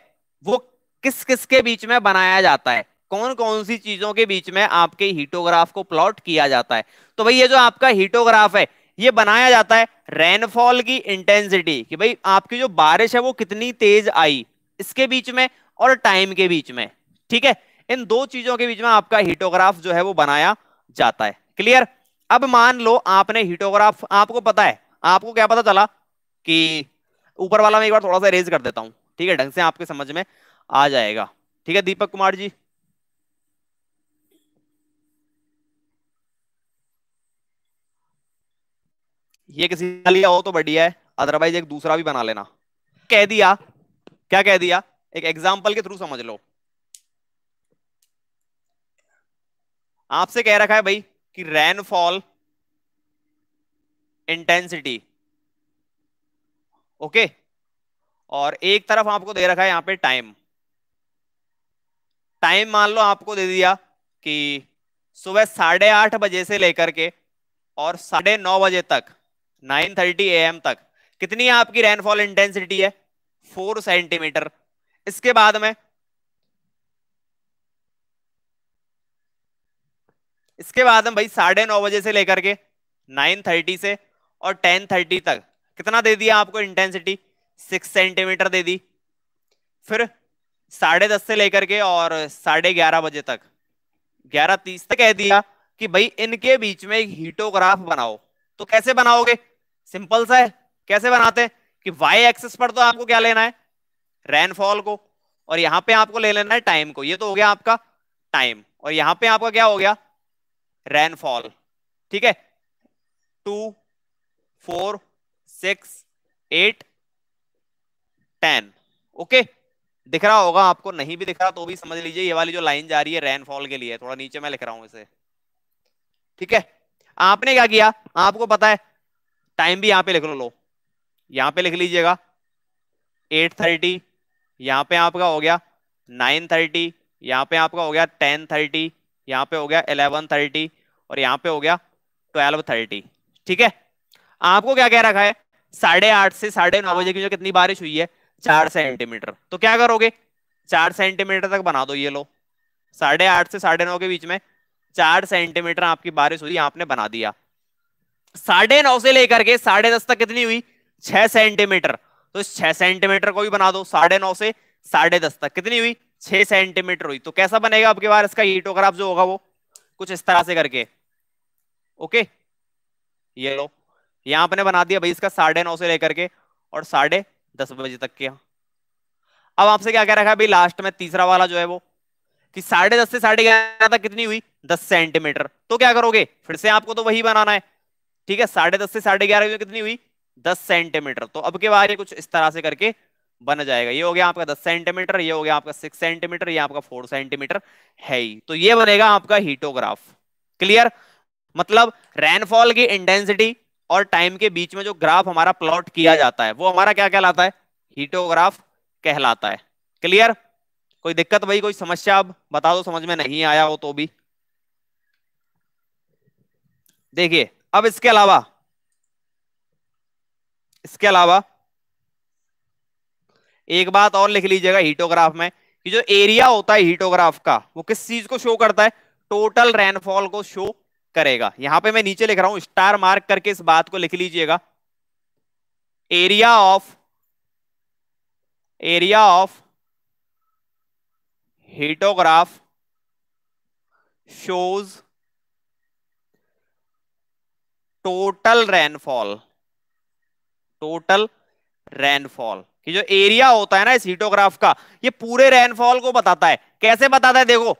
वो किस किसके बीच में बनाया जाता है कौन कौन सी चीजों के बीच में आपके हीटोग्राफ को प्लॉट किया जाता है तो भाई ये जो आपका हीटोग्राफ है ये बनाया जाता है रेनफॉल की इंटेंसिटी कि भाई आपकी जो बारिश है वो कितनी तेज आई इसके बीच में और टाइम के बीच में ठीक है इन दो चीजों के बीच में आपका हीटोग्राफ जो है वो बनाया जाता है क्लियर अब मान लो आपने हीटोग्राफ आपको पता है आपको क्या पता चला कि ऊपर वाला मैं एक बार थोड़ा सा रेज कर देता हूं ठीक है ढंग से आपके समझ में आ जाएगा ठीक है दीपक कुमार जी ये किसी का लिया हो तो बढ़िया है अदरवाइज एक दूसरा भी बना लेना कह दिया क्या कह दिया एक एग्जाम्पल के थ्रू समझ लो आपसे कह रखा है भाई कि रेनफॉल इंटेंसिटी ओके और एक तरफ आपको दे रखा है यहां पे टाइम टाइम मान लो आपको दे दिया कि सुबह साढ़े आठ बजे से लेकर के और साढ़े नौ बजे तक नाइन थर्टी एम तक कितनी आपकी रेनफॉल इंटेंसिटी है फोर सेंटीमीटर इसके बाद में इसके बाद हम भाई साढ़े नौ बजे से लेकर के नाइन थर्टी से और टेन थर्टी तक कितना दे दिया आपको इंटेंसिटी सिक्स सेंटीमीटर दे दी फिर साढ़े दस से लेकर के और साढ़े ग्यारह बजे तक ग्यारह तीस तक कह दिया कि भाई इनके बीच में एक हीटोग्राफ बनाओ तो कैसे बनाओगे सिंपल सा है कैसे बनाते हैं कि वाई एक्सेस पर तो आपको क्या लेना है रेनफॉल को और यहाँ पे आपको ले लेना है टाइम को ये तो हो गया आपका टाइम और यहाँ पे आपका क्या हो गया रेनफॉल ठीक है two four six eight ten okay दिख रहा होगा आपको नहीं भी दिख रहा तो भी समझ लीजिए ये वाली जो लाइन जा रही है रेनफॉल के लिए थोड़ा नीचे मैं लिख रहा हूं इसे ठीक है आपने क्या किया आपको पता है टाइम भी यहां पे लिख लो लो यहां पे लिख लीजिएगा एट थर्टी यहां पर आपका हो गया नाइन थर्टी यहां पर आपका हो गया टेन थर्टी यहाँ पे हो गया इलेवन थर्टी और यहाँ पे हो गया ट्वेल्व थर्टी ठीक है आपको क्या कह रखा है साढ़े आठ से साढ़े नौ बजे की जो कितनी बारिश हुई है चार सेंटीमीटर तो क्या करोगे चार सेंटीमीटर तक बना दो ये लो साढ़े आठ से साढ़े नौ के बीच में चार सेंटीमीटर आपकी बारिश हुई आपने बना दिया साढ़े नौ से लेकर के साढ़े दस तक कितनी हुई छह सेंटीमीटर तो इस छह सेंटीमीटर को भी बना दो साढ़े नौ से साढ़े दस तक कितनी हुई छह सेंटीमीटर हुई तो कैसा बनेगा आपके बार इसका हीटोग्राफ जो होगा वो कुछ इस तरह से करके ओके ये लो यहां आपने बना दिया भाई इसका साढ़े नौ से लेकर के और साढ़े दस बजे तक के यहाँ अब आपसे क्या कह रखा है भाई लास्ट में तीसरा वाला जो है वो कि साढ़े दस से साढ़े ग्यारह तक कितनी हुई दस सेंटीमीटर तो क्या करोगे फिर से आपको तो वही बनाना है ठीक है साढ़े दस से साढ़े ग्यारह कितनी हुई दस सेंटीमीटर तो अब के बारे कुछ इस तरह से करके बन जाएगा ये हो गया आपका दस सेंटीमीटर ये हो गया आपका सिक्स सेंटीमीटर ये आपका फोर सेंटीमीटर है ही तो ये बनेगा आपका हीटोग्राफ क्लियर मतलब रेनफॉल की इंटेंसिटी और टाइम के बीच में जो ग्राफ हमारा प्लॉट किया जाता है वो हमारा क्या कहलाता है हीटोग्राफ कहलाता है क्लियर कोई दिक्कत भाई कोई समस्या अब बता दो समझ में नहीं आया हो तो भी देखिए अब इसके अलावा इसके अलावा एक बात और लिख लीजिएगा हीटोग्राफ में कि जो एरिया होता है हीटोग्राफ का वो किस चीज को शो करता है टोटल रेनफॉल को शो करेगा यहां पे मैं नीचे लिख रहा हूं स्टार मार्क करके इस बात को लिख लीजिएगा area of area of hyetograph shows total rainfall total rainfall ये जो एरिया होता है ना इस हीटोग्राफ का ये पूरे रेनफॉल को बताता है कैसे बताता है देखो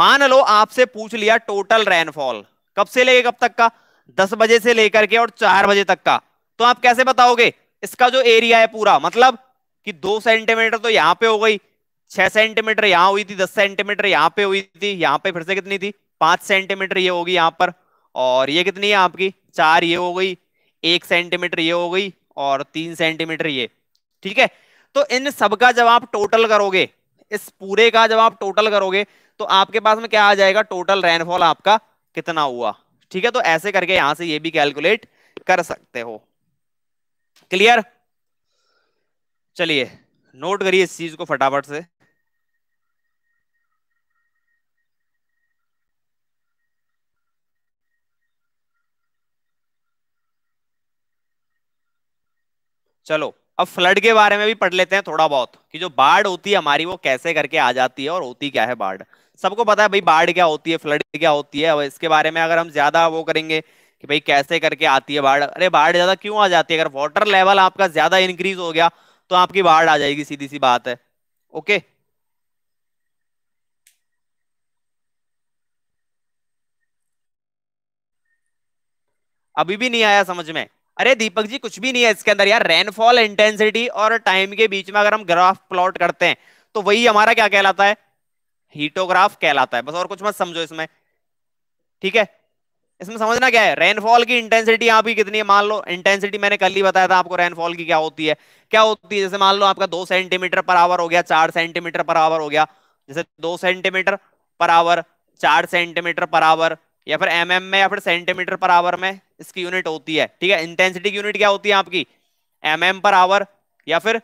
मान लो आपसे पूछ लिया टोटल रेनफॉल कब से लेके कब तक का दस बजे से लेकर के और चार बजे तक का तो आप कैसे बताओगे इसका जो एरिया है पूरा मतलब कि दो सेंटीमीटर तो यहां पे हो गई छह सेंटीमीटर यहां हुई थी दस सेंटीमीटर यहां पे हुई थी यहां पे फिर से कितनी थी पांच सेंटीमीटर ये होगी यहां पर और ये कितनी है आपकी चार ये हो गई एक सेंटीमीटर ये हो गई और तीन सेंटीमीटर ये ठीक है तो इन सबका जब आप टोटल करोगे इस पूरे का जब आप टोटल करोगे तो आपके पास में क्या आ जाएगा टोटल रेनफॉल आपका कितना हुआ ठीक है तो ऐसे करके यहां से ये भी कैलकुलेट कर सकते हो क्लियर चलिए नोट करिए इस चीज को फटाफट से चलो अब फ्लड के बारे में भी पढ़ लेते हैं थोड़ा बहुत कि जो बाढ़ होती है हमारी वो कैसे करके आ जाती है और होती क्या है बाढ़ सबको पता है भाई बाढ़ क्या होती है फ्लड क्या होती है और इसके बारे में अगर हम ज्यादा वो करेंगे कि भाई कैसे करके आती है बाढ़ अरे बाढ़ ज्यादा क्यों आ जाती है अगर वाटर लेवल आपका ज्यादा इंक्रीज हो गया तो आपकी बाढ़ आ जाएगी सीधी सी बात है ओके अभी भी नहीं आया समझ में अरे दीपक जी कुछ भी नहीं है इसके अंदर यार रेनफॉल इंटेंसिटी और टाइम के बीच में अगर हम ग्राफ प्लॉट करते हैं तो वही हमारा क्या कहलाता है हीटोग्राफ कहलाता है बस और कुछ मत समझो इसमें ठीक है इसमें समझना क्या है रेनफॉल की इंटेंसिटी आपकी कितनी है मान लो इंटेंसिटी मैंने कल ही बताया था आपको रेनफॉल की क्या होती है क्या होती है जैसे मान लो आपका दो सेंटीमीटर पर आवर हो गया चार सेंटीमीटर पर आवर हो गया जैसे दो सेंटीमीटर पर आवर चार सेंटीमीटर पर आवर या फिर एम mm में या फिर सेंटीमीटर पर आवर में इसकी यूनिट होती है ठीक है इंटेंसिटी की यूनिट क्या होती है आपकी एम mm पर आवर या फिर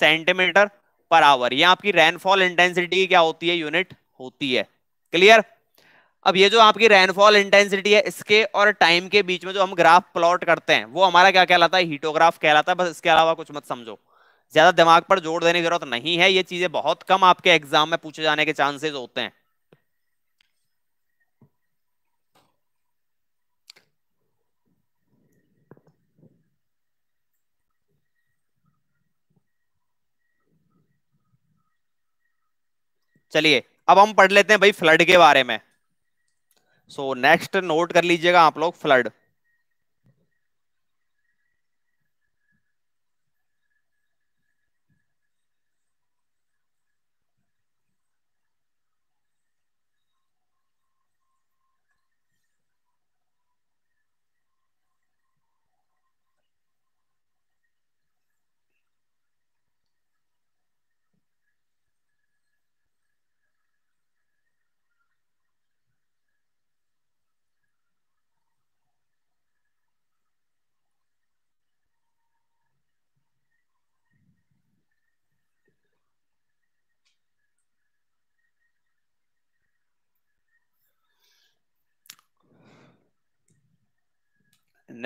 सेंटीमीटर पर आवर ये आपकी रेनफॉल इंटेंसिटी क्या होती है यूनिट होती है क्लियर अब ये जो आपकी रेनफॉल इंटेंसिटी है इसके और टाइम के बीच में जो हम ग्राफ प्लॉट करते हैं वो हमारा क्या कहलाता है हीटोग्राफ कहलाता है बस इसके अलावा कुछ मत समझो ज्यादा दिमाग पर जोर देने की जरूरत नहीं है ये चीजें बहुत कम आपके एग्जाम में पूछे जाने के चांसेस होते हैं चलिए अब हम पढ़ लेते हैं भाई फ्लड के बारे में सो नेक्स्ट नोट कर लीजिएगा आप लोग फ्लड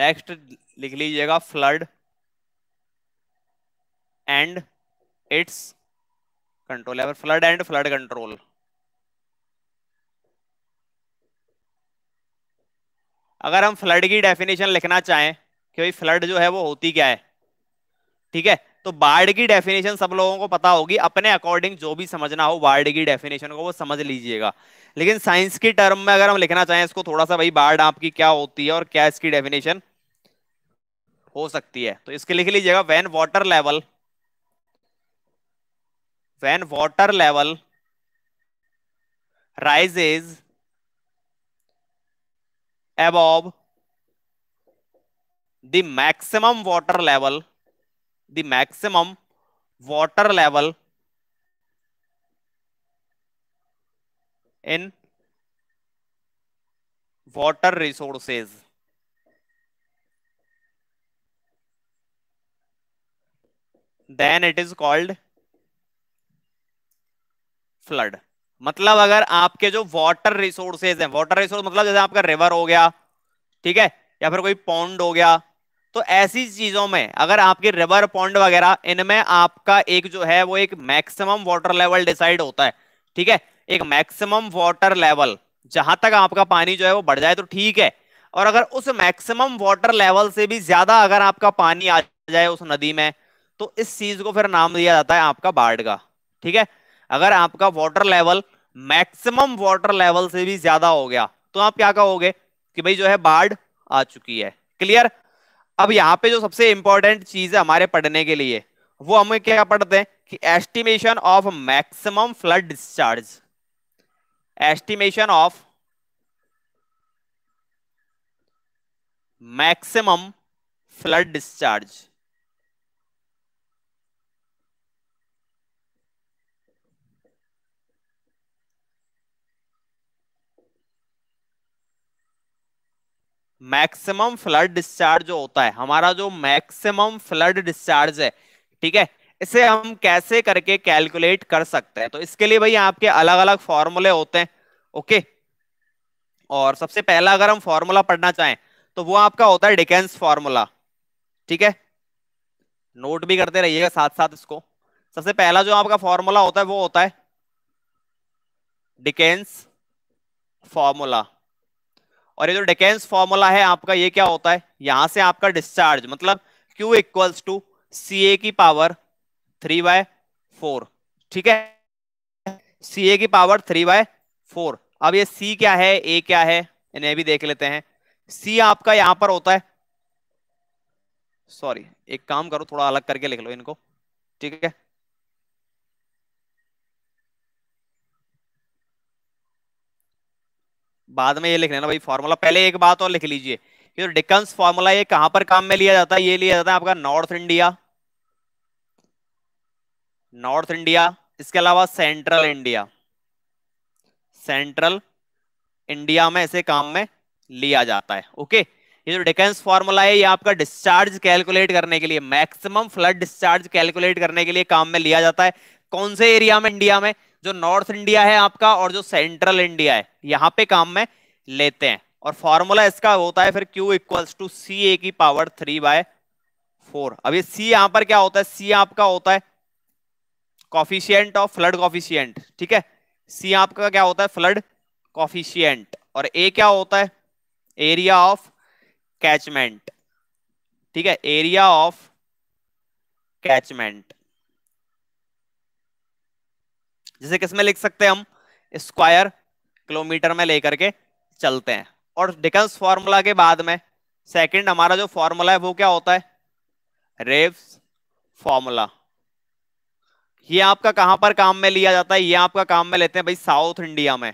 नेक्स्ट लिख लीजिएगा फ्लड एंड इट्स कंट्रोल या फ्लड एंड फ्लड कंट्रोल अगर हम फ्लड की डेफिनेशन लिखना चाहें कि भाई फ्लड जो है वो होती क्या है ठीक है तो बार्ड की डेफिनेशन सब लोगों को पता होगी अपने अकॉर्डिंग जो भी समझना हो बाढ़ की डेफिनेशन को वो समझ लीजिएगा लेकिन साइंस की टर्म में अगर हम लिखना चाहें इसको थोड़ा सा भाई बार्ड आपकी क्या होती है और क्या इसकी डेफिनेशन हो सकती है तो इसके लिख लीजिएगा when water level when water level rises above the maximum water level the maximum water level in water resources then it is called flood मतलब अगर आपके जो वाटर रिसोर्सेज हैं वाटर रिसोर्स मतलब जैसे आपका रिवर हो गया ठीक है या फिर कोई पॉन्ड हो गया तो ऐसी चीजों में अगर आपके रिवर पॉन्ड वगैरह इनमें आपका एक जो है वो एक मैक्सिमम वाटर लेवल डिसाइड होता है ठीक है एक मैक्सिमम वाटर लेवल जहां तक आपका पानी जो है वो बढ़ जाए तो ठीक है और अगर उस मैक्सिमम वाटर लेवल से भी ज्यादा अगर आपका पानी आ जाए उस नदी में तो इस चीज को फिर नाम दिया जाता है आपका बाढ़ का ठीक है अगर आपका water level maximum water level से भी ज्यादा हो गया तो आप क्या कहोगे कि भाई जो है बाढ़ आ चुकी है क्लियर अब यहाँ पे जो सबसे इंपॉर्टेंट चीज है हमारे पढ़ने के लिए वो हम क्या पढ़ते हैं कि estimation of maximum flood discharge estimation of maximum flood discharge maximum flood discharge जो होता है हमारा जो मैक्सिमम फ्लड डिस्चार्ज है ठीक है इसे हम कैसे करके कैलकुलेट कर सकते हैं तो इसके लिए भाई आपके अलग अलग फॉर्मूले होते हैं ओके और सबसे पहला अगर हम फॉर्मूला पढ़ना चाहें तो वो आपका होता है डिकेंस फॉर्मूला ठीक है नोट भी करते रहिएगा साथ साथ इसको सबसे पहला जो आपका फॉर्मूला होता है वो होता है डिकेंस फॉर्मूला और ये जो डेकेंस फॉर्मूला है आपका ये क्या होता है यहां से आपका डिस्चार्ज मतलब Q equals to C A की पावर थ्री बाय फोर ठीक है सी ए की पावर थ्री बाय फोर अब ये C क्या है A क्या है इन्हें भी देख लेते हैं C आपका यहां पर होता है सॉरी एक काम करो थोड़ा अलग करके लिख लो इनको ठीक है बाद में ये लिख लेना भाई फॉर्मूला पहले एक बात और लिख लीजिए जो डिकन्स फॉर्मूला ये कहां पर काम में लिया जाता है ये लिया जाता है आपका नॉर्थ इंडिया नॉर्थ इंडिया इसके अलावा सेंट्रल इंडिया सेंट्रल इंडिया में इसे काम में लिया जाता है ओके ये जो डिकेंस फॉर्मूला है ये आपका डिस्चार्ज कैलकुलेट करने के लिए मैक्सिमम फ्लड डिस्चार्ज कैलकुलेट करने के लिए काम में लिया जाता है कौन से एरिया में इंडिया में जो नॉर्थ इंडिया है आपका और जो सेंट्रल इंडिया है यहाँ पे काम में लेते हैं और फॉर्मूला इसका होता है फिर Q equals to C A की पावर थ्री बाय फोर अब ये सी यहां पर क्या होता है सी आपका होता है कॉफिशियंट ऑफ फ्लड कॉफिशियंट ठीक है सी आपका क्या होता है फ्लड कॉफिशियंट और ए क्या होता है एरिया ऑफ कैचमेंट ठीक है एरिया ऑफ कैचमेंट जिसे किसमें लिख सकते हैं हम स्क्वायर किलोमीटर में लेकर के चलते हैं और डिकन्स फॉर्मूला के बाद में सेकंड हमारा जो फॉर्मूला है वो क्या होता है रेव्स फॉर्मूला ये आपका कहां पर काम में लिया जाता है ये आपका काम में लेते हैं भाई साउथ इंडिया में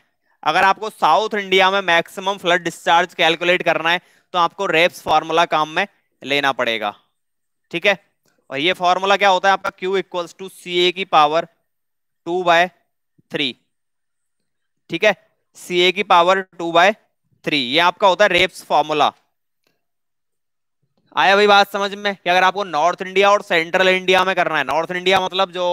अगर आपको साउथ इंडिया में मैक्सिमम फ्लड डिस्चार्ज कैलकुलेट करना है तो आपको रेप्स फॉर्मूला काम में लेना पड़ेगा ठीक है और ये फॉर्मूला क्या होता है आपका Q equals to C A की पावर टू बाय थ्री ठीक है सी ए की पावर टू बाय थ्री ये आपका होता है रेप्स फॉर्मूला आया भाई बात समझ में कि अगर आपको नॉर्थ इंडिया और सेंट्रल इंडिया में करना है नॉर्थ इंडिया मतलब जो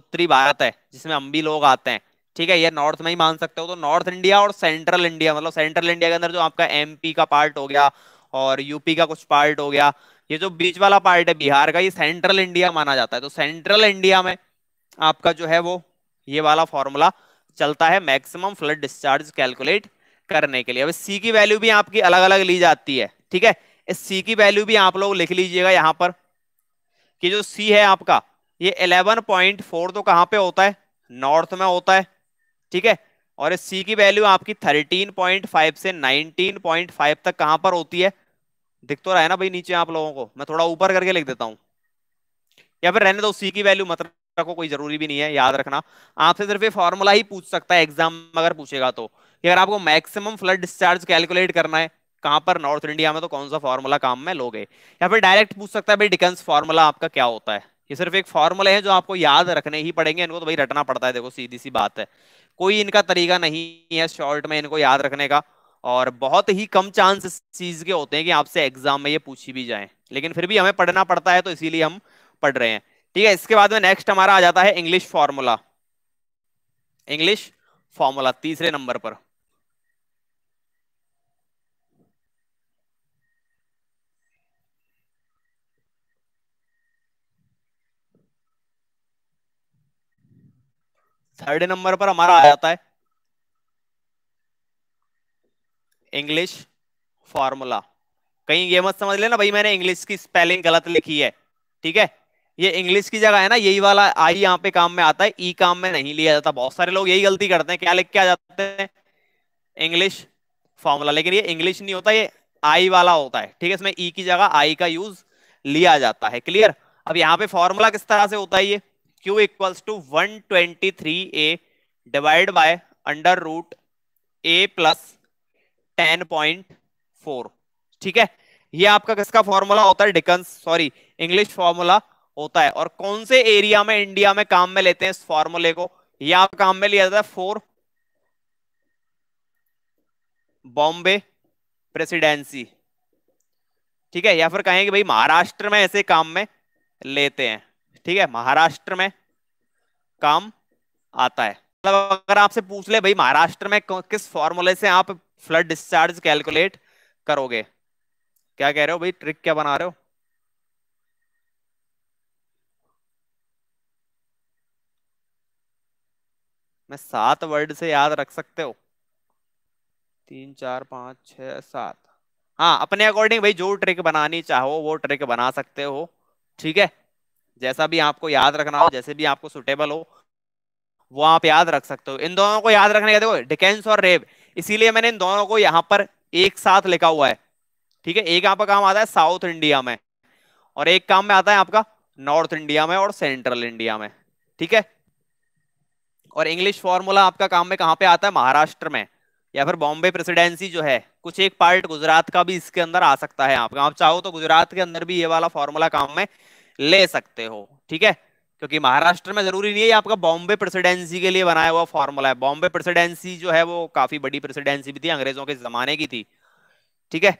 उत्तरी भारत है जिसमें हम भी लोग आते हैं ठीक है ये नॉर्थ में ही मान सकते हो तो नॉर्थ इंडिया और सेंट्रल इंडिया मतलब सेंट्रल इंडिया के अंदर जो आपका एमपी का पार्ट हो गया और यूपी का कुछ पार्ट हो गया ये जो बीच वाला पार्ट है बिहार का ये सेंट्रल इंडिया माना जाता है तो सेंट्रल इंडिया में आपका जो है वो ये वाला फॉर्मूला चलता है मैक्सिमम फ्लड डिस्चार्ज कैलकुलेट करने के लिए अब सी की वैल्यू भी आपकी अलग अलग ली जाती है ठीक है इस सी की वैल्यू भी आप लोग लिख लीजिएगा यहाँ पर कि जो सी है आपका ये 11.4 तो कहाँ पे होता है नॉर्थ में होता है ठीक है और इस सी की वैल्यू आपकी 13.5 से 19.5 तक कहाँ पर होती है दिख तो रहा है ना भाई नीचे आप लोगों को मैं थोड़ा ऊपर करके लिख देता हूँ या फिर रहने दो सी की वैल्यू मतलब रखो कोई जरूरी भी नहीं है याद रखना आपसे सिर्फ ये फॉर्मूला ही पूछ सकता है एग्जाम अगर पूछेगा तो कि अगर आपको मैक्सिमम फ्लड डिस्चार्ज कैलकुलेट करना है कहां पर नॉर्थ इंडिया में तो कौन सा फॉर्मूला काम में लोगे या फिर डायरेक्ट पूछ सकता है भाई फॉर्मूला आपका क्या होता है ये सिर्फ एक फॉर्मूले है जो आपको याद रखने ही पड़ेंगे इनको तो भाई रटना पड़ता है देखो सीधी सी बात है कोई इनका तरीका नहीं है शॉर्ट में इनको याद रखने का और बहुत ही कम चांस इस चीज के होते हैं कि आपसे एग्जाम में ये पूछी भी जाए लेकिन फिर भी हमें पढ़ना पड़ता है तो इसीलिए हम पढ़ रहे हैं ठीक है इसके बाद में नेक्स्ट हमारा आ जाता है इंग्लिश फॉर्मूला इंग्लिश फॉर्मूला तीसरे नंबर पर थर्ड नंबर पर हमारा आ जाता है इंग्लिश फॉर्मूला कहीं ये मत समझ लेना भाई मैंने इंग्लिश की स्पेलिंग गलत लिखी है ठीक है ये इंग्लिश की जगह है ना यही वाला आई यहाँ पे काम में आता है ई e काम में नहीं लिया जाता बहुत सारे लोग यही गलती करते हैं क्या लिख के आ जाते हैं इंग्लिश फॉर्मूला लेकिन ये इंग्लिश नहीं होता ये आई वाला होता है ठीक है इसमें ई e की जगह आई का यूज लिया जाता है क्लियर अब यहाँ पे फॉर्मूला किस तरह से होता है ये Q equals to one twenty three A divide by under root A plus ten point four ठीक है ये आपका किसका फॉर्मूला होता है डिकन्स सॉरी इंग्लिश फॉर्मूला होता है और कौन से एरिया में इंडिया में काम में लेते हैं इस फॉर्मूले को या काम में लिया जाता है फोर बॉम्बे प्रेसिडेंसी ठीक है या फिर कहेंगे भाई महाराष्ट्र में ऐसे काम में लेते हैं ठीक है महाराष्ट्र में काम आता है मतलब अगर आपसे पूछ ले भाई महाराष्ट्र में किस फॉर्मूले से आप फ्लड डिस्चार्ज कैलकुलेट करोगे क्या कह रहे हो भाई ट्रिक क्या बना रहे हो मैं सात वर्ड से याद रख सकते हो तीन चार पाँच छ सात हाँ अपने अकॉर्डिंग भाई जो ट्रिक बनानी चाहो वो ट्रिक बना सकते हो ठीक है जैसा भी आपको याद रखना हो जैसे भी आपको सुटेबल हो वो आप याद रख सकते हो इन दोनों को याद रखने का देखो डिकेंस और रेब इसीलिए मैंने इन दोनों को यहाँ पर एक साथ लिखा हुआ है ठीक है एक आपका काम आता है साउथ इंडिया में और एक काम में आता है आपका नॉर्थ इंडिया में और सेंट्रल इंडिया में ठीक है और इंग्लिश फॉर्मूला आपका काम में कहाँ पे आता है महाराष्ट्र में या फिर बॉम्बे प्रेसिडेंसी जो है कुछ एक पार्ट गुजरात का भी इसके अंदर आ सकता है आपका आप चाहो तो गुजरात के अंदर भी ये वाला फॉर्मूला काम में ले सकते हो ठीक है क्योंकि महाराष्ट्र में जरूरी नहीं है आपका बॉम्बे प्रेसिडेंसी के लिए बनाया हुआ फॉर्मूला है बॉम्बे प्रेसिडेंसी जो है वो काफी बड़ी प्रेसिडेंसी भी थी अंग्रेजों के जमाने की थी ठीक है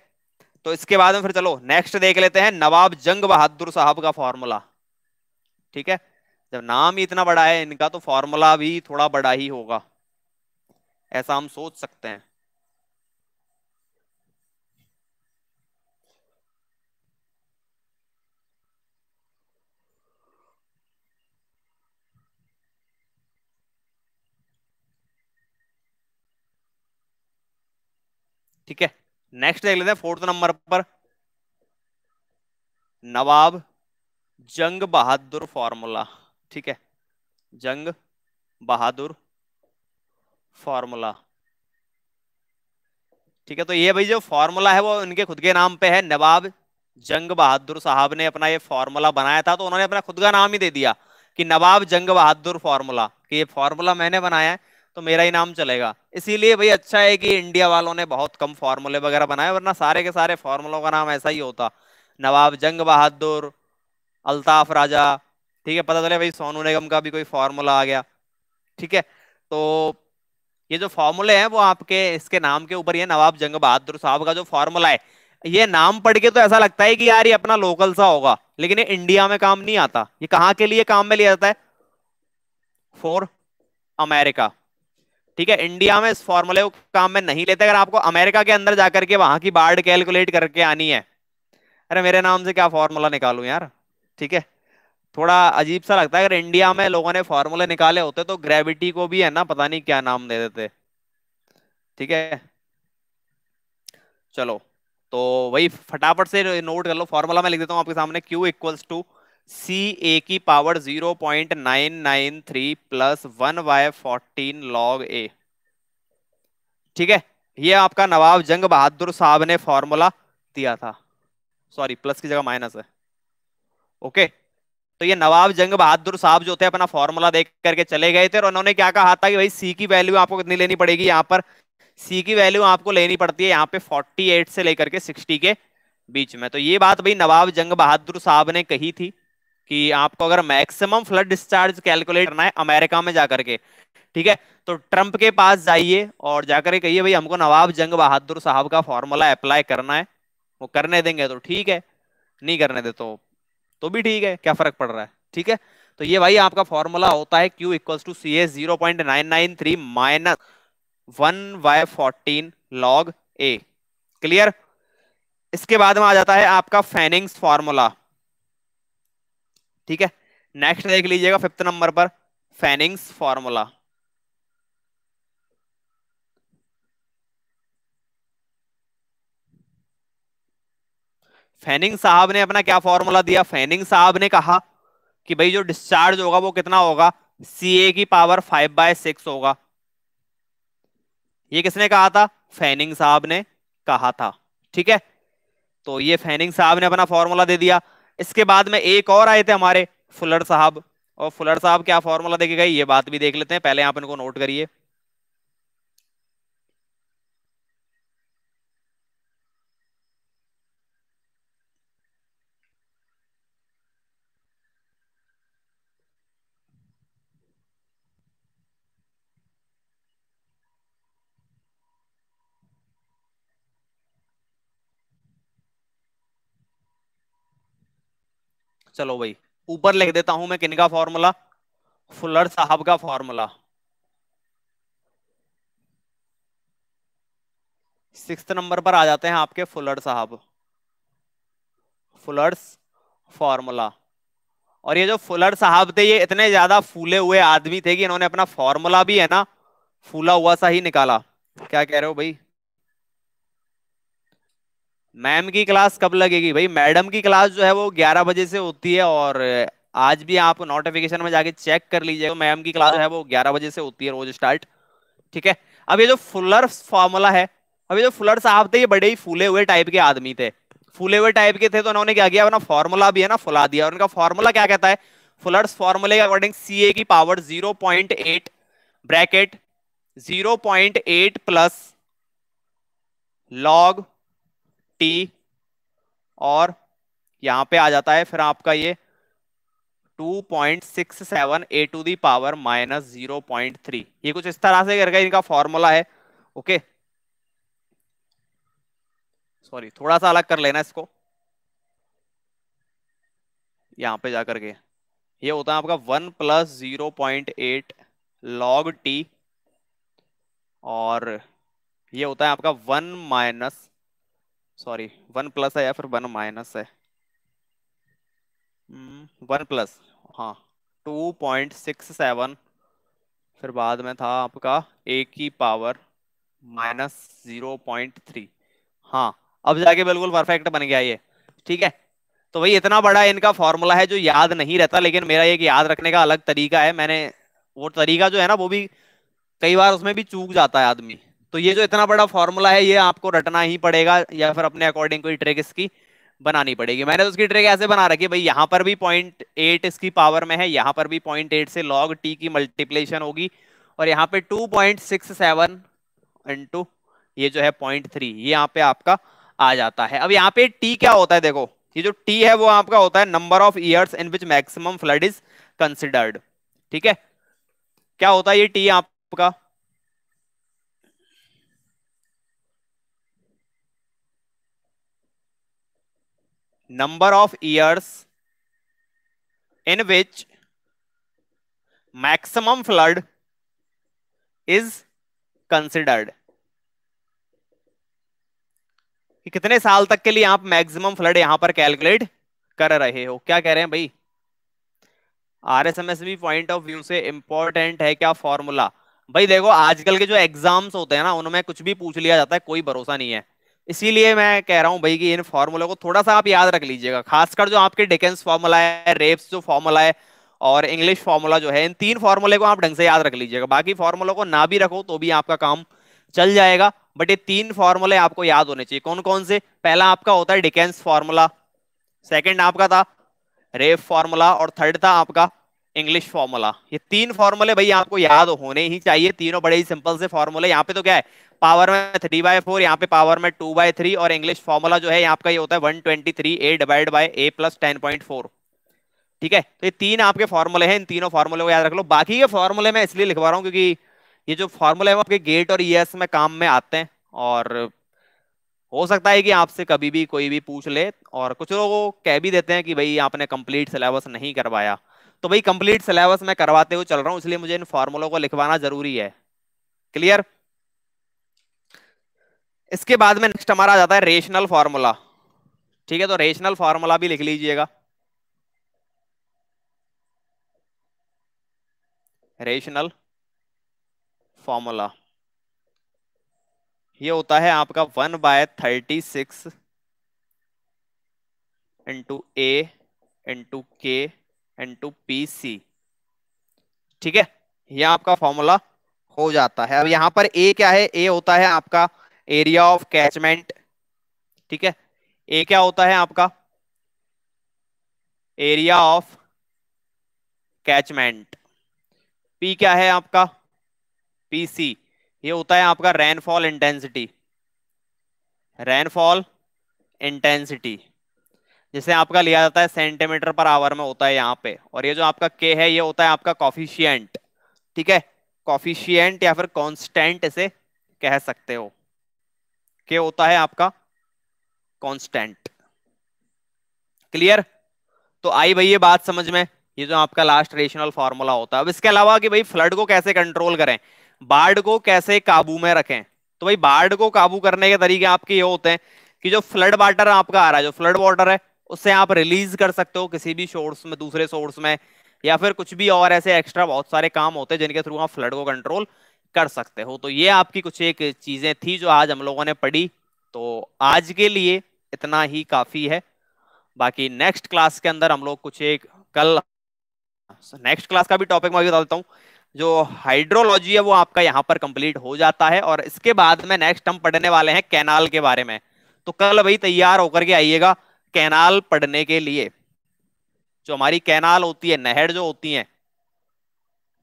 तो इसके बाद में फिर चलो नेक्स्ट देख लेते हैं नवाब जंग बहादुर साहब का फॉर्मूला ठीक है जब नाम ही इतना बड़ा है इनका तो फॉर्मूला भी थोड़ा बड़ा ही होगा ऐसा हम सोच सकते हैं ठीक है नेक्स्ट देख लेते हैं फोर्थ नंबर पर नवाब जंग बहादुर फॉर्मूला ठीक है जंग बहादुर फॉर्मूला ठीक है तो ये भाई जो फॉर्मूला है वो उनके खुद के नाम पे है नवाब जंग बहादुर साहब ने अपना ये फॉर्मूला बनाया था तो उन्होंने अपना खुद का नाम ही दे दिया कि नवाब जंग बहादुर फॉर्मूला कि ये फॉर्मूला मैंने बनाया है तो मेरा ही नाम चलेगा इसीलिए भाई अच्छा है कि इंडिया वालों ने बहुत कम फॉर्मूले वगैरह बनाए वरना सारे के सारे फॉर्मूलों का नाम ऐसा ही होता नवाब जंग बहादुर अल्ताफ राजा ठीक है पता चले भाई सोनू निगम का भी कोई फॉर्मूला आ गया ठीक है तो ये जो फॉर्मूले हैं वो आपके इसके नाम के ऊपर ये नवाब जंग बहादुर साहब का जो फॉर्मूला है ये नाम पढ़ के तो ऐसा लगता है कि यार ये अपना लोकल सा होगा लेकिन ये इंडिया में काम नहीं आता ये कहाँ के लिए काम में लिया जाता है फॉर अमेरिका ठीक है इंडिया में इस फॉर्मूले को काम में नहीं लेते अगर आपको अमेरिका के अंदर जाकर के वहां की बाढ़ कैलकुलेट करके आनी है अरे मेरे नाम से क्या फॉर्मूला निकालू यार ठीक है थोड़ा अजीब सा लगता है अगर इंडिया में लोगों ने फॉर्मूले निकाले होते तो ग्रेविटी को भी है ना पता नहीं क्या नाम दे देते ठीक है चलो तो वही फटाफट से नोट कर लो फॉर्मूला में लिख देता हूँ आपके सामने Q equals to C A की power zero point nine nine three plus one by fourteen log A ठीक है ये आपका नवाब जंग बहादुर साहब ने फॉर्मूला दिया था सॉरी प्लस की जगह माइनस है ओके okay? तो ये नवाब जंग बहादुर साहब जो थे अपना फॉर्मूला देख करके चले गए थे और उन्होंने क्या कहा था कि भाई सी की वैल्यू आपको कितनी लेनी पड़ेगी यहाँ पर सी की वैल्यू आपको लेनी पड़ती है यहाँ पे 48 से लेकर के 60 के बीच में तो ये बात भाई नवाब जंग बहादुर साहब ने कही थी कि आपको अगर मैक्सिमम फ्लड डिस्चार्ज कैलकुलेट करना है अमेरिका में जाकर के ठीक है तो ट्रंप के पास जाइए और जाकर कहिए भाई हमको नवाब जंग बहादुर साहब का फॉर्मूला अप्लाई करना है वो करने देंगे तो ठीक है नहीं करने दे तो तो भी ठीक है क्या फर्क पड़ रहा है ठीक है तो ये भाई आपका फॉर्मूला होता है Q equal to C S zero point nine nine three minus one by fourteen log A clear इसके बाद में आ जाता है आपका फैनिंग्स फॉर्मूला ठीक है नेक्स्ट देख लीजिएगा फिफ्थ नंबर पर फैनिंग्स फॉर्मूला फैनिंग साहब ने अपना क्या फॉर्मूला दिया फैनिंग साहब ने कहा कि भाई जो डिस्चार्ज होगा वो कितना होगा सी ए की पावर फाइव बाय सिक्स होगा ये किसने कहा था फैनिंग साहब ने कहा था ठीक है तो ये फैनिंग साहब ने अपना फॉर्मूला दे दिया इसके बाद में एक और आए थे हमारे फुलर साहब और फुलर साहब क्या फॉर्मूला देखे गए ये बात भी देख लेते हैं पहले आप इनको नोट करिए चलो भाई ऊपर लिख देता हूं मैं का फॉर्मूला फुलर साहब का फॉर्मूला सिक्स नंबर पर आ जाते हैं आपके फुलर साहब फुलर्स फॉर्मूला और ये जो फुलर साहब थे ये इतने ज्यादा फूले हुए आदमी थे कि इन्होंने अपना फॉर्मूला भी है ना फूला हुआ सा ही निकाला क्या कह रहे हो भाई मैम की क्लास कब लगेगी भाई मैडम की क्लास जो है वो 11 बजे से होती है और आज भी आप नोटिफिकेशन में जाके चेक कर तो मैम की क्लास जो है वो 11 बजे से होती है रोज स्टार्ट ठीक है अब ये जो फुलर फॉर्मूला है अब ये जो फुलर साहब थे ये बड़े ही फूले हुए टाइप के आदमी थे फूले हुए टाइप के थे तो उन्होंने क्या किया अपना फॉर्मूला भी है ना फुला दिया और उनका फॉर्मूला क्या कहता है फुलर्स फॉर्मूले के अकॉर्डिंग सी ए की power zero point eight bracket zero point eight plus log T और यहाँ पे आ जाता है फिर आपका ये 2.67 A to the power minus zero point three ये कुछ इस तरह से करके इनका फॉर्मूला है ओके सॉरी थोड़ा सा अलग कर लेना इसको यहां पे जाकर के ये होता है आपका one plus zero point eight log T और ये होता है आपका one minus sorry one plus है या फिर वन माइनस है वन hmm, प्लस हाँ टू पॉइंट सिक्स सेवन फिर बाद में था आपका ए की power minus zero point three हाँ अब जाके बिल्कुल परफेक्ट बन गया ये ठीक है तो भाई इतना बड़ा इनका फॉर्मूला है जो याद नहीं रहता लेकिन मेरा एक याद रखने का अलग तरीका है मैंने वो तरीका जो है ना वो भी कई बार उसमें भी चूक जाता है आदमी तो ये जो इतना बड़ा फॉर्मूला है ये आपको रटना ही पड़ेगा या फिर अपने अकॉर्डिंग कोई ट्रिक इसकी बनानी पड़ेगी मैंने तो उसकी ट्रिक ऐसे बना रखी है भाई यहाँ पर भी पॉइंट एट इसकी पावर में है यहाँ पर भी पॉइंट एट से लॉग टी की मल्टीप्लेशन होगी और यहाँ पे two point six seven into ये जो है पॉइंट थ्री ये यहाँ पे आपका आ जाता है अब यहाँ पे टी क्या होता है देखो ये जो टी है वो आपका होता है number of years in which maximum flood is considered ठीक है क्या होता है ये टी आपका number of years in which maximum flood is considered कि कितने साल तक के लिए आप मैक्सिमम फ्लड यहां पर कैलकुलेट कर रहे हो क्या कह रहे हैं भाई R S M S B point of view से इंपॉर्टेंट है क्या फॉर्मूला भाई देखो आजकल के जो एग्जाम्स होते हैं ना उनमें कुछ भी पूछ लिया जाता है कोई भरोसा नहीं है इसीलिए मैं कह रहा हूँ भाई कि इन फॉर्मूलों को थोड़ा सा आप याद रख लीजिएगा खासकर जो आपके डिकेंस फॉर्मूला है रेप्स जो फॉर्मूला है और इंग्लिश फॉर्मूला जो है इन तीन फॉर्मूले को आप ढंग से याद रख लीजिएगा बाकी फॉर्मूलों को ना भी रखो तो भी आपका काम चल जाएगा बट ये तीन फॉर्मूले आपको याद होने चाहिए कौन कौन से पहला आपका होता है डिकेंस फॉर्मूला सेकेंड आपका था रेप फॉर्मूला और थर्ड था आपका इंग्लिश फॉर्मूला ये तीन फॉर्मूले भाई आपको याद होने ही चाहिए तीनों बड़े ही सिंपल से फॉर्मूले यहाँ पे तो क्या है पावर में थ्री बाय फोर यहाँ पे पावर में टू बाय थ्री और इंग्लिश फॉर्मूला जो है यहाँ का ये होता है one twenty three A divide by A plus ten point four ठीक है तो ये तीन आपके फॉर्मूले हैं इन तीनों फॉर्मूले को याद रख लो बाकी के फॉर्मूले मैं इसलिए लिखवा रहा हूँ क्योंकि ये जो फॉर्मूले हैं वो आपके गेट और ई e में काम में आते हैं और हो सकता है कि आपसे कभी भी कोई भी पूछ ले और कुछ लोग कह भी देते हैं कि भाई आपने कंप्लीट सिलेबस नहीं करवाया तो भाई कंप्लीट सिलेबस मैं करवाते हुए चल रहा हूँ इसलिए मुझे इन फॉर्मूलों को लिखवाना जरूरी है क्लियर इसके बाद में नेक्स्ट हमारा आ जाता है रेशनल फार्मूला ठीक है तो रेशनल फार्मूला भी लिख लीजिएगा रेशनल फॉर्मूला ये होता है आपका one by thirty six into A into K into P C ठीक है यह आपका फॉर्मूला हो जाता है अब यहां पर ए क्या है ए होता है आपका एरिया ऑफ कैचमेंट ठीक है ए क्या होता है आपका एरिया ऑफ कैचमेंट पी क्या है आपका पीसी ये होता है आपका रेनफॉल इंटेंसिटी रेनफॉल इंटेंसिटी जिसे आपका लिया जाता है सेंटीमीटर पर आवर में होता है यहाँ पे और ये जो आपका के है ये होता है आपका कॉफिशियंट ठीक है कॉफिशियंट या फिर कॉन्स्टेंट इसे कह सकते हो के होता है आपका कांस्टेंट क्लियर तो आई भाई ये बात समझ में ये जो आपका लास्ट रेशनल फॉर्मूला होता है अब इसके अलावा कि भाई फ्लड को कैसे कंट्रोल करें बाढ़ को कैसे काबू में रखें तो भाई बाढ़ को काबू करने के तरीके आपके ये होते हैं कि जो फ्लड वाटर आपका आ रहा है जो फ्लड वाटर है उससे आप रिलीज कर सकते हो किसी भी सोर्स में दूसरे सोर्स में या फिर कुछ भी और ऐसे एक्स्ट्रा बहुत सारे काम होते हैं जिनके थ्रू आप फ्लड को कंट्रोल कर सकते हो तो ये आपकी कुछ एक चीजें थी जो आज हम लोगों ने पढ़ी तो आज के लिए इतना ही काफी है बाकी नेक्स्ट क्लास के अंदर हम लोग कुछ एक कल नेक्स्ट क्लास का भी टॉपिक मैं बता देता हूँ जो हाइड्रोलॉजी है वो आपका यहाँ पर कंप्लीट हो जाता है और इसके बाद में नेक्स्ट हम पढ़ने वाले हैं कैनाल के बारे में तो कल भाई तैयार होकर के आइएगा कैनाल पढ़ने के लिए जो हमारी कैनाल होती है नहर जो होती है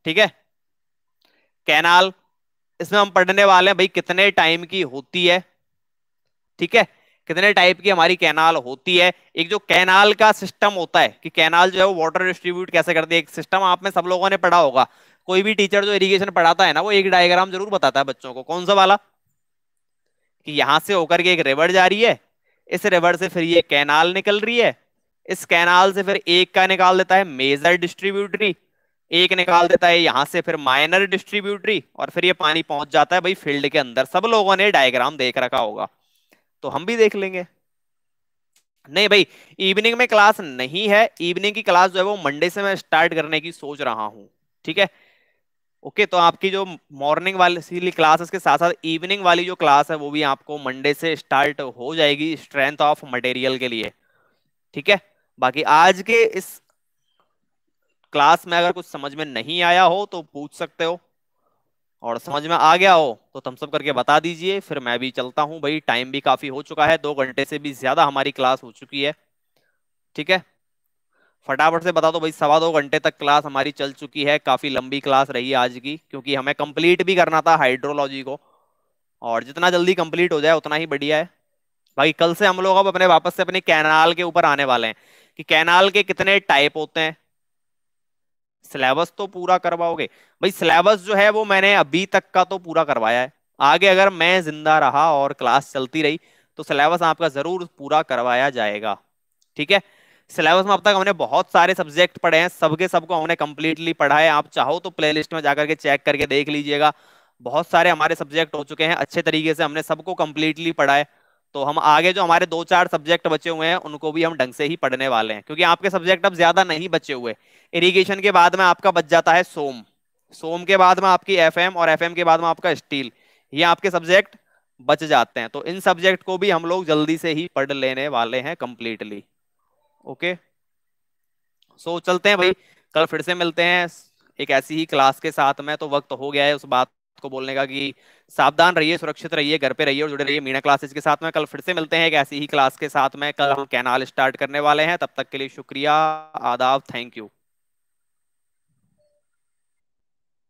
ठीक है कैनाल इसमें हम पढ़ने वाले हैं भाई कितने टाइम की होती है ठीक है कितने टाइप की हमारी कैनाल होती है एक जो कैनाल का सिस्टम होता है कि कैनाल जो है वो वाटर डिस्ट्रीब्यूट कैसे करती है एक सिस्टम आप में सब लोगों ने पढ़ा होगा कोई भी टीचर जो इरिगेशन पढ़ाता है ना वो एक डायग्राम जरूर बताता है बच्चों को कौन सा वाला कि यहां से होकर के एक रिवर जा रही है इस रिवर से फिर ये कैनाल निकल रही है इस कैनाल से फिर एक का निकाल देता है मेजर डिस्ट्रीब्यूटरी एक निकाल देता है यहां से फिर माइनर डिस्ट्रीब्यूटरी और फिर ये पानी पहुंच जाता है भाई फील्ड के अंदर सब लोगों ने डायग्राम देख रखा होगा तो हम भी देख लेंगे नहीं भाई इवनिंग में क्लास नहीं है इवनिंग की क्लास जो है वो मंडे से मैं स्टार्ट करने की सोच रहा हूँ ठीक है ओके तो आपकी जो मॉर्निंग वाली क्लासेस के साथ साथ इवनिंग वाली जो क्लास है वो भी आपको मंडे से स्टार्ट हो जाएगी स्ट्रेंथ ऑफ मटेरियल के लिए ठीक है बाकी आज के इस क्लास में अगर कुछ समझ में नहीं आया हो तो पूछ सकते हो और समझ में आ गया हो तो सब करके बता दीजिए फिर मैं भी चलता हूँ भाई टाइम भी काफ़ी हो चुका है दो घंटे से भी ज़्यादा हमारी क्लास हो चुकी है ठीक है फटाफट से बता दो भाई सवा दो घंटे तक क्लास हमारी चल चुकी है काफ़ी लंबी क्लास रही है आज की क्योंकि हमें कंप्लीट भी करना था हाइड्रोलॉजी को और जितना जल्दी कंप्लीट हो जाए उतना ही बढ़िया है भाई कल से हम लोग अब अपने वापस से अपने कैनाल के ऊपर आने वाले हैं कि कैनाल के कितने टाइप होते हैं सिलेबस तो पूरा करवाओगे भाई सिलेबस जो है वो मैंने अभी तक का तो पूरा करवाया है आगे अगर मैं जिंदा रहा और क्लास चलती रही तो सिलेबस आपका जरूर पूरा करवाया जाएगा ठीक है सिलेबस में अब तक हमने बहुत सारे सब्जेक्ट पढ़े हैं सबके सबको हमने कंप्लीटली पढ़ा है आप चाहो तो प्ले में जाकर के चेक करके देख लीजिएगा बहुत सारे हमारे सब्जेक्ट हो चुके हैं अच्छे तरीके से हमने सबको कंप्लीटली पढ़ा है तो हम आगे जो हमारे दो चार सब्जेक्ट बचे हुए हैं उनको भी हम ढंग से ही पढ़ने वाले हैं क्योंकि आपके सब्जेक्ट अब ज्यादा नहीं बचे हुए इरिगेशन के बाद में आपका बच जाता है सोम सोम के बाद में आपकी एम और एम के बाद में आपका स्टील ये आपके सब्जेक्ट बच जाते हैं तो इन सब्जेक्ट को भी हम लोग जल्दी से ही पढ़ लेने वाले हैं कंप्लीटली ओके सो चलते हैं भाई कल फिर से मिलते हैं एक ऐसी ही क्लास के साथ में तो वक्त हो गया है उस बात को बोलने का कि सावधान रहिए सुरक्षित रहिए घर पे रहिए और जुड़े रहिए मीना क्लासेस के साथ में कल फिर से मिलते हैं एक ऐसी ही क्लास के साथ में कल हम कैनाल स्टार्ट करने वाले हैं तब तक के लिए शुक्रिया आदाब थैंक यू